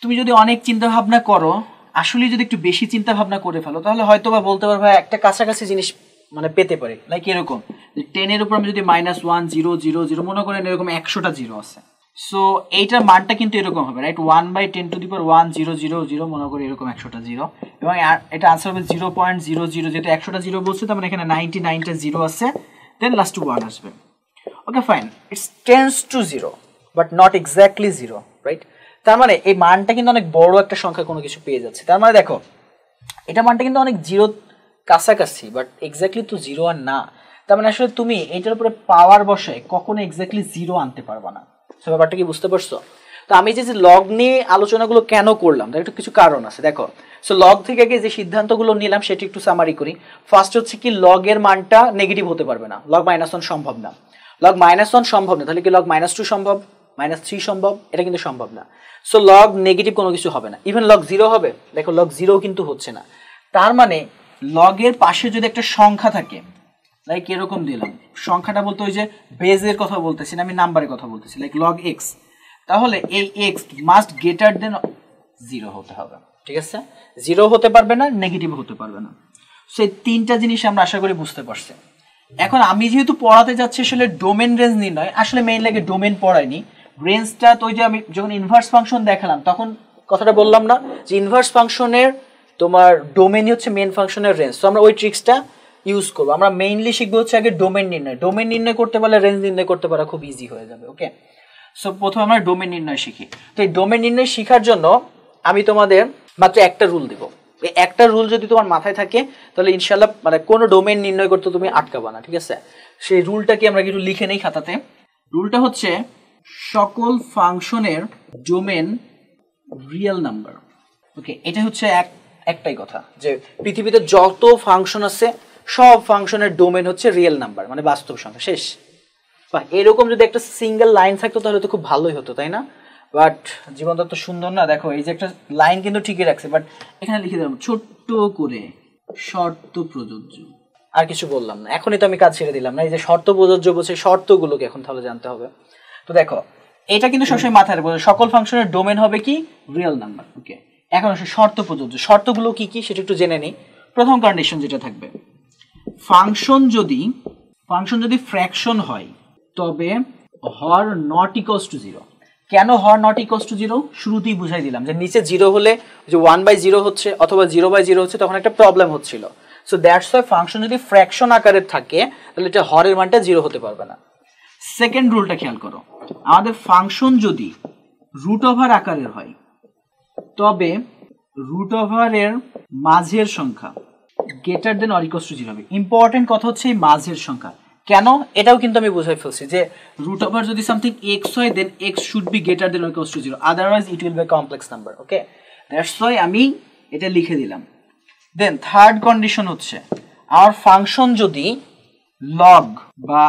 তুমি যদি অনেক চিন্তা ভাবনা করো আসলে যদি একটু বেশি চিন্তা ভাবনা করে ফেলো তাহলে হয়তো বা বলতে পারবো একটা কাছাকাছি জিনিস মানে পেতে পারে লাইক এরকম এর উপর আমি যদি minus one zero zero zero মনে করেন এরকম একশোটা জিরো আছে সো এইটার মানটা কিন্তু এরকম হবে right one by ten to the পর ওয়ান জিরো জিরো জিরো মনে করি এরকম একশোটা জিরো এবং এটা আনসার হবে জিরো পয়েন্ট জিরো জিরো যেহেতু একশোটা জিরো বলছে তার মানে এখানে নাইনটি নাইনটা জিরো আছে দেন লাস্ট ওয়ান আসবে okay fine it's tends to zero but not exactly zero right তার মানে এই মানটা কিন্তু অনেক বড় একটা সংখ্যা কোনো কিছু পেয়ে যাচ্ছে তার মানে দেখো এটা মানটা কিন্তু অনেক জিরো কাছাকাছি বাট এক্স্যাক্টলি তো জিরো আর না তার মানে আসলে তুমি এটার উপরে পাওয়ার বসে কখনো এক্স্যাক্টলি জিরো আনতে পারবা না সে ব্যাপারটা কি বুঝতে পারছো তো আমি যে লগ নিয়ে আলোচনাগুলো কেন করলাম তার একটু কিছু কারণ আছে দেখো সো লগ থেকে আগে যে সিদ্ধান্তগুলো নিলাম সেটি একটু সামারি করি ফার্স্ট হচ্ছে কি লগের মানটা নেগেটিভ হতে পারবে না লগ মাইনাস ওয়ান সম্ভব না লগ মাইনাস ওয়ান সম্ভব না তাহলে কি লগ মাইনাস টু সম্ভব মাইনাস থ্রি সম্ভব এটা কিন্তু সম্ভব না সো লগ নেগেটিভ কোনো কিছু হবে না ইভেন লগ জিরো হবে দেখো লগ জিরো কিন্তু হচ্ছে না তার মানে লগের পাশে যদি একটা সংখ্যা থাকে লাইক এরকম দিলাম সংখ্যাটা বলতে ওই যে বেজের কথা বলতেছি না আমি নাম্বারের কথা বলতেছি লাইক লগ এক্স তাহলে এই x must greater than zero হতে হবে ঠিক আছে জিরো হতে পারবে না নেগেটিভ হতে পারবে না সো এই তিনটা জিনিস আমরা আশা করি বুঝতে পারছি এখন আমি যেহেতু পড়াতে যাচ্ছি আসলে ডোমেন রেঞ্জ নির্ণয় আসলে মেইন লাগে ডোমেন পড়াইনি রেঞ্জটা তো যে আমি যখন ইনভার্স ফাংশন দেখালাম তখন কথাটা বললাম না যে ইনভার্স ফাংশনের তোমার ডোমেনই হচ্ছে মেন ফাংশনের রেঞ্জ তো আমরা ওই ট্রিক্সটা ইউজ করবো আমরা মেইনলি শিখবো হচ্ছে আগে ডোমেন নির্ণয় ডোমেন নির্ণয় করতে পারলে রেঞ্জ নির্ণয় করতে পারা খুব ইজি হয়ে যাবে ওকে সো প্রথমে আমরা ডোমেন নির্ণয় শিখি তো এই ডোমেন নির্ণয় শেখার জন্য আমি তোমাদের মাত্র একটা রুল দিব এই একটা রুল যদি তোমার মাথায় থাকে তাহলে ইনশাল্লাহ মানে কোনো ডোমেন নির্ণয় করতে তুমি আটকাবা না ঠিক আছে সেই রুলটাকে আমরা কিছু লিখে নেই খাতাতে রুলটা হচ্ছে সকল ফাংশনের ডোমেন রিয়েল নাম্বার ওকে এটা হচ্ছে এক একটাই কথা যে পৃথিবীতে যত ফাংশন আছে সব ফাংশনের ডোমেন হচ্ছে রিয়েল নাম্বার মানে বাস্তব সংখ্যা শেষ বা এরকম যদি একটা সিঙ্গেল লাইন থাকতো তাহলে তো খুব ভালোই হতো তাই না বাট জীবন তো সুন্দর না দেখো এই যে একটা লাইন কিন্তু ঠিকই রাখছে বাট এখানে লিখে দিলাম ছোট্ট করে শর্ত প্রযোজ্য আর কিছু বললাম না এখনই তো আমি কাজ ছেড়ে দিলাম না এই যে শর্ত প্রযোজ্য বলছে শর্তগুলোকে এখন তাহলে জানতে হবে তো দেখো এটা কিন্তু সবসময় মাথায় রাখবো সকল ফাংশনের ডোমেন হবে কি রিয়েল নাম্বার ওকে এখন আসলে শর্ত প্রযোজ্য শর্তগুলো কি কি সেটা একটু জেনে নিই প্রথম কন্ডিশন যেটা থাকবে ফাংশন যদি ফাংশন যদি ফ্র্যাকশন হয় তবে হর নট ইকোয়াস টু জিরো কেন হর নট ইকোয়াস টু জিরো শুরুতেই বুঝাই দিলাম যে নিচে জিরো হলে যে ওয়ান বাই জিরো হচ্ছে অথবা জিরো বাই জিরো হচ্ছে তখন একটা প্রবলেম হচ্ছিল সো দ্যাটস ওয়াই ফাংশন যদি ফ্র্যাকশন আকারের থাকে তাহলে এটা হরের মানটা জিরো হতে পারবে না সেকেন্ড রুলটা খেয়াল করো আমাদের ফাংশন যদি রুট ওভার আকারের হয় তবে রুট ওভারের মাঝের সংখ্যা greater than or equals to zero হবে ইম্পর্টেন্ট কথা হচ্ছে এই মাঝের সংখ্যা কেন এটাও কিন্তু আমি বোঝাই ফেলছি যে রুট ওভার যদি সামথিং এক্স হয় then x should be greater than or equals to zero otherwise it will be complex number okay that's why আমি এটা লিখে দিলাম দেন থার্ড কন্ডিশন হচ্ছে আমার ফাংশন যদি লগ বা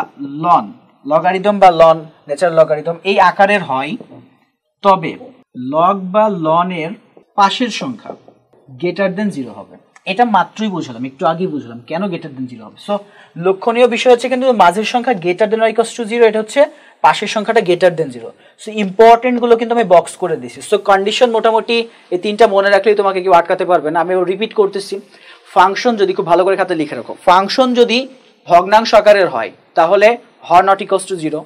লন লগারিদম বা লন নেচার লগারিদম এই আকারের হয় তবে লগ বা লনের পাশের সংখ্যা গেটার দেন জিরো হবে এটা মাত্রই বুঝলাম একটু আগে বুঝলাম কেন গেটার দেন জিরো হবে সো লক্ষণীয় বিষয় হচ্ছে কিন্তু মাঝের সংখ্যা গেটার দেন ওয়াইকস টু জিরো এটা হচ্ছে পাশের সংখ্যাটা গেটার দেন জিরো সো ইম্পর্টেন্টগুলো কিন্তু আমি বক্স করে দিছি সো কন্ডিশন মোটামুটি এই তিনটা মনে রাখলেই তোমাকে কেউ আটকাতে পারবে না আমি রিপিট করতেছি ফাংশন যদি খুব ভালো করে খাতে লিখে রাখো ফাংশন যদি ভগ্নাংশ আকারের হয় তাহলে হর not equals to zero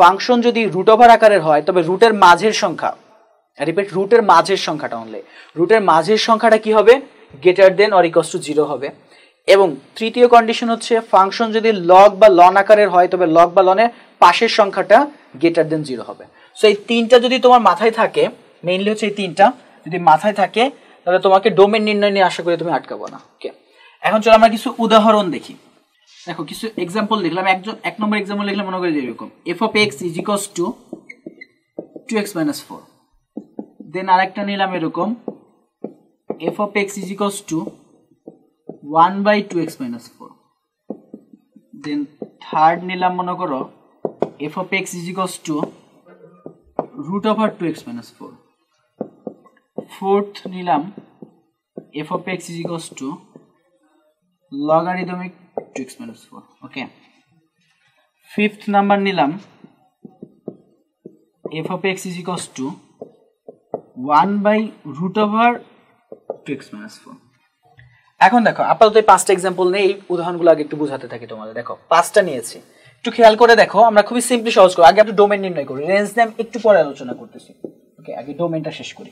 function যদি রুট ওভার আকারের হয় তবে রুটের মাঝের সংখ্যা রিপিট রুটের মাঝের সংখ্যাটা অনলি রুটের মাঝের সংখ্যাটা কি হবে greater than or equals to zero হবে এবং তৃতীয় কন্ডিশন হচ্ছে ফাংশন যদি লগ বা লন আকারের হয় তবে লগ বা লনের পাশের সংখ্যাটা গ্রেটার দেন জিরো হবে সো এই তিনটা যদি তোমার মাথায় থাকে মেইনলি হচ্ছে এই তিনটা যদি মাথায় থাকে তাহলে তোমাকে ডোমেন নির্ণয় নিয়ে আশা করি তুমি আটকাবো না ওকে এখন চলো আমরা কিছু উদাহরণ দেখি দেখো কিছু এক্সাম্পল দেখলাম একজন এক নম্বর এক্সাম্পল লিখলাম মনে করি এরকম f of x is x to two x minus four then আরেকটা নিলাম এরকম f of x is x to one by two x minus four then third নিলাম মনে করো f of x is x to root over two x minus four fourth নিলাম f of x is x to logarithmic two x minus four okay fifth number নিলাম f of x is to one by root over two x minus four এখন দেখো আপাতত এই পাঁচটা example নেই এই উদাহরণগুলো আগে একটু বোঝাতে থাকি তোমাদের দেখো পাঁচটা নিয়েছি একটু খেয়াল করে দেখো আমরা খুবই সিম্পলি সহজ করি আগে আমরা ডোমেন নির্ণয় করি রেঞ্জ নেম একটু পরে আলোচনা করতেছি ওকে আগে ডোমেনটা শেষ করি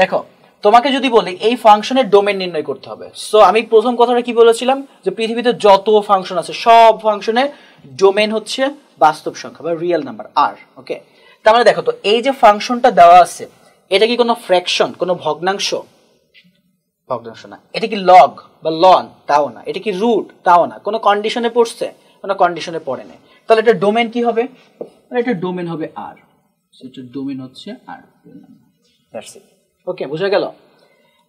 দেখো তোমাকে যদি বলি এই ফাংশনের ডোমেন নির্ণয় করতে হবে সো আমি প্রথম কথাটা কি বলেছিলাম যে পৃথিবীতে যত ফাংশন আছে সব ফাংশনের ডোমেন হচ্ছে বাস্তব সংখ্যা বা রিয়েল নাম্বার আর ওকে তার মানে দেখো তো এই যে ফাংশনটা দেওয়া আছে এটা কি কোনো ফ্র্যাকশন কোনো ভগ্নাংশ ভগ্নাংশ না এটা কি লগ বা লন তাও না এটা কি রুট তাও না কোনো কন্ডিশনে পড়ছে কোনো কন্ডিশনে পড়ে না তাহলে এটা ডোমেন কি হবে এটা ডোমেন হবে আর সেটা ডোমেন হচ্ছে আর দ্যাটস ইট ওকে বুঝে গেল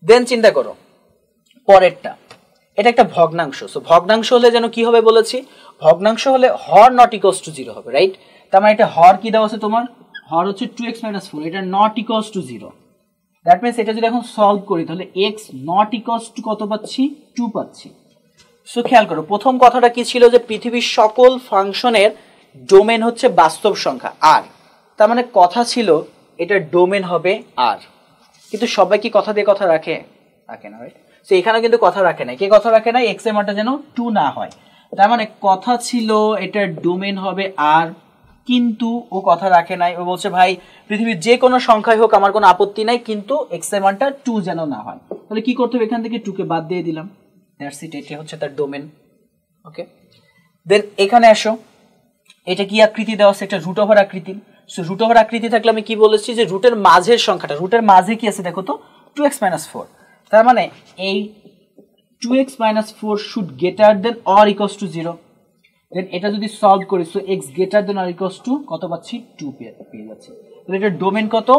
দেন চিন্তা করো পরেরটা এটা একটা ভগ্নাংশ সো ভগ্নাংশ হলে যেন কি হবে বলেছি ভগ্নাংশ হলে হর নট ইকোস টু জিরো হবে রাইট তার মানে এটা হর কি দেওয়া আছে তোমার হর হচ্ছে টু এক্স মাইনাস ফোর এটা not equals to zero that means এটা যদি এখন সলভ করি তাহলে এক্স নট ইকোস টু কত পাচ্ছি টু পাচ্ছি সো খেয়াল করো প্রথম কথাটা কি ছিল যে পৃথিবীর সকল ফাংশনের ডোমেন হচ্ছে বাস্তব সংখ্যা আর তার মানে কথা ছিল এটা ডোমেন হবে আর কিন্তু সবাই কি কথা দিয়ে কথা রাখে রাখে না রাইট সো এখানেও কিন্তু কথা রাখে না কে কথা রাখে না এক্স এমআরটা যেন টু না হয় তার মানে কথা ছিল এটার ডোমেন হবে আর কিন্তু ও কথা রাখে নাই ও বলছে ভাই পৃথিবীর যে কোনো সংখ্যাই হোক আমার কোনো আপত্তি নাই কিন্তু এক্স এর মানটা টু যেন না হয় তাহলে কি করতে হবে এখান থেকে টুকে বাদ দিয়ে দিলাম দ্যাটস ইট এটা হচ্ছে তার ডোমেন ওকে দেন এখানে আসো এটা কি আকৃতি দেওয়া আছে একটা রুট ওভার আকৃতি রুট ওভার আকৃতি থাকলে আমি কি বলেছি যে রুটের মাঝের সংখ্যাটা রুটের মাঝে কি আছে দেখো তো টু এক্স মাইনাস ফোর তার মানে এই two x minus four should greater than or equals to zero then এটা যদি সলভ করি so x greater than or equals to কত পাচ্ছি টু পেয়ে যাচ্ছি তাহলে এটার ডোমেন কত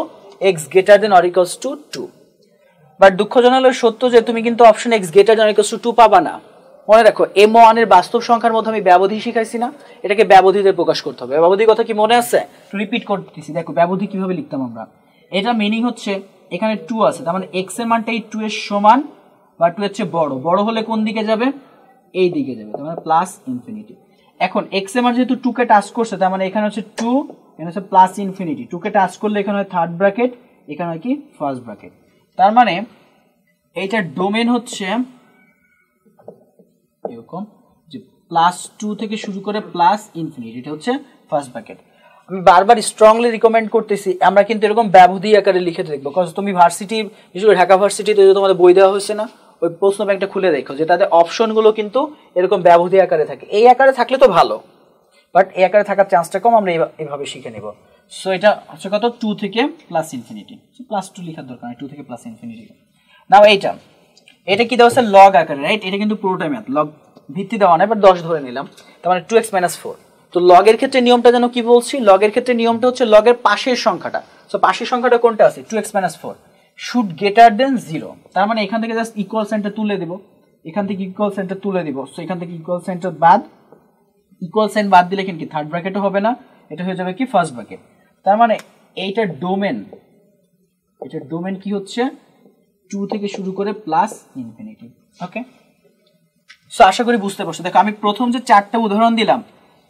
x greater than or equals to two but দুঃখজনক হলো সত্য যে তুমি কিন্তু option x greater than or equals to two পাবা না মনে রাখো এম ওয়ানের বাস্তব সংখ্যার মধ্যে আমি ব্যবধি শিখাইছি না এটাকে ব্যবধিতে প্রকাশ করতে হবে ব্যবধি কথা কি মনে আছে রিপিট করতেছি দেখো ব্যবধি কিভাবে লিখতাম আমরা এটা মিনিং হচ্ছে এখানে টু আছে তার মানে এক্স এর মানটা এই টু এর সমান বা টু এর চেয়ে বড় বড় হলে কোন দিকে যাবে এই দিকে যাবে তার মানে প্লাস ইনফিনিটি এখন এক্স এর মান যেহেতু টুকে টাচ করছে তার মানে এখানে হচ্ছে টু এখানে হচ্ছে প্লাস ইনফিনিটি টুকে টাচ করলে এখানে হয় থার্ড ব্র্যাকেট এখানে হয় কি ফার্স্ট ব্র্যাকেট তার মানে এইটার ডোমেন হচ্ছে এরকম যে প্লাস টু থেকে শুরু করে প্লাস ইনফিনিট এটা হচ্ছে ফার্স্ট ব্র্যাকেট আমি বারবার স্ট্রংলি রিকমেন্ড করতেছি আমরা কিন্তু এরকম ব্যবধি আকারে লিখে দেখবো কারণ তুমি ভার্সিটি বিশেষ করে ঢাকা ভার্সিটিতে যদি তোমাদের বই দেওয়া হয়েছে না ওই প্রশ্ন ব্যাংকটা খুলে দেখো যে তাদের অপশনগুলো কিন্তু এরকম ব্যবধি আকারে থাকে এই আকারে থাকলে তো ভালো বাট এই আকারে থাকার চান্সটা কম আমরা এভাবে শিখে নেব সো এটা হচ্ছে কত টু থেকে প্লাস ইনফিনিটি প্লাস টু লেখার দরকার টু থেকে প্লাস ইনফিনিটি নাও এইটা এটা কি দেওয়া আছে লগ আকারে রাইট এটা কিন্তু পুরোটাই ম্যাথ লগ ভিত্তি দেওয়া নাই বাট দশ ধরে নিলাম তার মানে টু এক্স মাইনাস ফোর তো লগের ক্ষেত্রে নিয়মটা যেন কি বলছি লগের ক্ষেত্রে নিয়মটা হচ্ছে লগের পাশের সংখ্যাটা সো পাশের সংখ্যাটা কোনটা আছে two x minus four should greater than zero তার মানে এখান থেকে জাস্ট ইকুয়াল সেন্টার তুলে দেবো এখান থেকে ইকুয়াল সেন্টার তুলে দিব সো এখান থেকে ইকুয়াল সেন্টার বাদ ইকুয়াল সেন্ট বাদ দিলে কিন্তু থার্ড ব্র্যাকেটও হবে না এটা হয়ে যাবে কি ফার্স্ট ব্র্যাকেট তার মানে এইটার ডোমেন এটার ডোমেন কি হচ্ছে টু থেকে শুরু করে প্লাস ইনফিনিটি ওকে সো আশা করি বুঝতে পারছো দেখো আমি প্রথম যে চারটা উদাহরণ দিলাম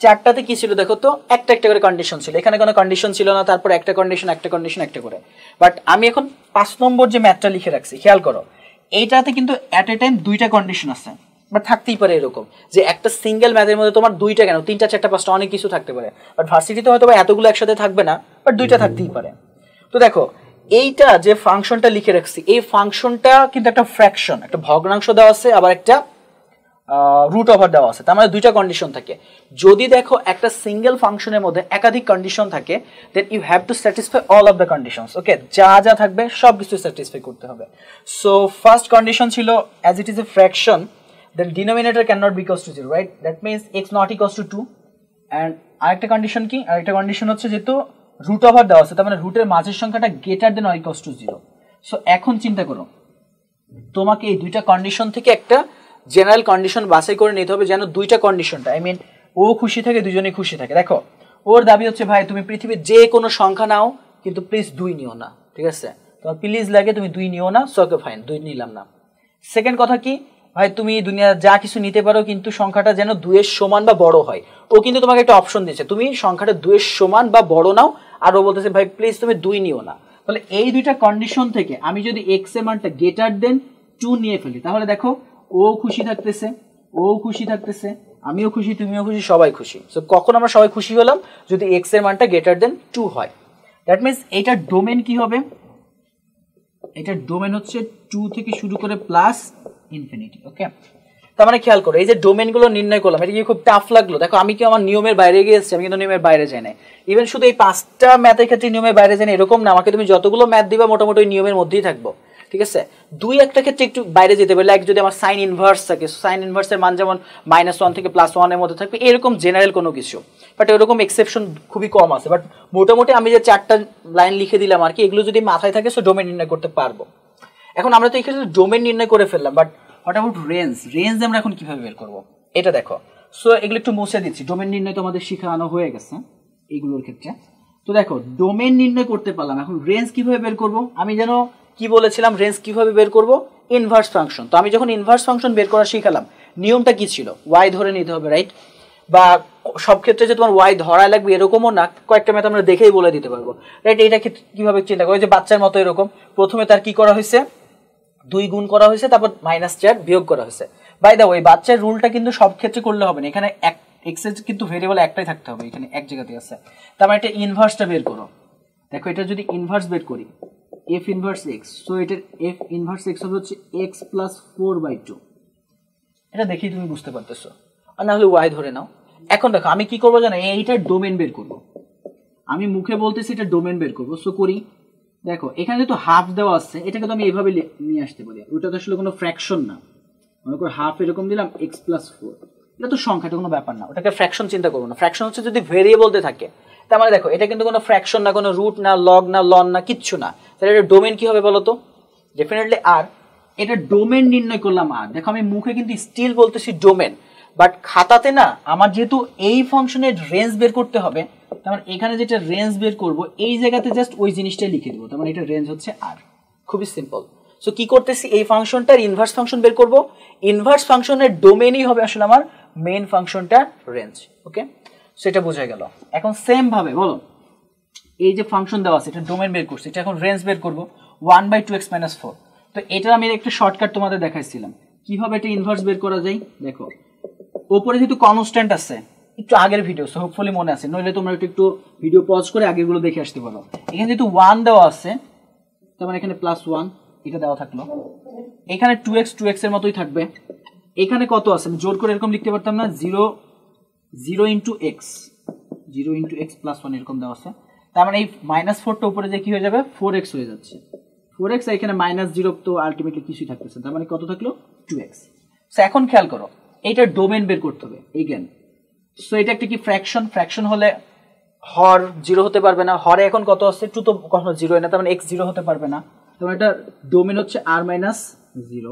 চারটাতে কি ছিল দেখো তো একটা একটা করে কন্ডিশন ছিল এখানে কোনো কন্ডিশন ছিল না তারপর একটা কন্ডিশন একটা কন্ডিশন একটা করে বাট আমি এখন পাঁচ নম্বর যে ম্যাথটা লিখে রাখছি খেয়াল করো এইটাতে কিন্তু অ্যাট এ টাইম দুইটা কন্ডিশন আছে বা থাকতেই পারে এরকম যে একটা সিঙ্গেল ম্যাথের মধ্যে তোমার দুইটা কেন তিনটা চারটা পাঁচটা অনেক কিছু থাকতে পারে বাট ভার্সিটিতে হয়তো বা এতগুলো একসাথে থাকবে না বাট দুইটা থাকতেই পারে তো দেখো এইটা যে ফাংশনটা লিখে রাখছি এই ফাংশনটা কিন্তু একটা ফ্র্যাকশন একটা ভগ্নাংশ দেওয়া আছে আবার একটা রুট ওভার দেওয়া আছে তার মানে দুইটা কন্ডিশন থাকে যদি দেখো একটা সিঙ্গেল ফাংশনের মধ্যে একাধিক কন্ডিশন থাকে then you have to satisfy all of the conditions okay যা যা থাকবে সব কিছু স্যাটিসফাই করতে হবে সো ফার্স্ট কন্ডিশন ছিল as it is a fraction then denominator can not be equals to zero right that means x not equals to two and আরেকটা condition কি আরেকটা কন্ডিশন হচ্ছে যেহেতু রুট ওভার দেওয়া আছে তার মানে রুটের মাঝের সংখ্যাটা greater than or equals to zero so এখন চিন্তা করো তোমাকে এই দুইটা কন্ডিশন থেকে একটা জেনারেল কন্ডিশন বাছাই করে নিতে হবে যেন দুইটা কন্ডিশনটা আই মিন ও খুশি থাকে দুজনেই খুশি থাকে দেখো ওর দাবি হচ্ছে ভাই তুমি পৃথিবীর যে কোনো সংখ্যা নাও কিন্তু প্লিজ দুই নিও না ঠিক আছে তোমার প্লিজ লাগে তুমি দুই নিও না সো ফাইন দুই নিলাম না সেকেন্ড কথা কি ভাই তুমি দুনিয়া যা কিছু নিতে পারো কিন্তু সংখ্যাটা যেন দুয়ের সমান বা বড় হয় ও কিন্তু তোমাকে একটা অপশন দিয়েছে তুমি সংখ্যাটা দুয়ের সমান বা বড় নাও আর ও বলতেছে ভাই প্লিজ তুমি দুই নিও না তাহলে এই দুইটা কন্ডিশন থেকে আমি যদি এক্স এর মানটা গেটার দেন টু নিয়ে ফেলি তাহলে দেখো ও খুশি থাকতেছে ও খুশি থাকতেছে আমিও খুশি তুমিও খুশি সবাই খুশি সো কখন আমরা সবাই খুশি হলাম যদি এক্স এর মানটা গেটার দেন টু হয় দ্যাট মিনস এটার ডোমেন কি হবে এটার ডোমেন হচ্ছে টু থেকে শুরু করে প্লাস ইনফিনিটি ওকে তার মানে খেয়াল করো এই যে ডোমেন গুলো নির্ণয় করলাম এটা কি খুব টাফ লাগলো দেখো আমি কি আমার নিয়মের বাইরে গিয়ে এসেছি আমি কিন্তু নিয়মের বাইরে যাই না ইভেন শুধু এই পাঁচটা ম্যাথের ক্ষেত্রে নিয়মের বাইরে যাই না এরকম না আমাকে তুমি যতগুলো ম্যাথ দিবা মোটামুটি নিয়মের মধ্যেই থাকবো ঠিক আছে দুই একটা ক্ষেত্রে একটু বাইরে যেতে পারে লাইক যদি আমার সাইন ইনভার্স থাকে সাইন ইনভার্সের মান যেমন মাইনাস ওয়ান থেকে প্লাস ওয়ানের মধ্যে থাকবে এরকম জেনারেল কোনো কিছু বাট এরকম এক্সেপশন খুবই কম আছে বাট মোটামুটি আমি যে চারটা লাইন লিখে দিলাম আর কি এগুলো যদি মাথায় থাকে সো ডোমেন নির্ণয় করতে পারবো এখন আমরা তো এখানে ক্ষেত্রে ডোমেন নির্ণয় করে ফেললাম but what about range range আমরা এখন কিভাবে বের করব এটা দেখো সো এগুলো একটু মুছে দিচ্ছি ডোমেন নির্ণয় তো আমাদের শিখানো হয়ে গেছে এইগুলোর ক্ষেত্রে তো দেখো ডোমেন নির্ণয় করতে পারলাম এখন রেঞ্জ কিভাবে বের করব আমি যেন কি বলেছিলাম রেঞ্জ কিভাবে বের করব ইনভার্স ফাংশন তো আমি যখন ইনভার্স ফাংশন বের করা শিখালাম নিয়মটা কি ছিল ওয়াই ধরে নিতে হবে রাইট বা সব ক্ষেত্রে যে তোমার ওয়াই ধরা লাগবে এরকমও না কয়েকটা ম্যাথ আমরা দেখেই বলে দিতে পারবো রাইট এটা ক্ষেত্রে কীভাবে চিন্তা করো যে বাচ্চার মতো এরকম প্রথমে তার কি করা হয়েছে দুই গুণ করা হয়েছে তারপর মাইনাস চার বিয়োগ করা হয়েছে বাই দা ওই বাচ্চার রুলটা কিন্তু সব ক্ষেত্রে করলে হবে না এখানে এক এর কিন্তু ভেরিয়েবল একটাই থাকতে হবে এখানে এক জায়গাতে আছে তারপর মানে এটা ইনভার্সটা বের করো দেখো এটা যদি ইনভার্স বের করি এফ ইনভার্স এক্স সো এটার এফ ইনভার্স এক্স হবে হচ্ছে x plus four by two এটা দেখেই তুমি বুঝতে পারতেছো আর না হলে ওয়াই ধরে নাও এখন দেখো আমি কি করবো জানো এইটার ডোমেন বের করবো আমি মুখে বলতেছি এটা ডোমেন বের করবো সো করি দেখো এখানে যেহেতু হাফ দেওয়া আছে এটাকে তো আমি এইভাবে নিয়ে আসতে পারি ওটা তো আসলে কোনো ফ্র্যাকশন না মনে করো হাফ এরকম দিলাম এক্স প্লাস ফোর এটা তো সংখ্যাটা কোনো ব্যাপার না ওটাকে ফ্র্যাকশন চিন্তা করবো না ফ্র্যাকশন হচ্ছে যদি ভেরিয়েবলতে থাকে তার মানে দেখো এটা কিন্তু কোনো ফ্র্যাকশন না কোনো রুট না লগ না লন না কিচ্ছু না তাহলে এটা ডোমেন কি হবে বলো তো ডেফিনেটলি আর এটা ডোমেন নির্ণয় করলাম আর দেখো আমি মুখে কিন্তু স্টিল বলতেছি ডোমেন বাট খাতাতে না আমার যেহেতু এই ফাংশনের রেঞ্জ বের করতে হবে তার মানে এখানে যেটা রেঞ্জ বের করব এই জায়গাতে জাস্ট ওই জিনিসটাই লিখে দেবো তার মানে এটা রেঞ্জ হচ্ছে আর খুবই সিম্পল সো কি করতেছি এই ফাংশনটার ইনভার্স ফাংশন বের করব ইনভার্স ফাংশনের ডোমেনই হবে আসলে আমার মেইন ফাংশনটা রেঞ্জ ওকে সেটা বোঝা গেল এখন সেম ভাবে বলো এই যে ফাংশন দেওয়া আছে এটা ডোমেন বের করছে এটা এখন রেঞ্জ বের করব one by two x minus four তো এটা আমি একটা শর্টকাট তোমাদের দেখাইছিলাম কিভাবে এটা ইনভার্স বের করা যায় দেখো ওপরে যেহেতু কনস্ট্যান্ট আছে একটু আগের ভিডিও সো হোপফুলি মনে আছে নইলে তোমরা একটু একটু ভিডিও পজ করে আগেগুলো দেখে আসতে পারো এখানে যেহেতু ওয়ান দেওয়া আছে তোমার মানে এখানে প্লাস ওয়ান এটা দেওয়া থাকলো এখানে টু এক্স টু এক্স এর মতোই থাকবে এখানে কত আছে জোর করে এরকম লিখতে পারতাম না zero zero into x zero into x plus one এরকম দেওয়া আছে তার মানে এই মাইনাস ফোরটা উপরে যে কি হয়ে যাবে ফোর এক্স হয়ে যাচ্ছে ফোর এক্স এখানে মাইনাস জিরো তো আলটিমেটলি কিছুই থাকতেছে তার মানে কত থাকলো টু এক্স এখন খেয়াল করো এইটার ডোমেন বের করতে হবে এই জ্ঞান সো এটা একটা কি ফ্র্যাকশন ফ্র্যাকশন হলে হর জিরো হতে পারবে না হরে এখন কত আছে টু তো কখনো জিরো হয় না তার মানে এক্স জিরো হতে পারবে না তোমার এটা ডোমেন হচ্ছে আর মাইনাস জিরো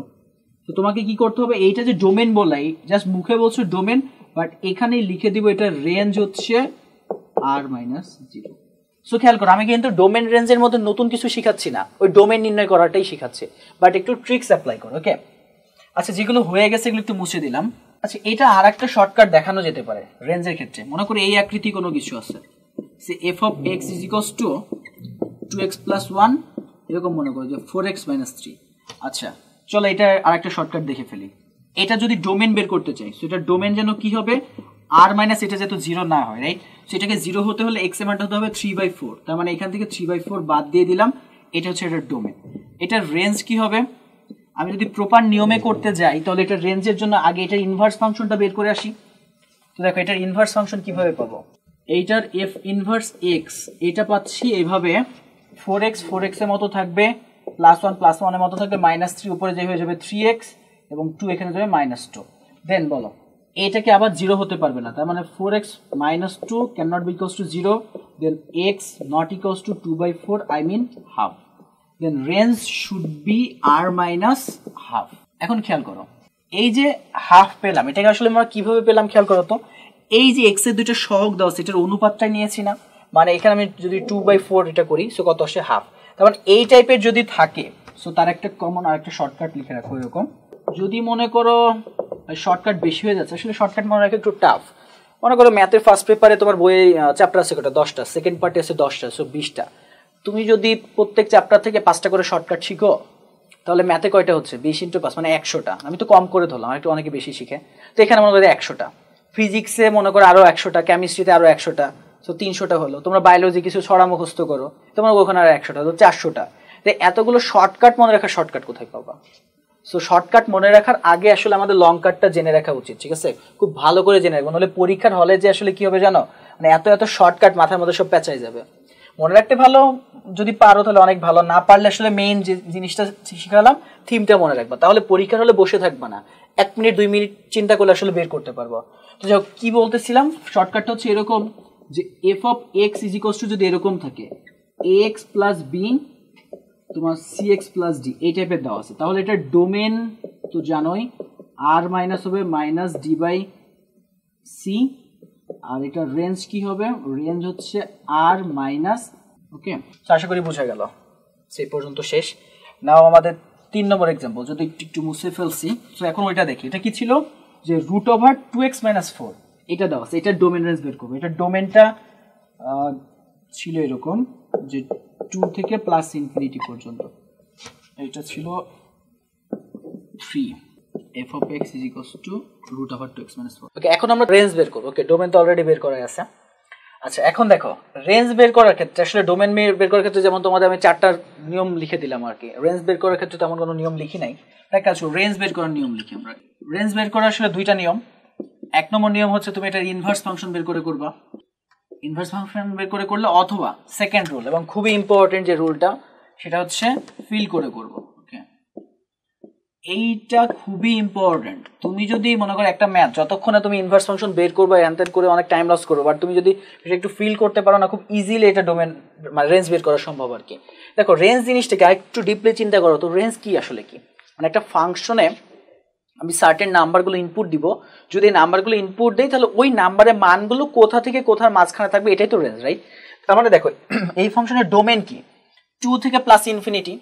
তো তোমাকে কি করতে হবে এইটা যে ডোমেন বলাই জাস্ট মুখে বলছো ডোমেন বাট এখানেই লিখে দিব এটা রেঞ্জ হচ্ছে আর মাইনাস জিরো সো খেয়াল করো আমি কিন্তু ডোমেন রেঞ্জের মধ্যে নতুন কিছু শিখাচ্ছি না ওই ডোমেন নির্ণয় করাটাই শেখাচ্ছে বাট একটু ট্রিক্স অ্যাপ্লাই করো ওকে আচ্ছা যেগুলো হয়ে গেছে এগুলো একটু মুছে দিলাম আচ্ছা এটা আর একটা শর্টকাট দেখানো যেতে পারে রেঞ্জের ক্ষেত্রে মনে করি এই আকৃতি কোনো কিছু আছে say f of x is x to two x plus one এরকম মনে করো যে ফোর এক্স মাইনাস থ্রি আচ্ছা চলো এটা আর একটা শর্টকাট দেখে ফেলি এটা যদি ডোমেন বের করতে চাই সেটা ডোমেন যেন কি হবে আর মাইনাস এটা যেহেতু জিরো না হয় রাইট সেটাকে জিরো হতে হলে এক্স এমাউন্ট হতে হবে থ্রি বাই ফোর তার মানে এখান থেকে থ্রি বাই ফোর বাদ দিয়ে দিলাম এটা হচ্ছে এটার ডোমেন এটার রেঞ্জ কি হবে আমি যদি প্রপার নিয়মে করতে যাই তাহলে এটা রেঞ্জের জন্য আগে এটার ইনভার্স ফাংশনটা বের করে আসি তো দেখো এটার ইনভার্স ফাংশন কিভাবে পাবো এইটার এফ ইনভার্স এক্স এটা পাচ্ছি এইভাবে ফোর এক্স ফোর এক্সের মতো থাকবে প্লাস ওয়ান প্লাস ওয়ানের মতো থাকবে মাইনাস থ্রি উপরে যে হয়ে যাবে থ্রি এক্স এবং টু এখানে যাবে মাইনাস টু দেন বলো এটাকে আবার জিরো হতে পারবে না তার মানে four x minus two can not be equals to zero then x not equals to two by four I mean half then range should be R minus half এখন খেয়াল করো এই যে হাফ পেলাম এটাকে আসলে আমরা কিভাবে পেলাম খেয়াল করো তো এই যে এক্স এর দুইটা সহগ দাও সেটার এটার অনুপাতটা নিয়েছি না মানে এখানে আমি যদি টু বাই ফোর এটা করি সো কত আসে হাফ তারপর মানে এই টাইপের যদি থাকে সো তার একটা কমন আর একটা শর্টকাট লিখে রাখো এরকম যদি মনে করো শর্টকাট বেশি হয়ে যাচ্ছে আসলে শর্টকাট মনে রাখা একটু টাফ মনে করো ম্যাথের ফার্স্ট পেপারে তোমার বইয়ে চ্যাপ্টার আছে কটা দশটা সেকেন্ড পার্টে আছে দশটা সো বিশটা তুমি যদি প্রত্যেক চ্যাপ্টার থেকে পাঁচটা করে শর্টকাট শিখো তাহলে ম্যাথে কয়টা হচ্ছে বিশ ইন্টু পাঁচ মানে একশোটা আমি তো কম করে ধরলাম একটু অনেকে বেশি শিখে তো এখানে মনে করি একশোটা ফিজিক্সে মনে করো আরও একশোটা কেমিস্ট্রিতে আরও একশোটা তো তিনশোটা হলো তোমরা বায়োলজি কিছু ছড়া মুখস্থ করো তোমার ওখানে আর একশোটা তো চারশোটা তো এতগুলো শর্টকাট মনে রাখার শর্টকাট কোথায় পাবা সো শর্টকাট মনে রাখার আগে আসলে আমাদের লং কাটটা জেনে রাখা উচিত ঠিক আছে খুব ভালো করে জেনে রাখবো নাহলে পরীক্ষার হলে যে আসলে কি হবে জানো মানে এত এত শর্টকাট মাথার মধ্যে সব পেঁচাই যাবে মনে রাখতে ভালো যদি পারো তাহলে অনেক ভালো না পারলে আসলে মেইন যে জিনিসটা শিখালাম থিমটা মনে রাখবা তাহলে পরীক্ষার হলে বসে থাকবে না এক মিনিট দুই মিনিট চিন্তা করলে আসলে বের করতে পারবো তো যাই কি বলতেছিলাম শর্টকাটটা হচ্ছে এরকম যে f of x is equals যদি এরকম থাকে এ এক্স প্লাস বি তোমার সি এক্স প্লাস ডি এই টাইপের দেওয়া আছে তাহলে এটা ডোমেন তো জানোই আর মাইনাস হবে মাইনাস ডি বাই সি আর এটা রেঞ্জ কি হবে রেঞ্জ হচ্ছে আর মাইনাস ওকে আশা করি বোঝা গেল সেই পর্যন্ত শেষ নাও আমাদের তিন নম্বর এক্সাম্পল যদি একটু মুছে ফেলছি তো এখন ওইটা দেখি এটা কি ছিল যে root over two x minus four এটা দেওয়া আছে এটা ডোমেন রেঞ্জ বের করবো এটা ডোমেনটা ছিল এরকম যে টু থেকে প্লাস ইনফিনিটি পর্যন্ত এটা ছিল three f of x is equals to root over two x minus okay এখন আমরা রেঞ্জ বের করব ওকে ডোমেন তো অলরেডি বের করা আছে আচ্ছা এখন দেখো রেঞ্জ বের করার ক্ষেত্রে আসলে ডোমেন বের করার ক্ষেত্রে যেমন তোমাদের আমি চারটা নিয়ম লিখে দিলাম আর কি রেঞ্জ বের করার ক্ষেত্রে তেমন কোনো নিয়ম লিখি নাই এক কাজ রেঞ্জ বের করার নিয়ম লিখি আমরা রেঞ্জ বের করার আসলে দুইটা নিয়ম এক নম্বর নিয়ম হচ্ছে তুমি এটা ইনভার্স ফাংশন বের করে করবা ইনভার্স ফাংশন বের করে করলে অথবা সেকেন্ড রুল এবং খুবই ইম্পর্টেন্ট যে রুলটা সেটা হচ্ছে ফিল করে করবো এইটা খুবই ইম্পর্টেন্ট তুমি যদি মনে করো একটা ম্যাথ যতক্ষণে তুমি ইনভার্স ফাংশন বের করবে অ্যান্তেন করে অনেক টাইম লস করবো বাট তুমি যদি একটু ফিল করতে পারো না খুব ইজিলি এটা ডোমেন মানে রেঞ্জ বের করা সম্ভব আর কি দেখো রেঞ্জ জিনিসটাকে একটু ডিপলি চিন্তা করো তো রেঞ্জ কি আসলে কি মানে একটা ফাংশনে আমি সার্টেন নাম্বারগুলো ইনপুট দিব যদি নাম্বারগুলো ইনপুট দিই তাহলে ওই নাম্বারের মানগুলো কোথা থেকে কোথার মাঝখানে থাকবে এটাই তো রেঞ্জ রাইট তার মানে দেখো এই ফাংশনের ডোমেন কি টু থেকে প্লাস ইনফিনিটি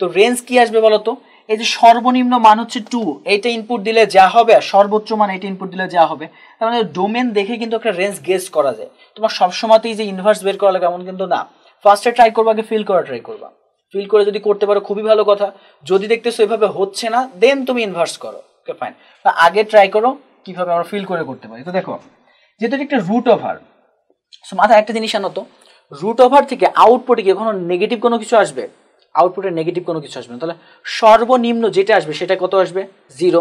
তো রেঞ্জ কি আসবে বলো তো এই যে সর্বনিম্ন মান হচ্ছে টু এইটা ইনপুট দিলে যা হবে আর সর্বোচ্চ মান এটা ইনপুট দিলে যা হবে তার মানে ডোমেন দেখে কিন্তু একটা রেঞ্জ গেস করা যায় তোমার সবসময়তেই যে ইনভার্স বের করা লাগে এমন কিন্তু না ফার্স্টে ট্রাই করবা আগে ফিল করা ট্রাই করবা ফিল করে যদি করতে পারো খুবই ভালো কথা যদি দেখতেছো এভাবে হচ্ছে না দেন তুমি ইনভার্স করো ওকে ফাইন আগে ট্রাই করো কিভাবে আমরা ফিল করে করতে পারি তো দেখো যেহেতু একটা রুট ওভার সো মাথায় একটা জিনিস আনো তো রুট ওভার থেকে আউটপুটে কি কখনো নেগেটিভ কোনো কিছু আসবে আউটপুটে নেগেটিভ কোনো কিছু আসবে না তাহলে সর্বনিম্ন যেটা আসবে সেটা কত আসবে জিরো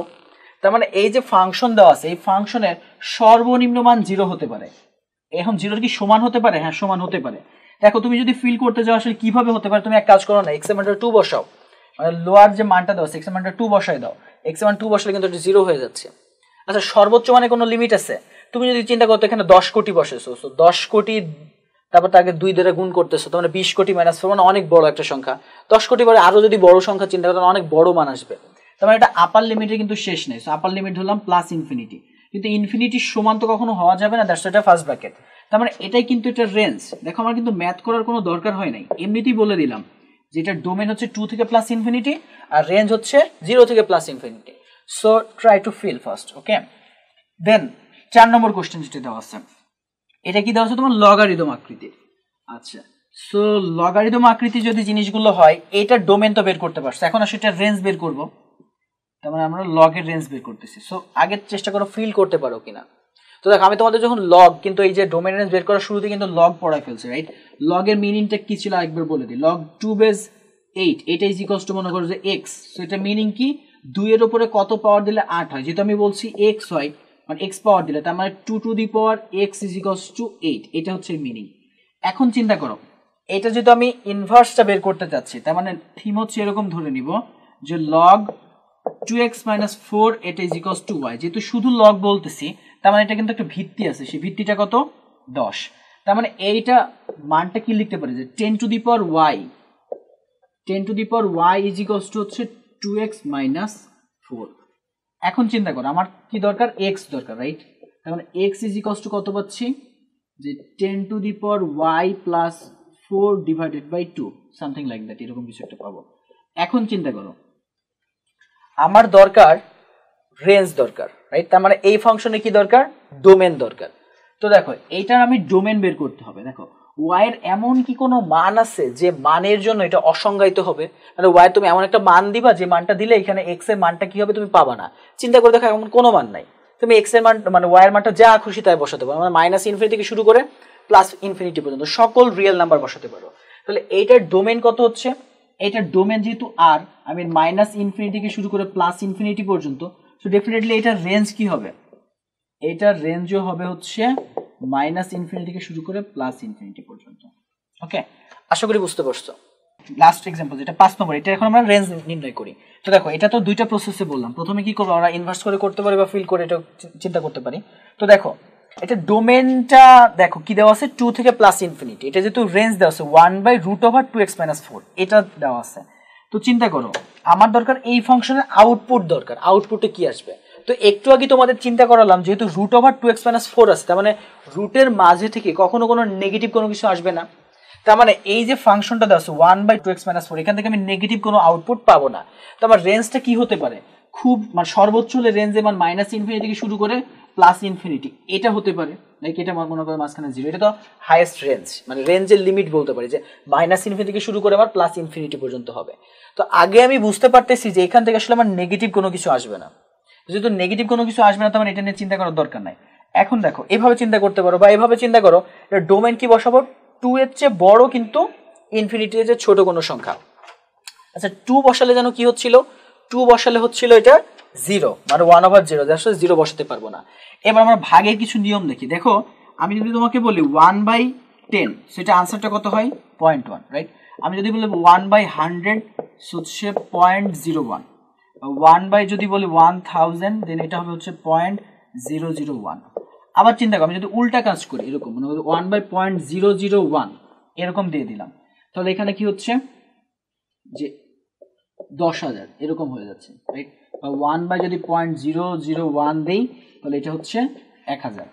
তার মানে এই যে ফাংশন দেওয়া আছে এই ফাংশনের সর্বনিম্ন মান জিরো হতে পারে এখন জিরোর কি সমান হতে পারে হ্যাঁ সমান হতে পারে দেখো তুমি যদি ফিল করতে যাও আসলে কিভাবে হতে পারে তুমি এক কাজ করো না এক্সাম টু বসাও মানে লোয়ার যে মানটা দাও সিক্স মানটা টু বসাই দাও এক্স মান টু বসালে কিন্তু জিরো হয়ে যাচ্ছে আচ্ছা সর্বোচ্চ মানে কোনো লিমিট আছে তুমি যদি চিন্তা করতো এখানে দশ কোটি বসেছো দশ কোটি তারপর তাকে দুই দ্বারা গুণ করতেছে তার মানে বিশ কোটি মাইনাস ফোর মানে অনেক বড় একটা সংখ্যা দশ কোটি পরে আরো যদি বড় সংখ্যা চিন্তা করেন অনেক বড় মান আসবে তোমার মানে এটা আপার লিমিটে কিন্তু শেষ নেই সো আপার লিমিট হলাম প্লাস ইনফিনিটি কিন্তু ইনফিনিটি সমান তো কখনো হওয়া যাবে না দ্যাটস এটা ফার্স্ট ব্র্যাকেট তার মানে এটাই কিন্তু এটা রেঞ্জ দেখো আমার কিন্তু ম্যাথ করার কোনো দরকার হয় নাই এমনিতেই বলে দিলাম যে এটার ডোমেন হচ্ছে টু থেকে প্লাস ইনফিনিটি আর রেঞ্জ হচ্ছে জিরো থেকে plus infinity so try to fill first okay then চার নম্বর কোশ্চেন যেটা দেওয়া আছে এটা কি দেওয়া আছে তোমার লগারিদম আকৃতির আচ্ছা সো লগারিদম আকৃতি যদি জিনিসগুলো হয় এটা ডোমেন তো বের করতে পারছো এখন আসলে এটা রেঞ্জ বের করব তার মানে আমরা লগের রেঞ্জ বের করতেছি সো আগে চেষ্টা করো ফিল করতে পারো কিনা তো দেখো আমি তোমাদের যখন লগ কিন্তু এই যে ডোমেন রেঞ্জ বের করার শুরুতে কিন্তু লগ পড়ায় ফেলছে রাইট লগের মিনিংটা কি ছিল একবার বলে দিই লগ টু বেজ এইট এটা ইজ ইকস টু মনে করো যে এক্স সো এটা মিনিং কি দুইয়ের উপরে কত পাওয়ার দিলে আট হয় যেহেতু আমি বলছি এক্স হয় মানে এক্স পাওয়ার দিলে তার মানে two to the power x is x to eight এটা হচ্ছে মিনিং এখন চিন্তা করো এটা যেহেতু আমি ইনভার্সটা বের করতে চাচ্ছি তার মানে থিম হচ্ছে এরকম ধরে নিব যে log two x minus four এটা ইজ ইকস টু ওয়াই যেহেতু শুধু লগ বলতেছি তার মানে এটা কিন্তু একটা ভিত্তি আছে সেই ভিত্তিটা কত দশ তার মানে এইটা মানটা কি লিখতে পারে যে ten to the power y ten to the power y is x to হচ্ছে টু এক্স মাইনাস ফোর এখন চিন্তা করো আমার কি দরকার এক্স দরকার রাইট তাহলে এক্স ইজ ইকস টু কত পাচ্ছি যে ten to the power y plus four divided by two something like that এরকম কিছু একটা পাবো এখন চিন্তা করো আমার দরকার রেঞ্জ দরকার রাইট তার মানে এই ফাংশনে কি দরকার ডোমেন দরকার তো দেখো এইটার আমি ডোমেন বের করতে হবে দেখো ওয়াইয়ের এমন কি কোনো মান আছে যে মানের জন্য এটা অসংজ্ঞায়িত হবে মানে ওয়াই তুমি এমন একটা মান দিবা যে মানটা দিলে এখানে এক্স এর মানটা কি হবে তুমি পাবা না চিন্তা করে দেখো এমন কোনো মান নাই তুমি এক্স এর মান মানে ওয়াইয়ের মানটা যা খুশি তাই বসাতে পারো মানে মাইনাস ইনফিনিটি থেকে শুরু করে প্লাস ইনফিনিটি পর্যন্ত সকল রিয়েল নাম্বার বসাতে পারো তাহলে এইটার ডোমেন কত হচ্ছে এটার ডোমেন যেহেতু আর আমি মাইনাস ইনফিনিটি থেকে শুরু করে প্লাস ইনফিনিটি পর্যন্ত সো ডেফিনেটলি এটার রেঞ্জ কি হবে এটার রেঞ্জও হবে হচ্ছে মাইনাস ইনফিনিটি থেকে শুরু করে প্লাস ইনফিনিটি পর্যন্ত ওকে আশা করি বুঝতে পারছো লাস্ট এক্সাম্পল যেটা পাঁচ নম্বর এটা এখন আমরা রেঞ্জ নির্ণয় করি তো দেখো এটা তো দুইটা প্রসেসে বললাম প্রথমে কি করবো আমরা ইনভার্স করে করতে পারি বা ফিল করে এটা চিন্তা করতে পারি তো দেখো এটা ডোমেনটা দেখো কি দেওয়া আছে টু থেকে প্লাস ইনফিনিটি এটা যেহেতু রেঞ্জ দেওয়া আছে one by root over two x minus four এটা দেওয়া আছে তো চিন্তা করো আমার দরকার এই ফাংশনের আউটপুট দরকার আউটপুটে কি আসবে তো একটু আগে তোমাদের চিন্তা করালাম যেহেতু root over two x minus four আছে তার মানে রুটের মাঝে থেকে কখনো কোনো নেগেটিভ কোনো কিছু আসবে না তার মানে এই যে ফাংশনটা দেওয়া আছে one by two x minus four এখান থেকে আমি নেগেটিভ কোনো আউটপুট পাবো না তো আমার রেঞ্জটা কি হতে পারে খুব মানে সর্বোচ্চ হলে রেঞ্জে মানে মাইনাস ইনফিনিটি থেকে শুরু করে প্লাস ইনফিনিটি এটা হতে পারে লাইক এটা আমার মনে করো মাঝখানে জিরো এটা তো হাইয়েস্ট রেঞ্জ মানে রেঞ্জের লিমিট বলতে পারি যে মাইনাস ইনফিনিটি থেকে শুরু করে আমার প্লাস ইনফিনিটি পর্যন্ত হবে তো আগে আমি বুঝতে পারতেছি যে এখান থেকে আসলে আমার নেগেটিভ কোনো কিছু আসবে না যেহেতু নেগেটিভ কোনো কিছু আসবে না তোমার মানে এটা নিয়ে চিন্তা করার দরকার নাই এখন দেখো এভাবে চিন্তা করতে পারো বা এভাবে চিন্তা করো এটা ডোমেন কি বসাবো টু এর চেয়ে বড় কিন্তু ইনফিনিটি এর ছোট কোনো সংখ্যা আচ্ছা টু বসালে যেন কি হচ্ছিল টু বসালে হচ্ছিল এটা জিরো মানে ওয়ান ওভার জিরো আসলে জিরো বসাতে পারবো না এবার আমরা ভাগের কিছু নিয়ম দেখি দেখো আমি যদি তোমাকে বলি ওয়ান বাই টেন সেটা আনসারটা কত হয় পয়েন্ট ওয়ান রাইট আমি যদি বলি one by hundred say point zero one one by যদি বলি ওয়ান থাউজেন্ড দেন এটা হবে হচ্ছে পয়েন্ট জিরো জিরো ওয়ান আবার চিন্তা করো আমি যদি উল্টা কাজ করি এরকম মনে করি one by point zero zero one এরকম দিয়ে দিলাম তাহলে এখানে কি হচ্ছে যে দশ হাজার এরকম হয়ে যাচ্ছে রাইট বা ওয়ান বাই যদি পয়েন্ট জিরো জিরো ওয়ান দিই তাহলে এটা হচ্ছে এক হাজার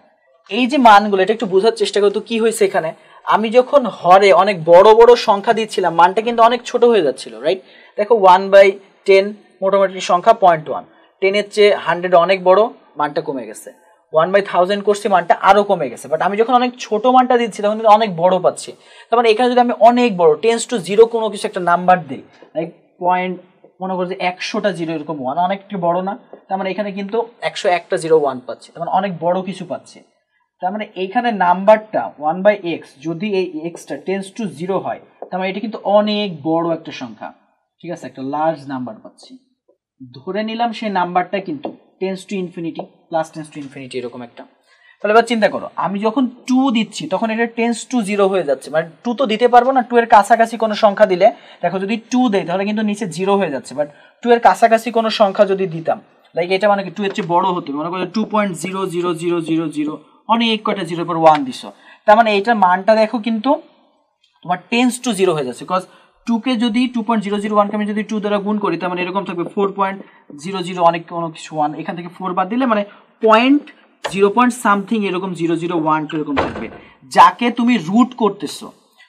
এই যে মানগুলো এটা একটু বোঝার চেষ্টা করতো কি হয়েছে এখানে আমি যখন হরে অনেক বড় বড় সংখ্যা দিচ্ছিলাম মানটা কিন্তু অনেক ছোট হয়ে যাচ্ছিল রাইট দেখো ওয়ান বাই টেন মোটামুটি সংখ্যা পয়েন্ট ওয়ান টেনের চেয়ে হান্ড্রেড অনেক বড় মানটা কমে গেছে ওয়ান বাই থাউজেন্ড করছি মানটা আরও কমে গেছে বাট আমি যখন অনেক ছোট মানটা দিচ্ছি তখন কিন্তু অনেক বড় পাচ্ছি তার মানে এখানে যদি আমি অনেক বড় টেন্স টু জিরো কোনো কিছু একটা নাম্বার দিই লাইক পয়েন্ট মনে করছি একশোটা জিরো এরকম ওয়ান অনেকটি বড় না তার মানে এখানে কিন্তু একশো একটা জিরো ওয়ান পাচ্ছে তার মানে অনেক বড় কিছু পাচ্ছে তার মানে এইখানে নাম্বারটা ওয়ান বাই এক্স যদি এই এক্সটা টেন্স টু জিরো হয় তার মানে এটা কিন্তু অনেক বড় একটা সংখ্যা ঠিক আছে একটা লার্জ নাম্বার পাচ্ছি ধরে নিলাম সেই নাম্বারটা কিন্তু tends to infinity plus tends to infinity এরকম একটা তাহলে এবার চিন্তা করো আমি যখন টু দিচ্ছি তখন এটা টেন্স টু জিরো হয়ে যাচ্ছে মানে টু তো দিতে পারবো না টু এর কাছাকাছি কোনো সংখ্যা দিলে দেখো যদি টু দেয় তাহলে কিন্তু নিচে জিরো হয়ে যাচ্ছে বাট টু এর কাছাকাছি কোনো সংখ্যা যদি দিতাম লাইক এটা মানে কি টু এর চেয়ে বড় হতো মনে করো two point zero zero zero zero zero অনেক কটা জিরো পর ওয়ান দিছো তার মানে এইটার মানটা দেখো কিন্তু তোমার টেন্স টু জিরো হয়ে যাচ্ছে বিকজ টু কে যদি টু পয়েন্ট জিরো জিরো ওয়ানকে আমি যদি টু দ্বারা গুণ করি তার মানে এরকম থাকবে ফোর পয়েন্ট জিরো জিরো অনেক কোনো কিছু ওয়ান এখান থেকে ফোর বাদ দিলে মানে পয়েন্ট জিরো পয়েন্ট সামথিং এরকম জিরো জিরো ওয়ান টু এরকম থাকবে যাকে তুমি রুট করতেছো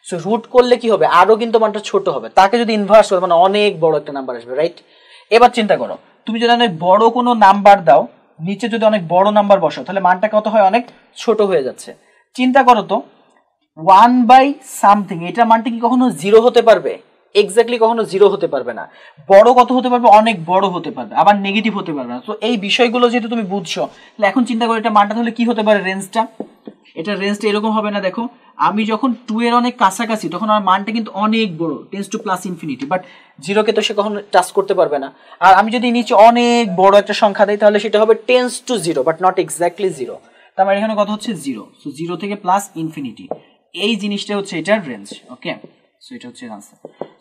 সো রুট করলে কি হবে আরও কিন্তু মানটা ছোট হবে তাকে যদি ইনভার্স করো মানে অনেক বড় একটা নাম্বার আসবে রাইট এবার চিন্তা করো তুমি যদি অনেক বড় কোনো নাম্বার দাও নিচে যদি অনেক বড় নাম্বার বসো তাহলে মানটা কত হয় অনেক ছোট হয়ে যাচ্ছে চিন্তা করো তো ওয়ান বাই সামথিং এটা মানটা কি কখনো জিরো হতে পারবে এক্স্যাক্টলি কখনো জিরো হতে পারবে না বড় কত হতে পারবে অনেক বড় হতে পারবে আবার নেগেটিভ হতে পারবে না তো এই বিষয়গুলো যেহেতু তুমি বুঝছো তাহলে এখন চিন্তা করো এটা মানটা তাহলে কি হতে পারে রেঞ্জটা এটা রেঞ্জটা এরকম হবে না দেখো আমি যখন টু এর অনেক কাছাকাছি তখন আমার মানটা কিন্তু অনেক বড় tends to plus infinity but জিরোকে তো সে কখনো টাচ করতে পারবে না আর আমি যদি নিচে অনেক বড় একটা সংখ্যা দিই তাহলে সেটা হবে tends to zero but not exactly zero তার মানে এখানে কত হচ্ছে জিরো সো জিরো থেকে প্লাস ইনফিনিটি এই জিনিসটা হচ্ছে এটার রেঞ্জ ওকে সো এটা হচ্ছে আনসার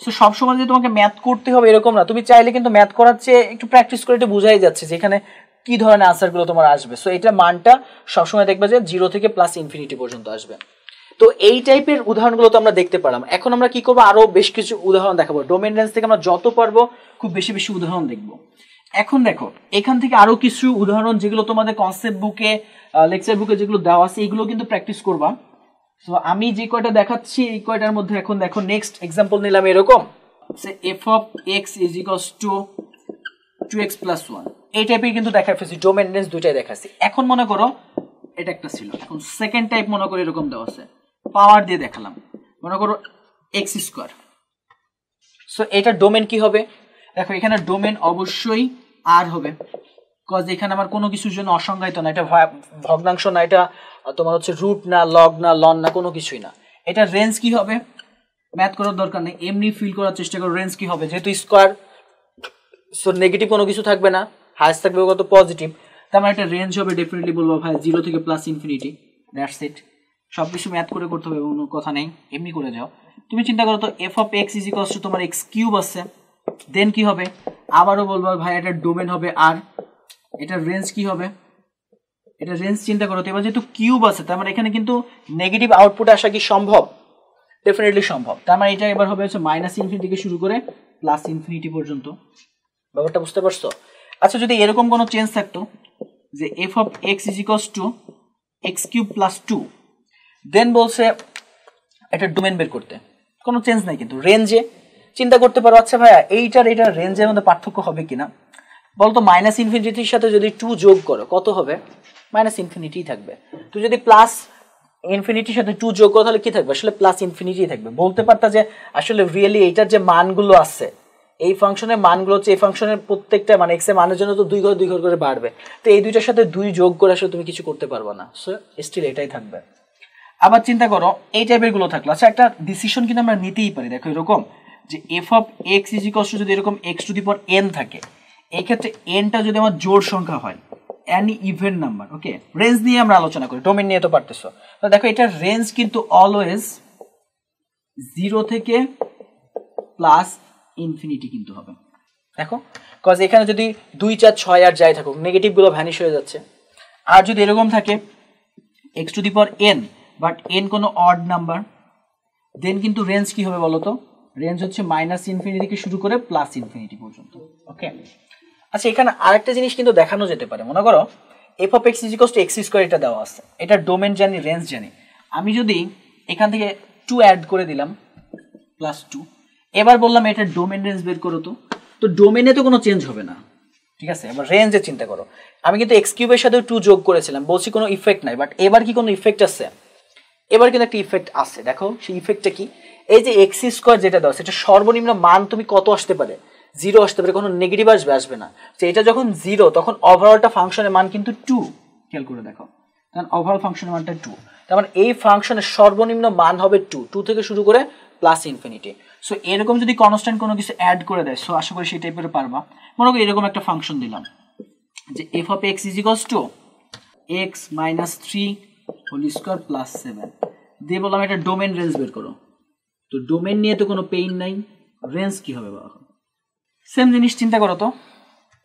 সো সবসময় যে তোমাকে ম্যাথ করতে হবে এরকম না তুমি চাইলে কিন্তু ম্যাথ করার চেয়ে একটু প্র্যাকটিস করে এটা বোঝাই যাচ্ছে যে এখানে কি ধরনের আনসারগুলো তোমার আসবে সো এটা মানটা সবসময় দেখবে যে জিরো থেকে প্লাস ইনফিনিটি পর্যন্ত আসবে তো এই টাইপের উদাহরণগুলো তো আমরা দেখতে পারলাম এখন আমরা কি করবো আরো বেশ কিছু উদাহরণ দেখাবো ডোমেন রেঞ্জ থেকে আমরা যত পারবো খুব বেশি বেশি উদাহরণ দেখবো এখন দেখো এখান থেকে আরো কিছু উদাহরণ যেগুলো তোমাদের কনসেপ্ট বুকে লেকচার বুকে যেগুলো দেওয়া আছে এগুলো কিন্তু প্র্যাকটিস করবা সো আমি যে কয়টা দেখাচ্ছি এই কয়টার মধ্যে এখন দেখো নেক্সট এক্সাম্পল নিলাম এরকম say f of x is x to two x plus one এই টাইপের কিন্তু দেখা ফেছি ডোমেন রেঞ্জ দুটাই দেখাচ্ছি এখন মনে করো এটা একটা ছিল এখন সেকেন্ড টাইপ মনে করো এরকম দেওয়া আছে পাওয়ার দিয়ে দেখালাম মনে করো এক্স স্কোয়ার সো এটা ডোমেন কি হবে দেখো এখানে ডোমেন অবশ্যই আর হবে কজ এখানে আমার কোনো কিছুর জন্য অসংজ্ঞায়িত না এটা ভগ্নাংশ না এটা তোমার হচ্ছে রুট না লগ না লন না কোনো কিছুই না এটা রেঞ্জ কি হবে ম্যাথ করার দরকার নেই এমনি ফিল করার চেষ্টা করো রেঞ্জ কি হবে যেহেতু স্কোয়ার সো নেগেটিভ কোনো কিছু থাকবে না হায়েস্ট থাকবে কত পজিটিভ তার মানে একটা রেঞ্জ হবে ডেফিনেটলি বলবো ভাই জিরো থেকে প্লাস ইনফিনিটি দ্যাটস ইট সব কিছু ম্যাথ করে করতে হবে কোনো কথা নেই এমনি করে যাও তুমি চিন্তা করো তো f of x is cost to তোমার এক্স কিউব আছে দেন কি হবে আবারও বলবো ভাই এটা ডোমেন হবে আর এটার রেঞ্জ কি হবে এটা রেঞ্জ চিন্তা করো এবার যেহেতু কিউব আছে তার মানে এখানে কিন্তু নেগেটিভ আউটপুট আসা কি সম্ভব ডেফিনেটলি সম্ভব তার মানে এটা এবার হবে হচ্ছে মাইনাস ইনফিনিটি থেকে শুরু করে প্লাস ইনফিনিটি পর্যন্ত ব্যাপারটা বুঝতে পারছো আচ্ছা যদি এরকম কোনো চেঞ্জ থাকতো যে f of x is x to x cube plus two then বলছে এটা ডোমেন বের করতে কোনো চেঞ্জ নাই কিন্তু রেঞ্জে চিন্তা করতে পারো আচ্ছা ভাইয়া এইটার এটার রেঞ্জের মধ্যে পার্থক্য হবে কিনা বলতো মাইনাস ইনফিনিটির সাথে যদি টু যোগ করো কত হবে মাইনাস ইনফিনিটি থাকবে তো যদি প্লাস ইনফিনিটির সাথে টু যোগ করো তাহলে কি থাকবে আসলে প্লাস ইনফিনিটি থাকবে বলতে পারতা যে আসলে রিয়েলি এইটার যে মানগুলো আছে এই ফাংশনের মানগুলো হচ্ছে এই ফাংশনের প্রত্যেকটা মানে এক্স মানের জন্য তো দুই ঘর দুই ঘর করে বাড়বে তো এই দুইটার সাথে দুই যোগ করে আসলে তুমি কিছু করতে পারবে না সো স্টিল এটাই থাকবে আবার চিন্তা করো এই টাইপের গুলো থাকলো আচ্ছা একটা ডিসিশন কিন্তু আমরা নিতেই পারি দেখো এরকম যে এফ অফ এক্স ইজিকস যদি এরকম x to the power N থাকে এক্ষেত্রে এনটা যদি আমার জোর সংখ্যা হয় any even number okay range নিয়ে আমরা আলোচনা করি ডোমেন নিয়ে তো পারতেছো তো দেখো এটার রেঞ্জ কিন্তু অলওয়েজ জিরো থেকে প্লাস ইনফিনিটি কিন্তু হবে দেখো কজ এখানে যদি দুই চার ছয় আর যাই থাকুক নেগেটিভগুলো ভ্যানিশ হয়ে যাচ্ছে আর যদি এরকম থাকে x to the power n but n কোনো অড নাম্বার দেন কিন্তু রেঞ্জ কি হবে বলতো রেঞ্জ হচ্ছে মাইনাস ইনফিনিটি থেকে শুরু করে প্লাস ইনফিনিটি পর্যন্ত ওকে আচ্ছা এখানে আরেকটা জিনিস কিন্তু দেখানো যেতে পারে মনে করো f of x ইজিকস to x square এটা দেওয়া আছে এটা ডোমেন জানি রেঞ্জ জানি আমি যদি এখান থেকে টু অ্যাড করে দিলাম প্লাস টু এবার বললাম এটা ডোমেন রেঞ্জ বের করো তো তো ডোমেনে তো কোনো চেঞ্জ হবে না ঠিক আছে এবার রেঞ্জের চিন্তা করো আমি কিন্তু এক্স কিউবের সাথে টু যোগ করেছিলাম বলছি কোনো ইফেক্ট নাই বাট এবার কি কোনো ইফেক্ট আছে এবার কিন্তু একটা ইফেক্ট আছে দেখো সেই ইফেক্টটা কি এই যে এক্স স্কোয়ার যেটা দেওয়া আছে এটা সর্বনিম্ন মান তুমি কত আসতে পারে জিরো আসতে পারে কোনো নেগেটিভ আসবে আসবে না তো এটা যখন জিরো তখন ওভারঅলটা ফাংশনের মান কিন্তু টু খেয়াল করে দেখো কারণ ওভারঅল ফাংশনের মানটা টু তার মানে এই ফাংশনের সর্বনিম্ন মান হবে টু টু থেকে শুরু করে প্লাস ইনফিনিটি সো এরকম যদি কনস্ট্যান্ট কোনো কিছু অ্যাড করে দেয় সো আশা করি সেই টাইপের পারবা মনে করি এরকম একটা ফাংশন দিলাম যে f of x is two x minus three whole square plus seven দিয়ে বললাম একটা ডোমেন রেঞ্জ বের করো তো ডোমেন নিয়ে তো কোনো পেইন নাই রেঞ্জ কী হবে বাবা সেম জিনিস চিন্তা করো তো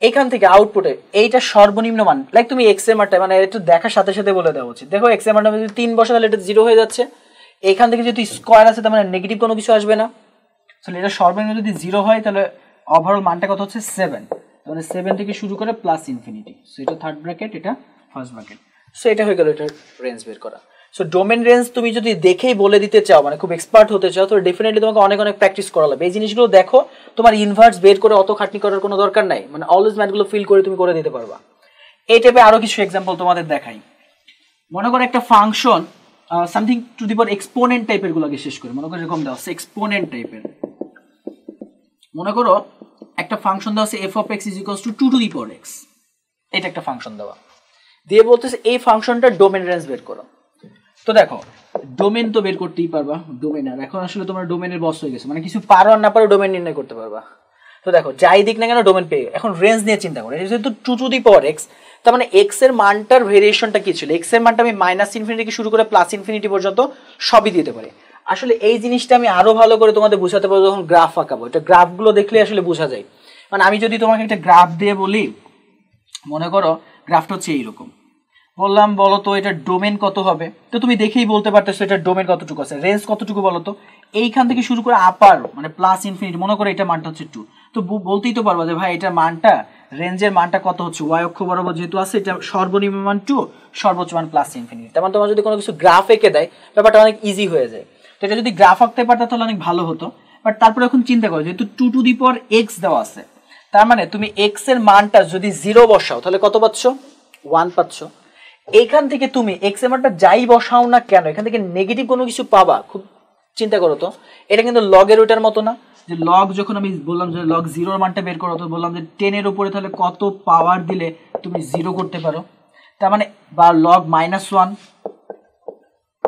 এখান থেকে আউটপুটে এইটা সর্বনিম্ন মান লাইক তুমি এক্স এম আরটা মানে একটু দেখার সাথে সাথে বলে দেওয়া উচিত দেখো এক্স এম আরটা যদি তিন বসে তাহলে এটা জিরো হয়ে যাচ্ছে এখান থেকে যদি স্কোয়ার আছে তার মানে নেগেটিভ কোনো কিছু আসবে না তাহলে এটা সর্বনিম্ন যদি জিরো হয় তাহলে ওভারঅল মানটা কত হচ্ছে সেভেন মানে সেভেন থেকে শুরু করে প্লাস ইনফিনিটি সো এটা থার্ড ব্র্যাকেট এটা ফার্স্ট ব্র্যাকেট সো এটা হয়ে গেল এটার রেঞ্জ বের করা সো ডোমেন রেঞ্জ তুমি যদি দেখেই বলে দিতে চাও মানে খুব এক্সপার্ট হতে চাও তো ডেফিনেটলি তোমাকে অনেক অনেক প্র্যাকটিস করা লাগবে এই জিনিসগুলো দেখো তোমার ইনভার্স বের করে অত খাটনি করার কোনো দরকার নাই মানে অলওয়েজ ম্যাথগুলো ফিল করে তুমি করে দিতে পারবা এই টাইপে আরও কিছু এক্সাম্পল তোমাদের দেখাই মনে করো একটা function something to the exponent টাইপের গুলোকে শেষ করে মনে করো এরকম দেওয়া হচ্ছে এক্সপোনেন্ট টাইপের মনে করো একটা ফাংশন দেওয়া হচ্ছে f of x is equal to two to the x এটা একটা ফাংশন দেওয়া দিয়ে বলতেছে এই ফাংশনটা ডোমেন রেঞ্জ বের করো তো দেখো ডোমেন তো বের করতেই পারবা ডোমেন আর এখন আসলে তোমার ডোমেনের বস হয়ে গেছে মানে কিছু পারো আর না পারো ডোমেন নির্ণয় করতে পারবা তো দেখো যাই দিক না কেন ডোমেন পেয়ে এখন রেঞ্জ নিয়ে চিন্তা করো যেহেতু two to the power x তার মানে এক্স এর মানটার ভেরিয়েশনটা কি ছিল এক্স এর মানটা আমি মাইনাস ইনফিনিটি থেকে শুরু করে প্লাস ইনফিনিটি পর্যন্ত সবই দিতে পারি আসলে এই জিনিসটা আমি আরো ভালো করে তোমাদের বোঝাতে পারবো যখন গ্রাফ আঁকাবো এটা গ্রাফগুলো দেখলে আসলে বোঝা যায় মানে আমি যদি তোমাকে একটা গ্রাফ দিয়ে বলি মনে করো গ্রাফটা হচ্ছে এইরকম বললাম বলো তো এটা ডোমেন কত হবে তো তুমি দেখেই বলতে পারতেছো এটা ডোমেন কতটুকু আছে রেঞ্জ কতটুকু বলো তো এইখান থেকে শুরু করে আপার মানে প্লাস ইনফিনিটি মনে করো এটা মানটা হচ্ছে টু তো বলতেই তো পারবা যে ভাই এটা মানটা রেঞ্জের মানটা কত হচ্ছে ওয়াই অক্ষ বরাবর যেহেতু আছে এটা সর্বনিম্ন মান টু সর্বোচ্চ মান প্লাস ইনফিনিটি তেমন তোমার যদি কোনো কিছু গ্রাফ এঁকে দেয় ব্যাপারটা অনেক ইজি হয়ে যায় তো এটা যদি গ্রাফ আঁকতে পারতো তাহলে অনেক ভালো হতো বাট তারপর এখন চিন্তা করো যেহেতু two to the power x দেওয়া আছে তার মানে তুমি এক্স এর মানটা যদি জিরো বসাও তাহলে কত পাচ্ছ ওয়ান পাচ্ছ এখান থেকে তুমি এক্সএমআরটা যাই বসাও না কেন এখান থেকে নেগেটিভ কোনো কিছু পাবা খুব চিন্তা করো তো এটা কিন্তু লগের ওইটার মতো না যে লগ যখন আমি বললাম যে লগ জিরোর মানটা বের করো তো বললাম যে টেনের উপরে তাহলে কত পাওয়ার দিলে তুমি জিরো করতে পারো তার মানে বা log minus one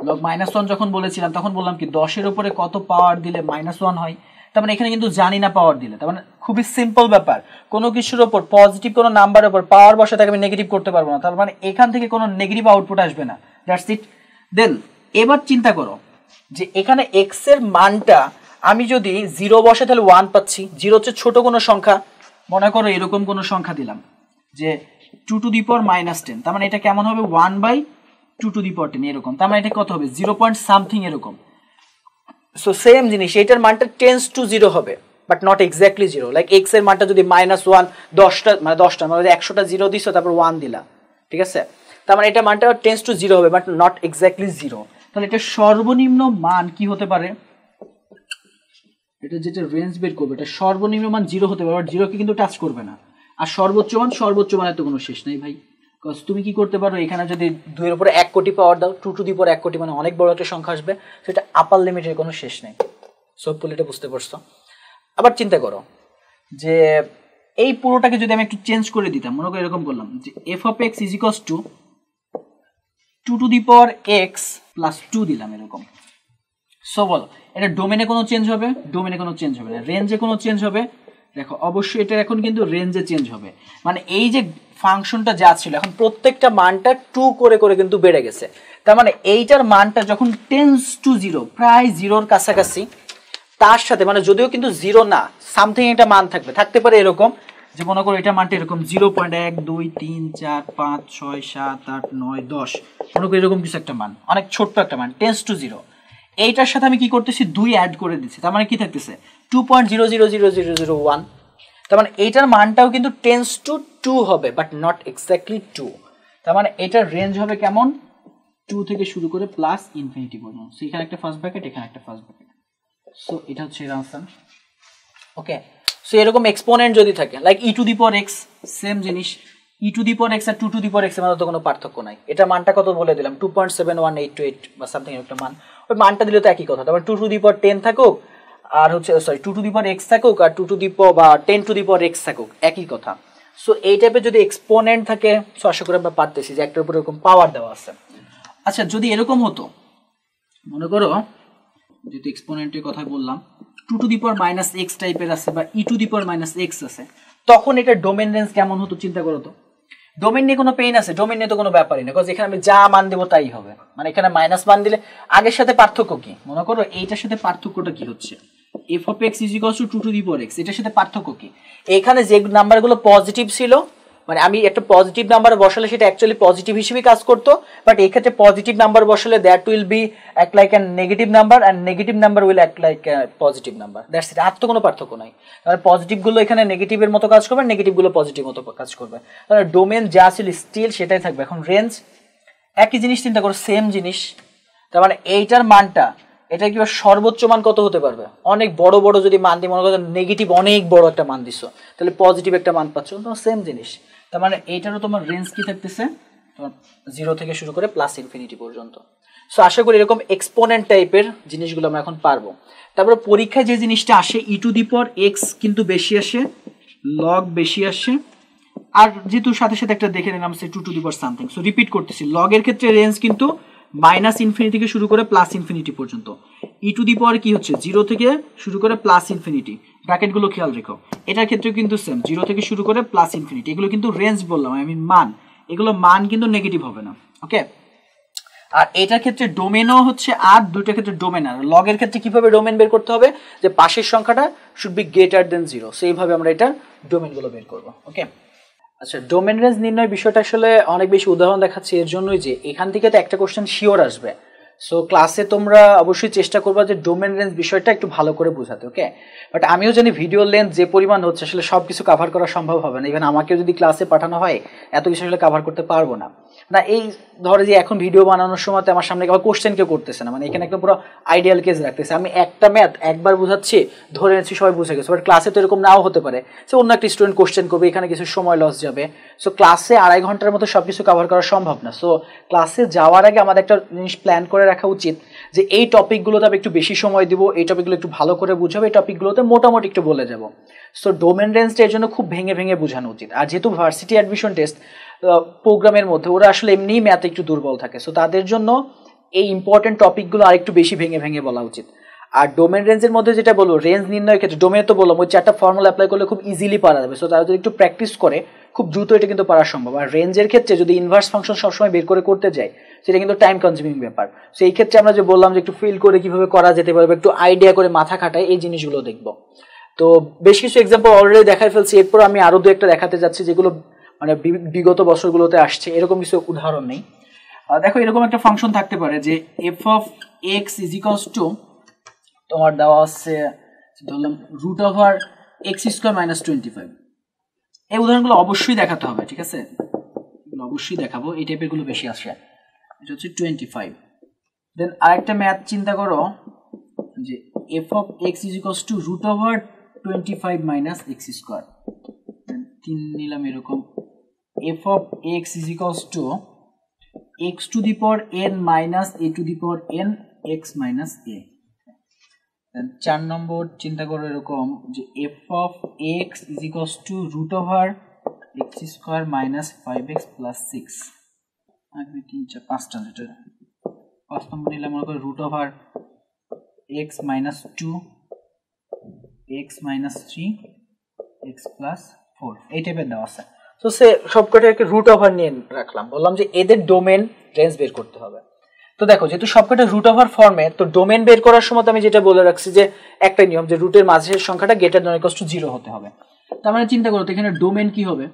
log minus one যখন বলেছিলাম তখন বললাম কি দশের উপরে কত পাওয়ার দিলে মাইনাস ওয়ান হয় তার মানে এখানে কিন্তু জানি না পাওয়ার দিলে তার মানে খুবই সিম্পল ব্যাপার কোনো কিছুর ওপর পজিটিভ কোনো নাম্বারের ওপর পাওয়ার তাকে আমি নেগেটিভ করতে পারবো না তার মানে এখান থেকে কোনো নেগেটিভ আউটপুট আসবে না দ্যাটস ইট দেন এবার চিন্তা করো যে এখানে এক্স এর মানটা আমি যদি জিরো বসে তাহলে ওয়ান পাচ্ছি জিরো হচ্ছে ছোটো কোনো সংখ্যা মনে করো এরকম কোনো সংখ্যা দিলাম যে টু টু দি পর মাইনাস টেন তার মানে এটা কেমন হবে one by two to the power ten এরকম তার মানে এটা কত হবে জিরো পয়েন্ট সামথিং এরকম সো সেম জিনিস এটার মানটা টেন্স টু জিরো হবে but not exactly zero like x এর মানটা যদি মাইনাস ওয়ান দশটা মানে দশটা মানে একশোটা জিরো দিছো তারপর ওয়ান দিলা ঠিক আছে তার মানে এটা মানটা টেন্স টু জিরো হবে বাট নট এক্স্যাক্টলি জিরো তাহলে এটা সর্বনিম্ন মান কি হতে পারে এটা যেটা রেঞ্জ বের করবে এটা সর্বনিম্ন মান জিরো হতে পারে বাট জিরোকে কিন্তু টাচ করবে না আর সর্বোচ্চ মান সর্বোচ্চ মানের তো কোনো শেষ নেই ভাই তুমি কি করতে পারো এখানে যদি দুইয়ের উপরে এক কোটি পাওয়ার দাও টু টু দি পর এক কোটি মানে অনেক বড় একটা সংখ্যা আসবে সেটা আপার লিমিটের কোনো শেষ নেই সব এটা বুঝতে পারছো আবার চিন্তা করো যে এই পুরোটাকে যদি আমি একটু চেঞ্জ করে দিতাম মনে করো এরকম করলাম যে f of x is x to two to the power x plus two দিলাম এরকম সো বলো এটা ডোমেনে কোনো চেঞ্জ হবে ডোমেনে কোনো চেঞ্জ হবে না রেঞ্জে কোনো চেঞ্জ হবে দেখো অবশ্যই এটা এখন কিন্তু রেঞ্জে চেঞ্জ হবে মানে এই যে ফাংশনটা যা ছিল এখন প্রত্যেকটা মানটা টু করে করে কিন্তু বেড়ে গেছে তার মানে এইটার মানটা যখন টেন্স টু জিরো প্রায় জিরোর কাছাকাছি তার সাথে মানে যদিও কিন্তু জিরো না সামথিং একটা মান থাকবে থাকতে পারে এরকম যে মনে করো এটা মানটা এরকম জিরো পয়েন্ট এক দুই তিন চার পাঁচ ছয় সাত আট নয় দশ মনে করো এরকম কিছু একটা মান অনেক ছোট্ট একটা মান টেন্স টু জিরো এইটার সাথে আমি কি করতেছি দুই অ্যাড করে দিচ্ছি তার মানে কি থাকতেছে two point zero zero zero zero zero one তার মানে এইটার মানটাও কিন্তু টেন্স টু টু হবে বাট নট এক্স্যাক্টলি টু তার মানে এটার রেঞ্জ হবে কেমন টু থেকে শুরু করে প্লাস ইনফিনিটি পর্যন্ত সো এখানে একটা ফার্স্ট ব্র্যাকেট এখানে একটা ফার্স্ট ব্র্যাকেট সো এটা হচ্ছে এর আনসার ওকে সো এরকম এক্সপোনেন্ট যদি থাকে like E to the power x same জিনিস ই টু দি পর এক্স আর two to the power x এর মধ্যে তো কোনো পার্থক্য নাই এটা মানটা কত বলে দিলাম two point seven one eight two eight বা সামথিং একটা মান মানটা দিলে তো একই কথা তারপর two to the power ten থাকুক আর হচ্ছে sorry to to the power x থাকুক আর টু টু দি পর বা ten to the power x থাকুক একই কথা সো এই টাইপের যদি এক্সপোনেন্ট থাকে সো আশা করি আমরা পারতেছি যে একটার উপরে এরকম পাওয়ার দেওয়া আছে আচ্ছা যদি এরকম হতো মনে করো যেহেতু এক্সপোনেন্টের কথা বললাম টু টু দি পর মাইনাস এক্স টাইপের আছে বা ই টু দি পর মাইনাস এক্স আছে তখন এটা ডোমেন রেঞ্জ কেমন হতো চিন্তা করো তো ডোমেন নিয়ে কোনো পেইন আছে ডোমেন নিয়ে তো কোনো ব্যাপারই না বিকজ এখানে আমি যা মান দেবো তাই হবে মানে এখানে মাইনাস মান দিলে আগের সাথে পার্থক্য কি মনে করো এইটার সাথে পার্থক্যটা কি হচ্ছে f of x is to two to the x এটার সাথে পার্থক্য কি এখানে যে নাম্বারগুলো পজিটিভ ছিল মানে আমি একটা পজিটিভ নাম্বার বসালে সেটা অ্যাকচুয়ালি পজিটিভ হিসেবে কাজ করতো বাট এক্ষেত্রে পজিটিভ নাম্বার বসালে that will be act like an negative number and negative number will act like positive number that's it আর তো কোনো পার্থক্য নাই তাহলে পজিটিভগুলো এখানে নেগেটিভের মতো কাজ করবে নেগেটিভগুলো পজিটিভ মতো কাজ করবে তাহলে ডোমেন যা ছিল স্টিল সেটাই থাকবে এখন রেঞ্জ একই জিনিস চিন্তা করো সেম জিনিস তার মানে এইটার মানটা এটা কি সর্বোচ্চ মান কত হতে পারবে অনেক বড় বড় যদি মান দিই মনে করো নেগেটিভ অনেক বড় একটা মান দিছো তাহলে পজিটিভ একটা মান পাচ্ছ সেম জিনিস তার মানে এইটারও তোমার রেঞ্জ কি থাকতেছে তোমার জিরো থেকে শুরু করে প্লাস ইনফিনিটি পর্যন্ত সো আশা করি এরকম এক্সপোনেন্ট টাইপের জিনিসগুলো আমরা এখন পারবো তারপরে পরীক্ষায় যে জিনিসটা আসে ই টু দি এক্স কিন্তু বেশি আসে লগ বেশি আসে আর যেহেতু সাথে সাথে একটা দেখে নিলাম say two to the something so repeat করতেছি লগের ক্ষেত্রে রেঞ্জ কিন্তু মাইনাস ইনফিনিটি থেকে শুরু করে প্লাস ইনফিনিটি পর্যন্ত ই টু দি পাওয়ার কি হচ্ছে জিরো থেকে শুরু করে প্লাস ইনফিনিটি ব্র্যাকেটগুলো খেয়াল রেখো এটার ক্ষেত্রে কিন্তু সেম জিরো থেকে শুরু করে প্লাস ইনফিনিটি এগুলো কিন্তু রেঞ্জ বললাম আই মিন মান এগুলো মান কিন্তু নেগেটিভ হবে না ওকে আর এটার ক্ষেত্রে ডোমেনও হচ্ছে আর দুইটার ক্ষেত্রে ডোমেন আর লগের ক্ষেত্রে কিভাবে ডোমেন বের করতে হবে যে পাশের সংখ্যাটা should be greater than zero সেইভাবে আমরা এটার ডোমেনগুলো বের করব ওকে আচ্ছা ডোমেন রেঞ্জ নির্ণয় বিষয়টা আসলে অনেক বেশি উদাহরণ দেখাচ্ছে এর জন্যই যে এখান থেকে তো একটা কোশ্চেন শিওর আসবে সো ক্লাসে তোমরা অবশ্যই চেষ্টা করবা যে ডোমেন রেঞ্জ বিষয়টা একটু ভালো করে বোঝাতে ওকে বাট আমিও জানি ভিডিও লেন্থ যে পরিমাণ হচ্ছে আসলে সব কিছু কাভার করা সম্ভব হবে না ইভেন আমাকেও যদি ক্লাসে পাঠানো হয় এত কিছু আসলে কাভার করতে পারবো না না এই ধরে যে এখন ভিডিও বানানোর সময় তো আমার সামনে আবার কোশ্চেন কেউ করতেছে না মানে এখানে একদম পুরো আইডিয়াল কেস রাখতেছে আমি একটা ম্যাথ একবার বুঝাচ্ছি ধরে নিচ্ছি সবাই বুঝে গেছে বাট ক্লাসে তো এরকম নাও হতে পারে সে অন্য একটা স্টুডেন্ট কোশ্চেন করবে এখানে কিছু সময় লস যাবে সো ক্লাসে আড়াই ঘন্টার মতো সব কিছু কভার করা সম্ভব না সো ক্লাসে যাওয়ার আগে আমাদের একটা জিনিস প্ল্যান করে রাখা উচিত যে এই টপিকগুলোতে আমি একটু বেশি সময় দিব এই টপিকগুলো একটু ভালো করে বুঝাবো এই টপিকগুলোতে মোটামুটি একটু বলে যাব সো ডোমেন রেঞ্জটা এর জন্য খুব ভেঙে ভেঙে বোঝানো উচিত আর যেহেতু ভার্সিটি অ্যাডমিশন টেস্ট প্রোগ্রামের মধ্যে ওরা আসলে এমনি ম্যাথ একটু দুর্বল থাকে সো তাদের জন্য এই ইম্পর্টেন্ট টপিকগুলো আরেকটু বেশি ভেঙে ভেঙে বলা উচিত আর ডোমেন রেঞ্জের মধ্যে যেটা বলবো রেঞ্জ নির্ণয়ের ক্ষেত্রে ডোমেন তো বললাম ওই চারটা ফর্মুলা অ্যাপ্লাই করলে খুব ইজিলি পারা যাবে সো তারা যদি একটু প্র্যাকটিস করে খুব দ্রুত এটা কিন্তু পারা সম্ভব আর রেঞ্জের ক্ষেত্রে যদি ইনভার্স ফাংশন সবসময় বের করে করতে যায় সেটা কিন্তু টাইম কনজিউমিং ব্যাপার সো এই ক্ষেত্রে আমরা যে বললাম যে একটু ফিল করে কিভাবে করা যেতে পারবে একটু আইডিয়া করে মাথা খাটায় এই জিনিসগুলো দেখবো তো বেশ কিছু এক্সাম্পল অলরেডি দেখাই ফেলছি এরপর আমি আরও দু একটা দেখাতে যাচ্ছি যেগুলো মানে বিগত বছরগুলোতে আসছে এরকম কিছু উদাহরণ নেই দেখো এরকম একটা ফাংশন থাকতে পারে যে f of x is to তোমার দেওয়া আছে ধরলাম root over x square minus twenty five এই উদাহরণগুলো অবশ্যই দেখাতে হবে ঠিক আছে অবশ্যই দেখাবো এই টাইপের গুলো বেশি আসে এটা হচ্ছে টোয়েন্টি ফাইভ দেন আরেকটা ম্যাথ চিন্তা করো যে f of x is to root over twenty five minus x square তিন নিলাম এরকম f of x is equals to x to the power n minus a to the power n x minus a চার নম্বর চিন্তা করো এরকম যে f of x is x to root over x square minus five x plus six আগে তিন চার পাঁচটা litre পাঁচ নম্বর নিলাম মনে করি root over x minus two x minus three x plus four এই টাইপের দেওয়া আছে তো সে সবকটাকে রুট ওভার নিয়ে রাখলাম বললাম যে এদের ডোমেন রেঞ্জ বের করতে হবে তো দেখো যেহেতু সবকটা রুট ওভার ফর্মে তো ডোমেন বের করার সময় তো আমি যেটা বলে রাখছি যে একটা নিয়ম যে রুটের মাঝের সংখ্যাটা গেটার নয় কষ্ট জিরো হতে হবে তার মানে চিন্তা করো তো এখানে ডোমেন কি হবে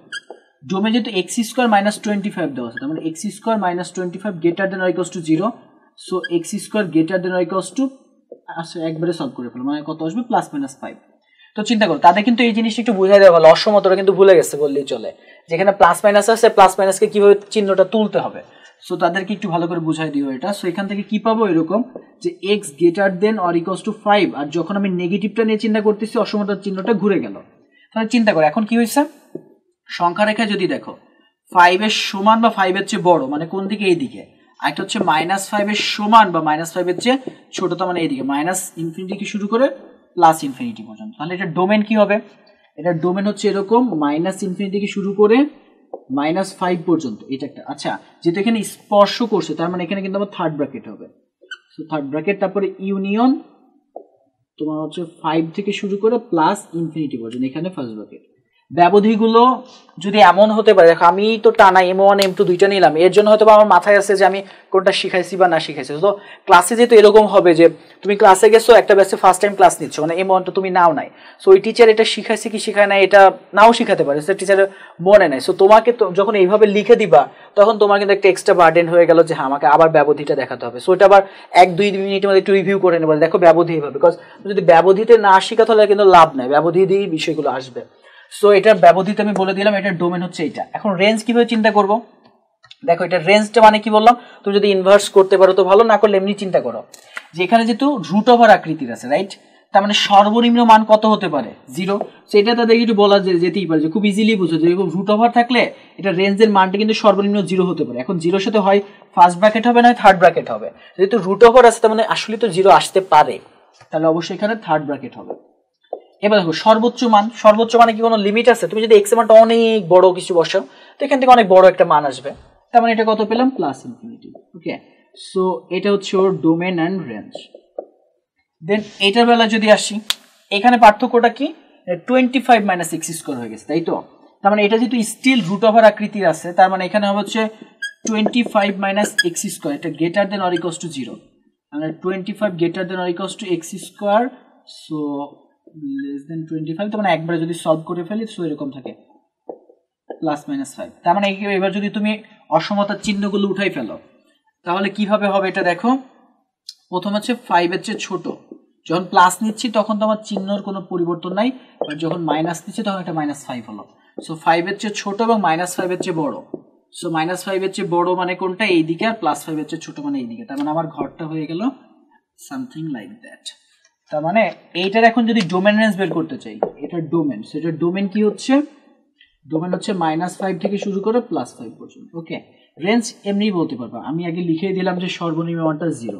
ডোমেন যেহেতু x square minus twenty five দেওয়া আছে তার মানে x square minus twenty five greater than equals to zero so x square greater than equals to একবারে সলভ করে ফেলো মানে কত আসবে প্লাস মাইনাস ফাইভ তো চিন্তা করো তাদের কিন্তু এই জিনিসটা একটু বুঝাই দেওয়া ভালো অসমতটা কিন্তু ভুলে গেছে বললেই চলে যেখানে প্লাস মাইনাস আছে প্লাস মাইনাসকে কিভাবে চিহ্নটা তুলতে হবে সো তাদেরকে একটু ভালো করে বুঝাই দিও এটা সো এখান থেকে কি পাবো এরকম যে x greater than or equals to five আর যখন আমি নেগেটিভটা নিয়ে চিন্তা করতেছি অসমতার চিহ্নটা ঘুরে গেল তাহলে চিন্তা করো এখন কি হয়েছে সংখ্যা রেখা যদি দেখো ফাইভের সমান বা ফাইভের চেয়ে বড় মানে কোন দিকে এই দিকে একটা হচ্ছে মাইনাস ফাইভের সমান বা মাইনাস ফাইভের চেয়ে ছোট তো মানে এইদিকে মাইনাস ইনফিনিটি শুরু করে প্লাস ইনফিনিটি পর্যন্ত তাহলে এটা ডোমেন কি হবে এটা ডোমেন হচ্ছে এরকম মাইনাস ইনফিনিটি থেকে শুরু করে মাইনাস ফাইভ পর্যন্ত এটা একটা আচ্ছা যেটা এখানে স্পর্শ করছে তার মানে এখানে কিন্তু আমার থার্ড ব্র্যাকেট হবে সো থার্ড ব্র্যাকেট তারপরে ইউনিয়ন তোমার হচ্ছে ফাইভ থেকে শুরু করে প্লাস ইনফিনিটি পর্যন্ত এখানে ফার্স্ট ব্র্যাকেট ব্যবধিগুলো যদি এমন হতে পারে দেখো আমি তো টানা এম ওয়ান এম টু দুইটা নিলাম এর জন্য হয়তো আমার মাথায় আছে যে আমি কোনটা শিখাইছি বা না শিখাইছি তো ক্লাসে যেহেতু এরকম হবে যে তুমি ক্লাসে গেছো একটা ব্যাচে ফার্স্ট টাইম ক্লাস নিচ্ছ মানে এম ওয়ানটা তুমি নাও নাই সো ওই টিচার এটা শিখাইছে কি শিখায় না এটা নাও শিখাতে পারে সে টিচারের মনে নাই সো তোমাকে যখন এইভাবে লিখে দিবা তখন তোমার কিন্তু একটা এক্সট্রা বার্ডেন হয়ে গেল যে হ্যাঁ আমাকে আবার ব্যবধিটা দেখাতে হবে সো এটা আবার এক দুই মিনিটের মধ্যে একটু রিভিউ করে নেবে দেখো ব্যবধি এইভাবে বিকজ যদি ব্যবধিতে না শিখাতে হলে কিন্তু লাভ নাই ব্যবধি দিয়েই বিষয়গুলো আসবে সো এটার ব্যবধিতে আমি বলে দিলাম এটার ডোমেন হচ্ছে এটা এখন রেঞ্জ কিভাবে চিন্তা করব দেখো এটা রেঞ্জটা মানে কি বললাম তুমি যদি ইনভার্স করতে পারো তো ভালো না করলে এমনি চিন্তা করো যে এখানে যেহেতু রুট ওভার আকৃতির আছে রাইট তার মানে সর্বনিম্ন মান কত হতে পারে জিরো সো এটা তাদের একটু বলা যেতেই পারে যে খুব ইজিলি বুঝো যে এরকম রুট ওভার থাকলে এটা রেঞ্জের মানটা কিন্তু সর্বনিম্ন জিরো হতে পারে এখন জিরোর সাথে হয় ফার্স্ট ব্র্যাকেট হবে না থার্ড ব্র্যাকেট হবে যেহেতু রুট ওভার আছে তার মানে আসলে তো জিরো আসতে পারে তাহলে অবশ্যই এখানে থার্ড ব্র্যাকেট হবে এবার দেখো সর্বোচ্চ মান সর্বোচ্চ মানে কি কোনো লিমিট আছে তুমি যদি এক্সের মানটা অনেক বড় কিছু বসো তো এখান থেকে অনেক বড় একটা মান আসবে তার মানে এটা কত পেলাম প্লাস ইনফিনিটি ওকে সো এটা হচ্ছে ওর ডোমেন অ্যান্ড রেঞ্জ দেন এটার বেলা যদি আসি এখানে পার্থক্যটা কি twenty five minus x square হয়ে গেছে তাই তো তার মানে এটা যেহেতু স্টিল রুট ওভার আকৃতির আছে তার মানে এখানে হবে হচ্ছে twenty five minus x square এটা greater than or equals to zero মানে twenty five greater than or equals to x square so less than twenty five তার মানে একবারে যদি সলভ করে ফেলি সো এরকম থাকে প্লাস মাইনাস ফাইভ তার মানে এবার যদি তুমি অসমতার চিহ্নগুলো উঠাই ফেলো তাহলে কিভাবে হবে এটা দেখো প্রথম হচ্ছে ফাইভের চেয়ে ছোট যখন প্লাস নিচ্ছি তখন তো আমার চিহ্নর কোনো পরিবর্তন নাই আর যখন মাইনাস নিচ্ছি তখন এটা মাইনাস ফাইভ হলো সো ফাইভের চেয়ে ছোট এবং মাইনাস ফাইভের চেয়ে বড় সো মাইনাস ফাইভের চেয়ে বড় মানে কোনটা এইদিকে আর প্লাস ফাইভের চেয়ে ছোট মানে এইদিকে তার মানে আমার ঘরটা হয়ে গেল সামথিং লাইক দ্যাট তার মানে এইটার এখন যদি ডোমেন রেঞ্জ বের করতে চাই এটার ডোমেন সেটার ডোমেন কি হচ্ছে ডোমেন হচ্ছে মাইনাস ফাইভ থেকে শুরু করে প্লাস ফাইভ পর্যন্ত ওকে রেঞ্জ এমনি বলতে পারবো আমি আগে লিখে দিলাম যে সর্বনিম্ন মানটা জিরো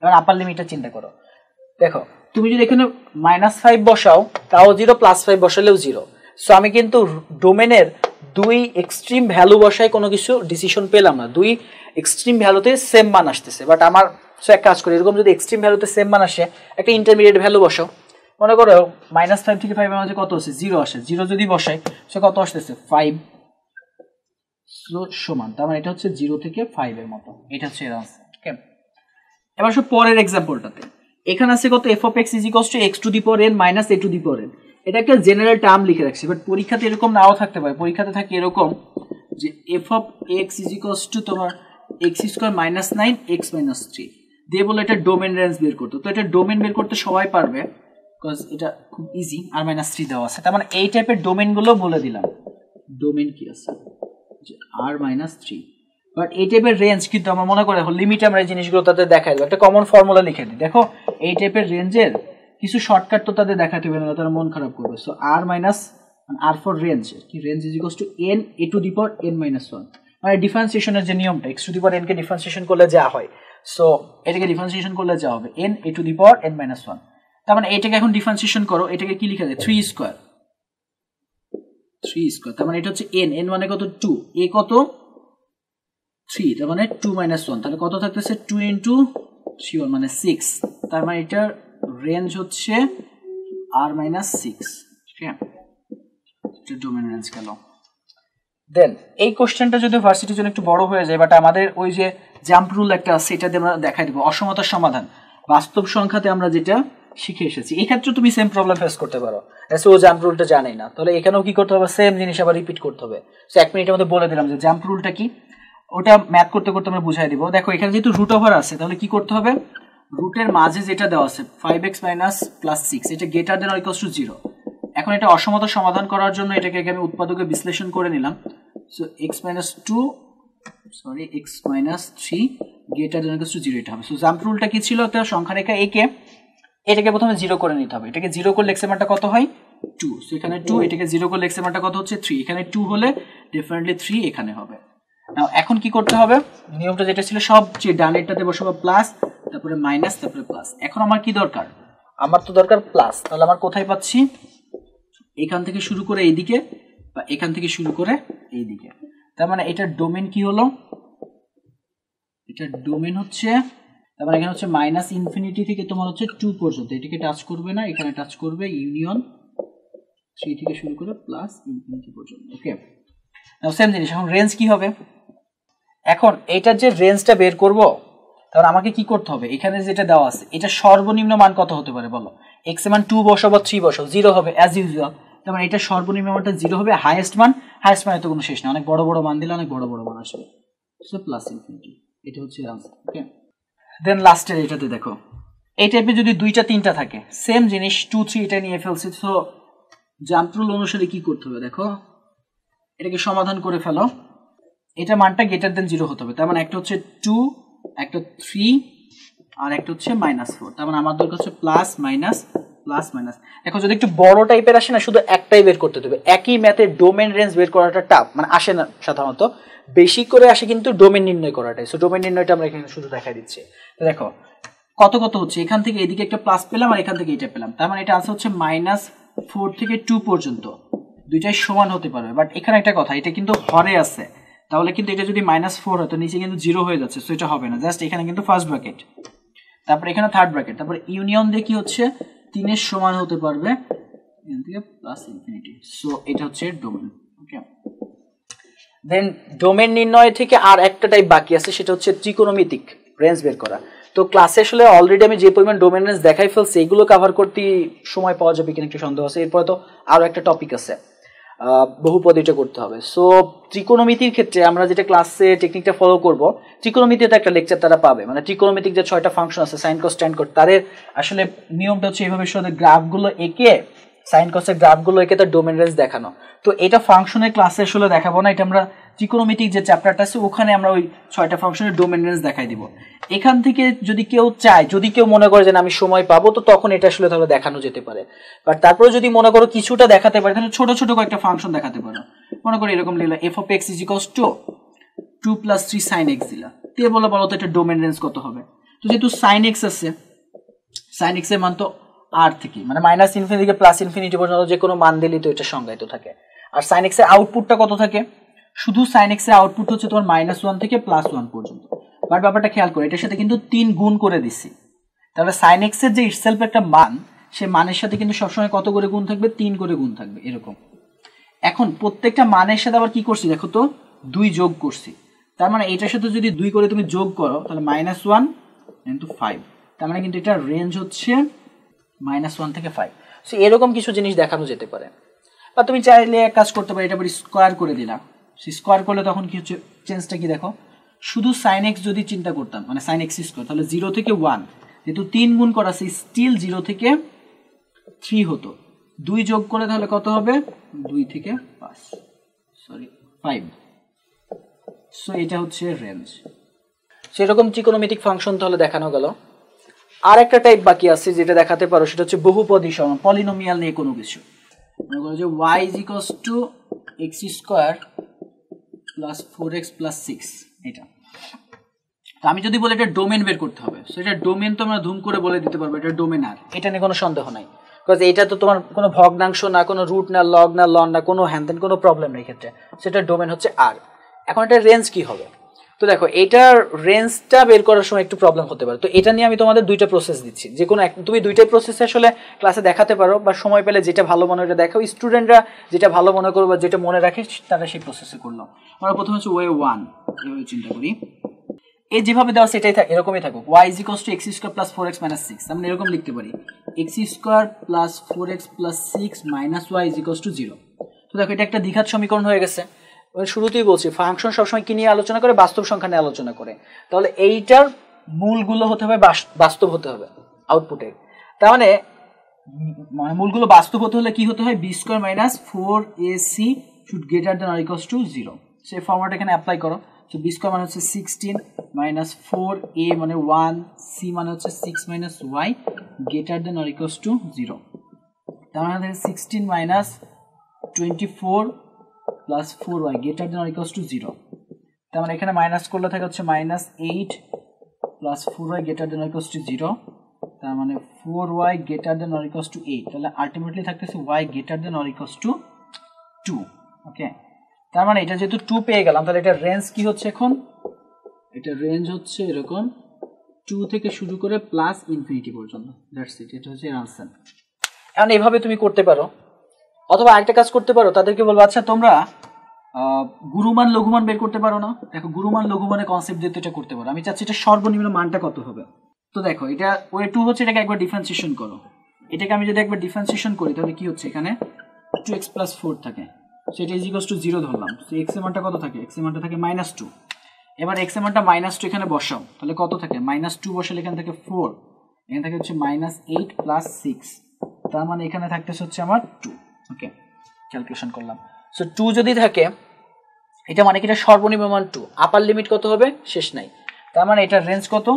এবার আপার লিমিটটা চিন্তা করো দেখো তুমি যদি এখানে মাইনাস ফাইভ বসাও তাও জিরো প্লাস ফাইভ বসালেও জিরো সো আমি কিন্তু ডোমেনের দুই এক্সট্রিম ভ্যালু বসায় কোনো কিছু ডিসিশন পেলাম না দুই এক্সট্রিম ভ্যালুতে সেম মান আসতেছে বাট আমার সো এক কাজ করি এরকম যদি এক্সট্রিম ভ্যালুতে সেম মান আসে একটা ইন্টারমিডিয়েট ভ্যালু বসাও মনে করো মাইনাস ফাইভ থেকে ফাইভের মাঝে কত আসে জিরো আসে জিরো যদি বসে সে কত আসতেছে ফাইভ সমান তার মানে এটা হচ্ছে জিরো থেকে ফাইভের মতো এটা হচ্ছে এর আনসার ওকে এবার সব পরের এক্সাম্পলটাতে এখানে আছে কত f of x ইজিকস to x to the power n minus a to the power n এটা একটা জেনারেল টার্ম লিখে রাখছি বাট পরীক্ষাতে এরকম নাও থাকতে পারে পরীক্ষাতে থাকে এরকম যে f of x is equals to তোমার x square minus nine x minus three দিয়ে বলে এটা ডোমেন রেঞ্জ বের করতো তো এটা ডোমেন বের করতে সবাই পারবে বিকজ এটা খুব ইজি আর মাইনাস থ্রি দেওয়া আছে তার মানে এই টাইপের ডোমেনগুলো বলে দিলাম ডোমেন কি আছে যে আর মাইনাস থ্রি বাট এই টাইপের রেঞ্জ কিন্তু আমার মনে করে লিমিট আমরা এই জিনিসগুলো তাদের দেখাই একটা কমন ফর্মুলা লিখে দিই দেখো এই টাইপের রেঞ্জের কিছু শর্টকাট তো তাদের দেখাতে হবে না তারা মন খারাপ করবে সো আর মাইনাস আর ফর রেঞ্জ কি range is equals to n a to the power n minus one মানে ডিফারেন্সিয়েশনের যে নিয়মটা এক্স টু দি পাওয়ার কে ডিফারেন্সিয়েশন করলে যা হয় সো এটাকে ডিফারেন্সিয়েশন করলে যা হবে n a to the power n minus one তার মানে এটাকে এখন ডিফারেন্সিয়েশন করো এটাকে কি লিখা যায় থ্রি স্কোয়ার থ্রি স্কোয়ার তার মানে এটা হচ্ছে এন এন মানে কত টু এ কত থ্রি তার মানে টু মাইনাস ওয়ান তাহলে কত থাকতেছে টু ইন্টু থ্রি ওয়ান মানে সিক্স তার মানে এটার রেঞ্জ হচ্ছে আর মাইনাস সিক্স ডোমেন রেঞ্জ গেল দেন এই কোশ্চেনটা যদি ভার্সিটির জন্য একটু বড় হয়ে যায় বাট আমাদের ওই যে জাম্প রুল একটা আছে এটা দিয়ে আমরা দেখাই দেবো অসমতার সমাধান বাস্তব সংখ্যাতে আমরা যেটা শিখে এসেছি এক্ষেত্রে তুমি সেম প্রবলেম ফেস করতে পারো সো ও জাম্প রুলটা জানেই না তাহলে এখানেও কি করতে হবে সেম জিনিস আবার রিপিট করতে হবে সো এক মিনিটের মধ্যে বলে দিলাম যে জাম্প রুলটা কি ওটা ম্যাথ করতে করতে আমরা বুঝাই দিব দেখো এখানে যেহেতু রুট ওভার আছে তাহলে কি করতে হবে রুটের মাঝে যেটা দেওয়া আছে five x minus plus six এটা greater than equals to zero এখন এটা অসমতা সমাধান করার জন্য এটাকে আমি উৎপাদকে বিশ্লেষণ করে নিলাম so x minus two sorry x minus three greater than equals to zero এটা হবে সো জাম্প রুলটা কি ছিল তার সংখ্যা রেখা একে এটাকে প্রথমে জিরো করে নিতে হবে এটাকে জিরো করলে এক্স কত হয় টু সো এখানে টু এটাকে জিরো করলে এক্স কত হচ্ছে থ্রি এখানে টু হলে ডেফিনেটলি থ্রি এখানে হবে এখন কি করতে হবে নিয়মটা যেটা ছিল সব যে ডান এরটাতে প্লাস তারপরে মাইনাস তারপরে প্লাস এখন আমার কি দরকার আমার তো দরকার প্লাস তাহলে আমার কোথায় পাচ্ছি এখান থেকে শুরু করে এইদিকে বা এখান থেকে শুরু করে এইদিকে তার মানে এটার ডোমেন কি হলো এটার ডোমেন হচ্ছে তার মানে এখানে হচ্ছে মাইনাস ইনফিনিটি থেকে তোমার হচ্ছে টু পর্যন্ত এটিকে টাচ করবে না এখানে টাচ করবে ইউনিয়ন থ্রি থেকে শুরু করে প্লাস ইনফিনিটি পর্যন্ত ওকে সেম জিনিস এখন রেঞ্জ কি হবে এখন এটার যে রেঞ্জটা বের করবো তাহলে আমাকে কি করতে হবে এখানে যেটা দেওয়া আছে এটা সর্বনিম্ন মান কত হতে পারে বলো এক্স মান টু বসো বা থ্রি বসো জিরো হবে অ্যাজ ইউজুয়াল তার মানে এটা সর্বনিম্ন মানটা জিরো হবে হাইয়েস্ট মান হাইয়েস্ট মানে তো কোনো শেষ না অনেক বড় বড় মান দিলে অনেক বড় বড় মান আসবে সো প্লাস ইনফিনিটি এটা হচ্ছে আনসার ওকে দেন লাস্টের এটাতে দেখো এই টাইপে যদি দুইটা তিনটা থাকে সেম জিনিস টু থ্রি এটা নিয়ে ফেলছি সো জাম্প অনুসারে কি করতে হবে দেখো এটাকে সমাধান করে ফেলো এটা মানটা গ্রেটার দেন জিরো হতে হবে তার মানে একটা হচ্ছে টু একটা থ্রি আর একটা হচ্ছে মাইনাস ফোর তার মানে আমার দরকার হচ্ছে প্লাস মাইনাস প্লাস মাইনাস এখন যদি একটু বড় টাইপের আসে না শুধু একটাই বের করতে দেবে একই ম্যাথের ডোমেন রেঞ্জ বের করাটা টাফ মানে আসে না সাধারণত বেশি করে আসে কিন্তু ডোমেন নির্ণয় করাটাই সো ডোমেন নির্ণয়টা আমরা এখানে শুধু দেখা দিচ্ছি দেখো কত কত হচ্ছে এখান থেকে এদিকে একটা প্লাস পেলাম আর এখান থেকে এটা পেলাম তার মানে এটা আনসার হচ্ছে মাইনাস ফোর থেকে টু পর্যন্ত দুইটাই সমান হতে পারবে বাট এখানে একটা কথা এটা কিন্তু হরে আছে তাহলে কিন্তু এটা যদি মাইনাস ফোর তো নিচে কিন্তু জিরো হয়ে যাচ্ছে সো এটা হবে না জাস্ট এখানে কিন্তু ফার্স্ট ব্র্যাকেট তারপর এখানে থার্ড ব্র্যাকেট তারপর ইউনিয়ন দিয়ে কি হচ্ছে তিনের সমান হতে পারবে এখান ডোমেন নির্ণয় থেকে আর একটা টাইপ বাকি আছে সেটা হচ্ছে বের করা তো ক্লাসে আসলে অলরেডি আমি যে পরিমাণ ডোমেন দেখাই কভার করতে সময় পাওয়া যাবে কিনা একটু সন্দেহ আছে এরপরে তো আরো একটা টপিক আছে বহুপদীটা করতে হবে সো ত্রিকোণমিতির ক্ষেত্রে আমরা যেটা ক্লাসে টেকনিকটা ফলো করব ত্রিকোণমিতিতে একটা লেকচার তারা পাবে মানে ত্রিকোণমিতিক যে ছয়টা ফাংশন আছে সাইন কস ট্যান কর তাদের আসলে নিয়মটা হচ্ছে এইভাবে শুধু গ্রাফগুলো এঁকে সাইন কসের একে তো ডোমেন রেঞ্জ দেখানো তো এটা ফাংশনের ক্লাসে আসলে দেখাবো না এটা আমরা ত্রিকোণমিতিক যে চ্যাপ্টারটা আছে ওখানে আমরা ওই ছয়টা ফাংশনের ডোমেন রেঞ্জ দেখাই দিব এখান থেকে যদি কেউ চায় যদি কেউ মনে করে যে আমি সময় পাবো তো তখন এটা আসলে তাহলে দেখানো যেতে পারে বাট তারপরে যদি মনে করো কিছুটা দেখাতে পারে তাহলে ছোট ছোট কয়েকটা ফাংশন দেখাতে পারো মনে করো এরকম লিখলো f of x ইজিকস to two plus three sine x দিলা দিয়ে বলো বলো তো এটা ডোমেন রেঞ্জ কত হবে তো যেহেতু সাইন এক্স আছে সাইন এক্সের মান তো আর থেকে মানে মাইনাস ইনফিনিটি থেকে প্লাস ইনফিনিটি পর্যন্ত যে কোনো মান দিলেই তো এটা সংজ্ঞায়িত থাকে আর সাইন এক্সের আউটপুটটা কত থাকে শুধু সাইন এক্সের আউটপুট হচ্ছে তোমার মাইনাস ওয়ান থেকে প্লাস ওয়ান পর্যন্ত বাট ব্যাপারটা খেয়াল করো এটার সাথে কিন্তু তিন গুণ করে দিচ্ছি তাহলে সাইন এক্সের যে ইটসেলফ একটা মান সে মানের সাথে কিন্তু সবসময় কত করে গুণ থাকবে তিন করে গুণ থাকবে এরকম এখন প্রত্যেকটা মানের সাথে আবার কি করছি দেখো তো দুই যোগ করছি তার মানে এটার সাথে যদি দুই করে তুমি যোগ করো তাহলে মাইনাস ওয়ান ইন্টু ফাইভ তার মানে কিন্তু এটার রেঞ্জ হচ্ছে মাইনাস ওয়ান থেকে ফাইভ সো এরকম কিছু জিনিস দেখানো যেতে পারে বা তুমি চাইলে এক কাজ করতে পারো এটা স্কোয়ার করে দিলাম সে স্কোয়ার করলে তখন কি হচ্ছে চেঞ্জটা কি দেখো শুধু সাইন এক্স যদি চিন্তা করতাম মানে সাইন এক্স স্কোয়ার তাহলে জিরো থেকে ওয়ান যেহেতু তিন গুণ করা আছে স্টিল জিরো থেকে থ্রি হতো দুই যোগ করে তাহলে কত হবে দুই থেকে পাঁচ সরি ফাইভ সো এটা হচ্ছে রেঞ্জ সেরকম ত্রিকোণমিতিক ফাংশন তাহলে দেখানো গেল আর একটা টাইপ বাকি আছে যেটা দেখাতে পারো সেটা হচ্ছে বহুপদী সমান পলিনোমিয়াল নিয়ে কোনো কিছু মনে করো যে y is x to x square plus four x plus six এটা তো আমি যদি বলি এটা ডোমেন বের করতে হবে সো এটা ডোমেন আমরা ধুম করে বলে দিতে পারবো এটা ডোমেন আর এটা নিয়ে কোনো সন্দেহ নাই বিকজ এটা তো তোমার কোনো ভগ্নাংশ না কোনো রুট না লগ না লন না কোনো হ্যান কোনো প্রবলেম নেই ক্ষেত্রে সেটা ডোমেন হচ্ছে আর এখন এটা রেঞ্জ কি হবে তো দেখো এটা রেঞ্জটা বের করার সময় একটু প্রবলেম হতে পারে তো এটা নিয়ে আমি তোমাদের দুইটা প্রসেস দিচ্ছি যে কোনো এক তুমি দুইটা প্রসেস আসলে ক্লাসে দেখাতে পারো বা সময় পেলে যেটা ভালো মনে হয় দেখো স্টুডেন্টরা যেটা ভালো মনে করো বা যেটা মনে রাখে তারা সেই প্রসেসে করলো আমরা প্রথমে হচ্ছে ওয়ে ওয়ান এভাবে চিন্তা করি এই যেভাবে দেওয়া সেটাই থাকে এরকমই থাকুক y is x to x square plus four x minus six আমরা এরকম লিখতে পারি x square plus four x plus six minus y is x to zero তো দেখো এটা একটা দ্বিঘাত সমীকরণ হয়ে গেছে মানে শুরুতেই বলছি ফাংশন সবসময় কি নিয়ে আলোচনা করে বাস্তব সংখ্যা নিয়ে আলোচনা করে তাহলে এইটার মূলগুলো হতে হবে বাস্তব হতে হবে আউটপুটে তার মানে, মানে মূলগুলো বাস্তব হতে হলে কি হতে হয় b square minus four a c should greater than equals to zero সেই ফর্মটা এখানে অ্যাপ্লাই করো তো বি স্কোয়ার মানে হচ্ছে সিক্সটিন মাইনাস ফোর এ মানে ওয়ান সি মানে হচ্ছে six minus y greater than equals to zero তার মানে sixteen minus twenty four plus four y greater than equals to zero তার মানে এখানে মাইনাস করলে থাকে হচ্ছে minus eight plus four y greater than equals to zero তার মানে four y greater than or equals to eight তাহলে ultimately থাকতেছে y greater than or equals to two okay তার মানে এটা যেহেতু টু পেয়ে গেলাম তাহলে এটা রেঞ্জ কি হচ্ছে এখন এটা রেঞ্জ হচ্ছে এরকম টু থেকে শুরু করে প্লাস ইনফিনিটি পর্যন্ত দ্যাটস ইট এটা হচ্ছে আনসার এখন এভাবে তুমি করতে পারো অথবা একটা কাজ করতে পারো তাদেরকে বলবো আচ্ছা তোমরা গুরুমান লঘুমান বের করতে পারো না দেখো গুরুমান লঘুমানের কনসেপ্ট দিয়ে এটা করতে পারো আমি চাচ্ছি এটা সর্বনিম্ন মানটা কত হবে তো দেখো এটা ওয়ে টু হচ্ছে এটাকে একবার ডিফারেন্সিয়েশন করো এটাকে আমি যদি একবার ডিফারেন্সিয়েশন করি তাহলে কি হচ্ছে এখানে টু এক্স প্লাস ফোর থাকে সেটা ইজ টু জিরো ধরলাম এক্স এমানটা কত থাকে এক্স এমানটা থাকে মাইনাস টু এবার এক্স এমানটা মাইনাস টু এখানে বসাও তাহলে কত থাকে মাইনাস টু বসালে এখান থেকে ফোর এখান থেকে হচ্ছে মাইনাস এইট প্লাস সিক্স তার মানে এখানে থাকতেছে হচ্ছে আমার টু ওকে ক্যালকুলেশন করলাম সো টু যদি থাকে এটা মানে কি এটা সর্বনিম্ন মান টু আপার লিমিট কত হবে শেষ নাই তার মানে এটার রেঞ্জ কত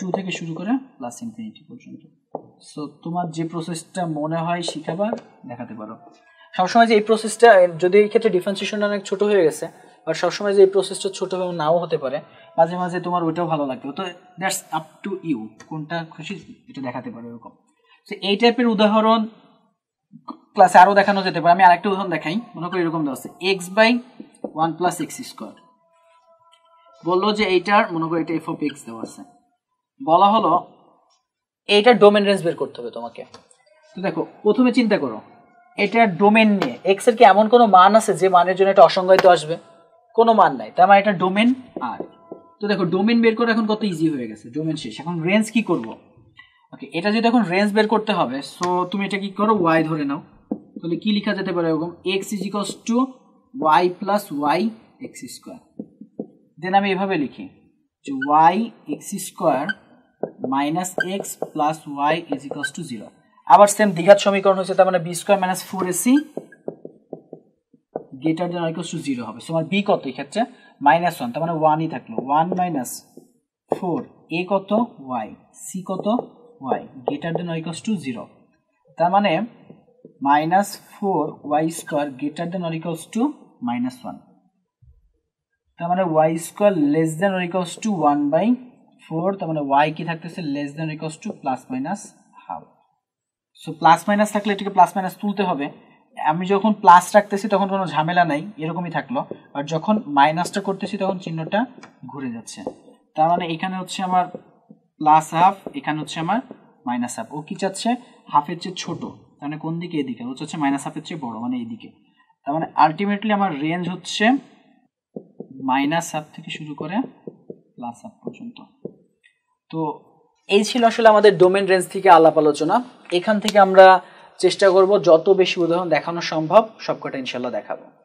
টু থেকে শুরু করে প্লাস ইনফিনিটি পর্যন্ত সো তোমার যে প্রসেসটা মনে হয় শিখাবা দেখাতে পারো সবসময় যে এই প্রসেসটা যদি এই ক্ষেত্রে ডিফারেন্সিয়েশনটা অনেক ছোট হয়ে গেছে আর সবসময় যে এই প্রসেসটা ছোট হবে নাও হতে পারে মাঝে মাঝে তোমার ওইটাও ভালো লাগবে তো দ্যাটস আপ টু ইউ কোনটা খুশি এটা দেখাতে পারো এরকম তো এই টাইপের উদাহরণ ক্লাসে আরও দেখানো যেতে পারে আমি আরেকটা উদাহরণ দেখাই মনে করি এরকম দেওয়া আছে x by one plus x square বললো যে এইটার মনে করি এটা এফ অফ এক্স দেওয়া আছে বলা হলো এইটার ডোমেন রেঞ্জ বের করতে হবে তোমাকে তো দেখো প্রথমে চিন্তা করো এটার ডোমেন নিয়ে এক্স এর কি এমন কোনো মান আছে যে মানের জন্য এটা অসংজ্ঞায়িত আসবে কোনো মান নাই তার মানে এটা ডোমেন আর তো দেখো ডোমেন বের করা এখন কত ইজি হয়ে গেছে ডোমেন শেষ এখন রেঞ্জ কি করবো ওকে এটা যদি এখন রেঞ্জ বের করতে হবে সো তুমি এটা কি করো ওয়াই ধরে নাও তাহলে কি লেখা যেতে পারে এরকম x is x to y plus y x square then আমি এভাবে লিখি যে y x square minus x plus y is x to zero আবার সেম দীঘার সমীকরণ হচ্ছে তার মানে b square minus four a c greater than equals to zero হবে তোমার বি কত এক্ষেত্রে মাইনাস ওয়ান তার মানে ওয়ানই থাকলো ওয়ান মাইনাস ফোর এ কত ওয়াই সি কত y greater than equals to zero তার মানে minus 4y square greater than or equals to minus 1 তার মানে y square less than or equals to 1 by 4 তার মানে y কি থাকতেছে less than or equals to plus minus half so plus minus থাকলে এটাকে প্লাস মাইনাস তুলতে হবে আমি যখন প্লাস রাখতেছি তখন কোনো ঝামেলা নাই এরকমই থাকলো আর যখন মাইনাসটা করতেছি তখন চিহ্নটা ঘুরে যাচ্ছে তার মানে এখানে হচ্ছে আমার প্লাস হাফ এখানে হচ্ছে আমার মাইনাস হাফ ও কি চাচ্ছে হাফের চেয়ে ছোটো মানে কোন দিকে এদিকে রোচ হচ্ছে মাইনাস হাফের চেয়ে বড় মানে এইদিকে তার মানে আলটিমেটলি আমার রেঞ্জ হচ্ছে মাইনাস হাফ থেকে শুরু করে প্লাস হাফ পর্যন্ত তো এই ছিল আসলে আমাদের ডোমেন রেঞ্জ থেকে আলাপ আলোচনা এখান থেকে আমরা চেষ্টা করব যত বেশি উদাহরণ দেখানো সম্ভব সবকটা ইনশাল্লাহ দেখাবো